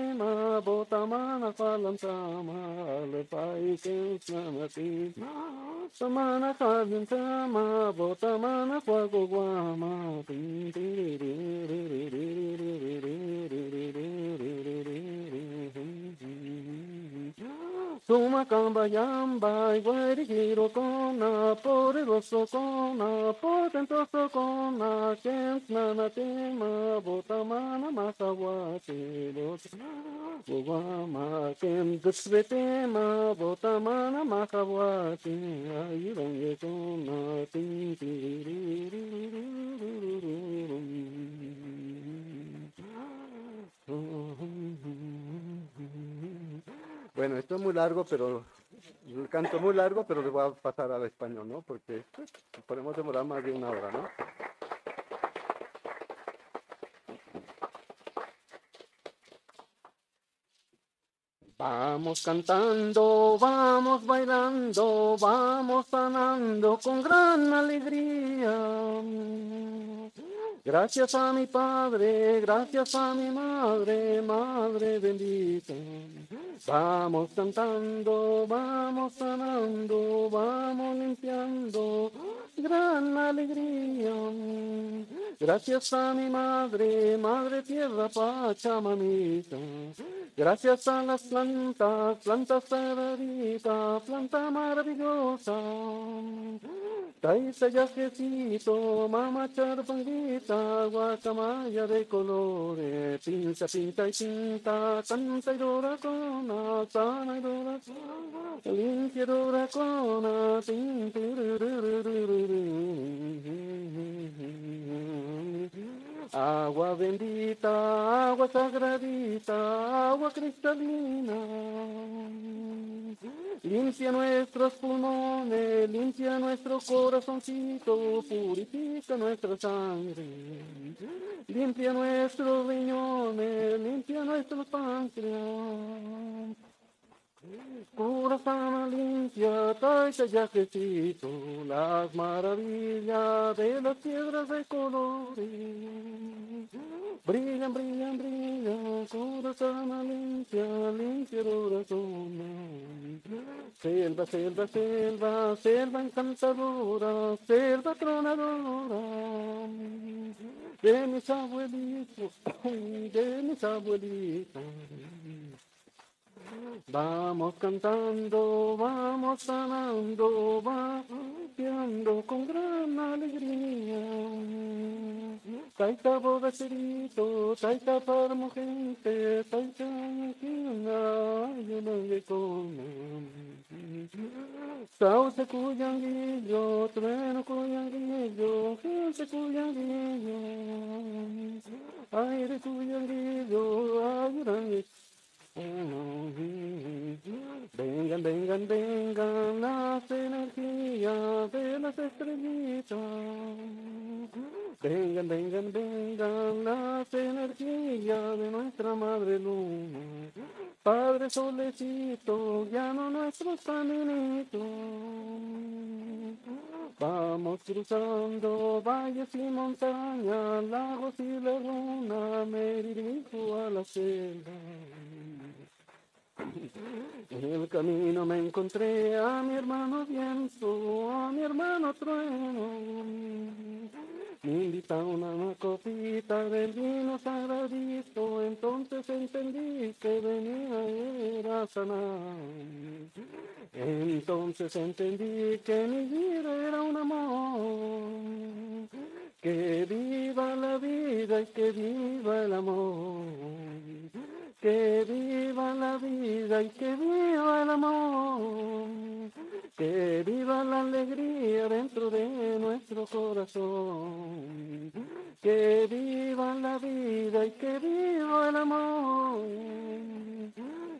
Samabotama kalam sama lepaisin samati samana kalam sama botama na kwagwama tin tin tin tin tin tin tin Suma kamba yamba, kona, pori rosso kona, potento so kona, kens nana tema, botamana masawa silos, uwama kem dusvetema, botamana masawa ayi ayurange kona, tintiriririririrum. Oh, Bueno, esto es muy largo, pero el canto muy largo, pero le voy a pasar al español, ¿no? Porque pues, podemos demorar más de una hora, ¿no? Vamos cantando, vamos bailando, vamos sanando con gran alegría. Gracias a mi padre, gracias a mi madre, madre bendita. Vamos cantando, vamos sanando, vamos limpiando. Gran alegría. Gracias a mi madre, madre tierra pachamamita. Gracias a las plantas, plantas sagraditas, planta maravillosa. Taisa yajecito, mamá charpanguita. esta guacamaya de colores, pinza, cinta y cinta, santa y doracona, sana y doracona, limpia y doracona, pinta. Agua bendita, agua sagradita, agua cristalina. Limpia nuestros pulmones, limpia nuestro corazoncito, purifica nuestra sangre. Limpia nuestros riñones, limpia nuestro páncreas. Corazón limpia, taita y las maravillas de las piedras de colores. Brillan, brillan, brillan, corazón limpia, limpia corazón. Selva, selva, selva, selva encantadora, selva tronadora. De mis abuelitos, de mis abuelitos. Vamos cantando, vamos sanando, vamos con gran alegría. Taita bobecerito, taita para gente, taita quina, yo no le como. Sauce cuyanguillo, trueno cuyanguillo, gente cuyanguillo. Aire cuyanguillo, aire Vengan, vengan, vengan las energías de las estrellitas. Vengan, vengan, vengan las energías de nuestra madre luna. Padre solecito, llamo nuestros caminitos. Vamos cruzando valles y montañas, lagos y lagunas, me dirijo a la selva. En el camino me encontré a mi hermano viento, a mi hermano trueno. Me invita una copita del vino sagradito, entonces entendí que venía era sanar. Entonces entendí que mi vida era un amor. Que viva la vida y que viva el amor. Que viva la vida y que viva el amor. Que viva la alegría dentro de nuestro corazón. Que viva la vida y que viva el amor.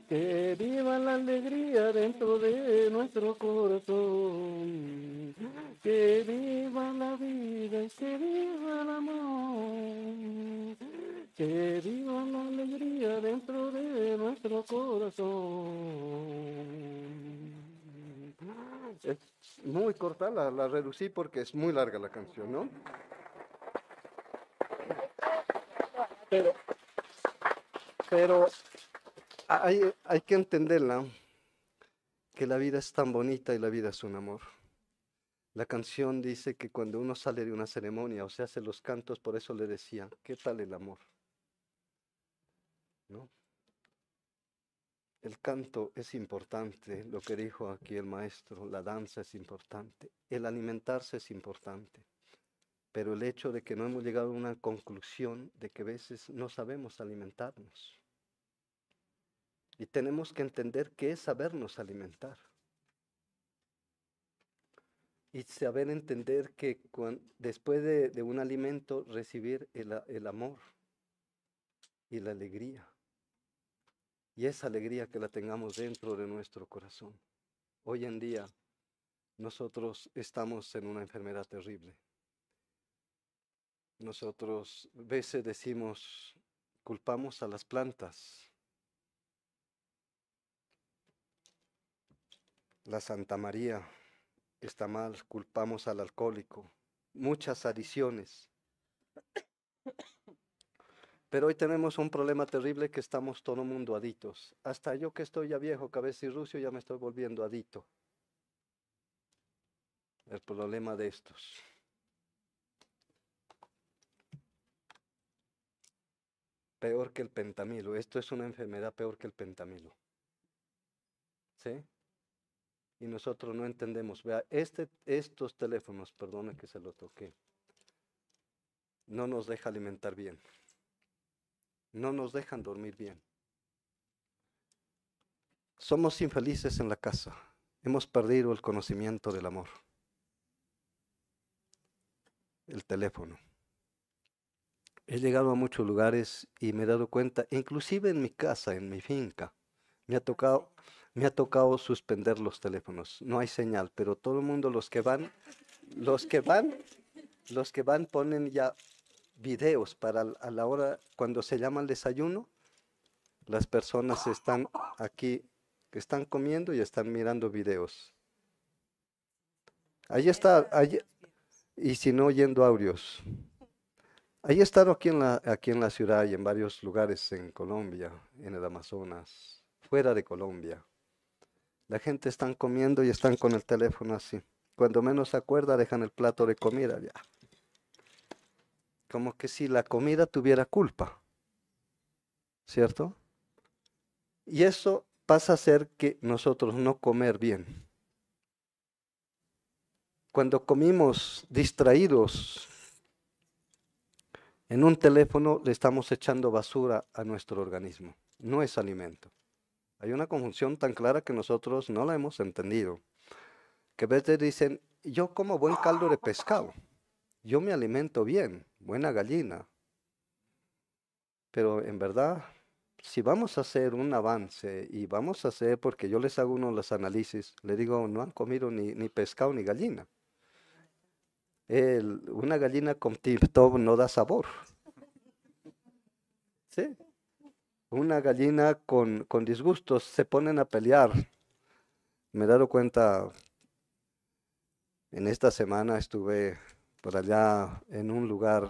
Que viva la alegría dentro de nuestro corazón. Que viva la vida y que viva el amor. Que viva la alegría dentro de de nuestro corazón. Es muy corta, la, la reducí porque es muy larga la canción, ¿no? Pero, hay, hay que entenderla, que la vida es tan bonita y la vida es un amor. La canción dice que cuando uno sale de una ceremonia o se hace los cantos, por eso le decía, ¿qué tal el amor? ¿No? el canto es importante, lo que dijo aquí el maestro, la danza es importante, el alimentarse es importante, pero el hecho de que no hemos llegado a una conclusión de que a veces no sabemos alimentarnos. Y tenemos que entender qué es sabernos alimentar. Y saber entender que después de, un alimento recibir el amor y la alegría y esa alegría que la tengamos dentro de nuestro corazón. Hoy en día nosotros estamos en una enfermedad terrible. Nosotros veces decimos, culpamos a las plantas. La Santa María está mal, culpamos al alcohólico, muchas adiciones. Pero hoy tenemos un problema terrible que estamos todo mundo aditos. Hasta yo que estoy ya viejo, cabeza y rucio, ya me estoy volviendo adito. El problema de estos. Peor que el pentamilo. Esto es una enfermedad peor que el pentamilo. ¿Sí? Y nosotros no entendemos. Vea, este, estos teléfonos, perdona que se los toqué. no nos deja alimentar bien no nos dejan dormir bien. Somos infelices en la casa. Hemos perdido el conocimiento del amor. El teléfono. He llegado a muchos lugares y me he dado cuenta, inclusive en mi casa, en mi finca, me ha tocado, me ha tocado suspender los teléfonos. No hay señal, pero todo el mundo, los que van, los que van, los que van ponen ya videos para a la hora cuando se llama el desayuno. Las personas están aquí, que están comiendo y están mirando videos. Ahí está, y si no oyendo audios. Ahí he estado aquí en, la, aquí en la ciudad y en varios lugares en Colombia, en el Amazonas, fuera de Colombia. La gente están comiendo y están con el teléfono así. Cuando menos se acuerda, dejan el plato de comida ya como que si la comida tuviera culpa, ¿cierto? Y eso pasa a ser que nosotros no comer bien. Cuando comimos distraídos en un teléfono, le estamos echando basura a nuestro organismo. No es alimento. Hay una conjunción tan clara que nosotros no la hemos entendido. Que a veces dicen, yo como buen caldo de pescado, yo me alimento bien, buena gallina. Pero en verdad, si vamos a hacer un avance y vamos a hacer, porque yo les hago uno los análisis, le digo, no han comido ni, pescado ni gallina. una gallina con tip top no da sabor. *laughs* ¿Sí? Una gallina con, con disgustos se ponen a pelear. Me he dado cuenta, en esta semana estuve por allá en un lugar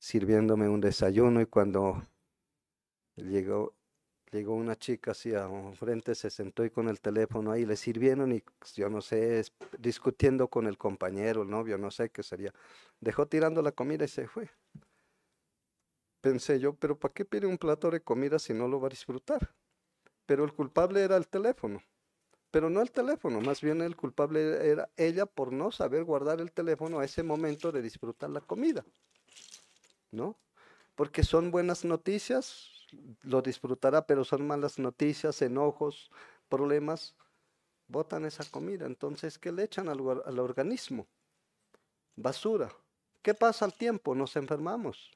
sirviéndome un desayuno y cuando llegó, llegó una chica así a un frente, se sentó y con el teléfono ahí le sirvieron y pues, yo no sé, discutiendo con el compañero, el novio, no sé qué sería. Dejó tirando la comida y se fue. Pensé yo, pero ¿para qué pide un plato de comida si no lo va a disfrutar? Pero el culpable era el teléfono pero no el teléfono, más bien el culpable era ella por no saber guardar el teléfono a ese momento de disfrutar la comida, ¿no? Porque son buenas noticias, lo disfrutará, pero son malas noticias, enojos, problemas, botan esa comida. Entonces, ¿qué le echan al, al organismo? Basura. ¿Qué pasa al tiempo? Nos enfermamos.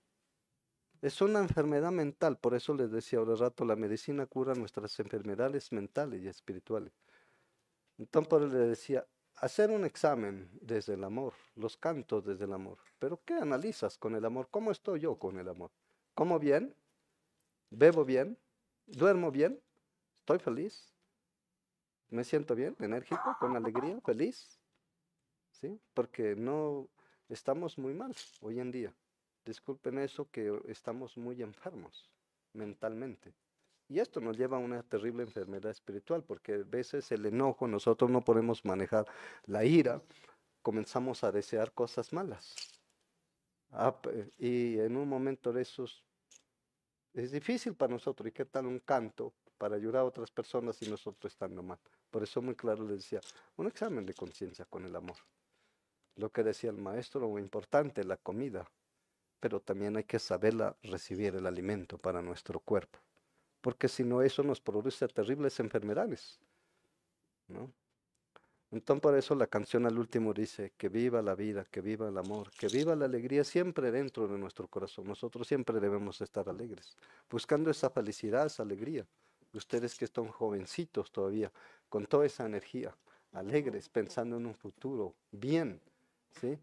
Es una enfermedad mental, por eso les decía ahora rato, la medicina cura nuestras enfermedades mentales y espirituales. Entonces le decía, hacer un examen desde el amor, los cantos desde el amor. Pero ¿qué analizas con el amor? ¿Cómo estoy yo con el amor? ¿Como bien? ¿Bebo bien? ¿Duermo bien? ¿Estoy feliz? ¿Me siento bien? ¿Enérgico? ¿Con alegría? ¿Feliz? ¿Sí? Porque no estamos muy mal hoy en día. Disculpen eso que estamos muy enfermos mentalmente. Y esto nos lleva a una terrible enfermedad espiritual, porque a veces el enojo, nosotros no podemos manejar la ira, comenzamos a desear cosas malas. Ah, y en un momento de esos es difícil para nosotros. ¿Y qué tal un canto para ayudar a otras personas si nosotros estando mal? Por eso muy claro le decía, un examen de conciencia con el amor. Lo que decía el maestro, lo importante, la comida, pero también hay que saberla recibir el alimento para nuestro cuerpo porque si no eso nos produce terribles enfermedades. Entonces por eso la canción al último dice, que viva la vida, que viva el amor, que viva la alegría siempre dentro de nuestro corazón. Nosotros siempre debemos estar alegres, buscando esa felicidad, esa alegría. Ustedes que están jovencitos todavía, con toda esa energía, alegres, pensando en un futuro, bien, ¿sí?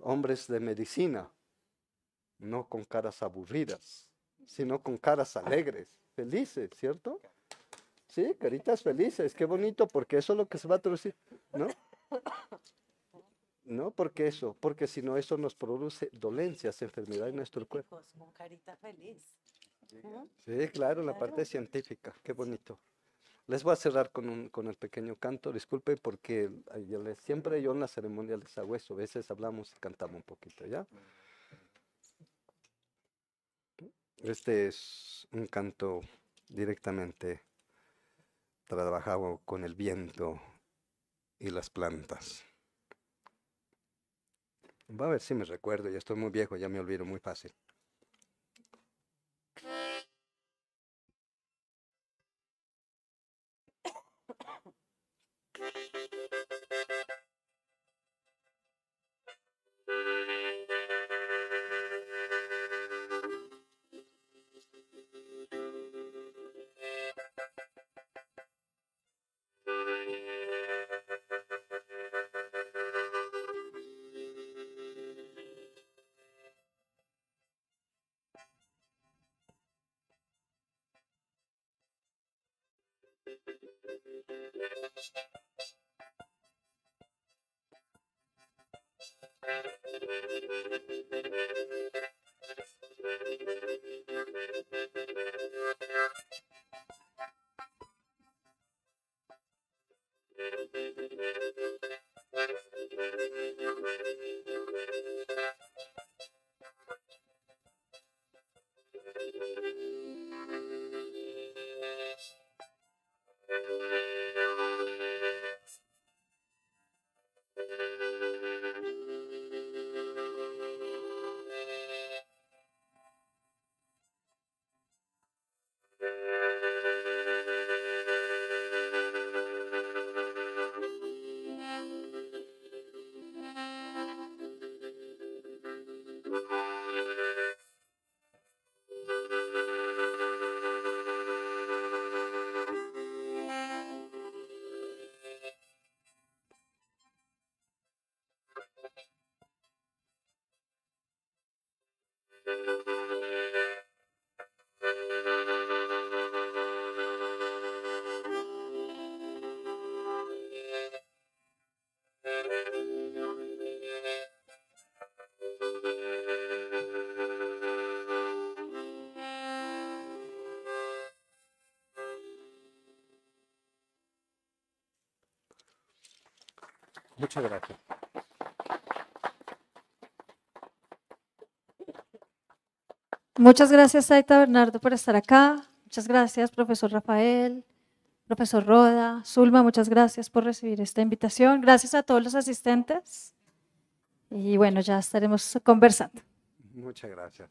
Hombres de medicina, no con caras aburridas, sino con caras alegres felices, ¿cierto? Sí, caritas felices, qué bonito, porque eso es lo que se va a traducir, ¿no? No, porque eso, porque si no, eso nos produce dolencias, enfermedad en nuestro cuerpo. Con carita feliz. Sí, claro, la parte científica, qué bonito. Les voy a cerrar con, un, con el pequeño canto. Disculpe, porque siempre yo en la ceremonia del hago eso. A veces hablamos y cantamos un poquito, ¿ya? Este es un canto directamente trabajado con el viento y las plantas. Va a ver si me recuerdo, ya estoy muy viejo, ya me olvido muy fácil. Muchas gracias. Muchas gracias, Aita Bernardo, por estar acá. Muchas gracias, profesor Rafael, profesor Roda, Zulma, muchas gracias por recibir esta invitación. Gracias a todos los asistentes. Y bueno, ya estaremos conversando. Muchas gracias.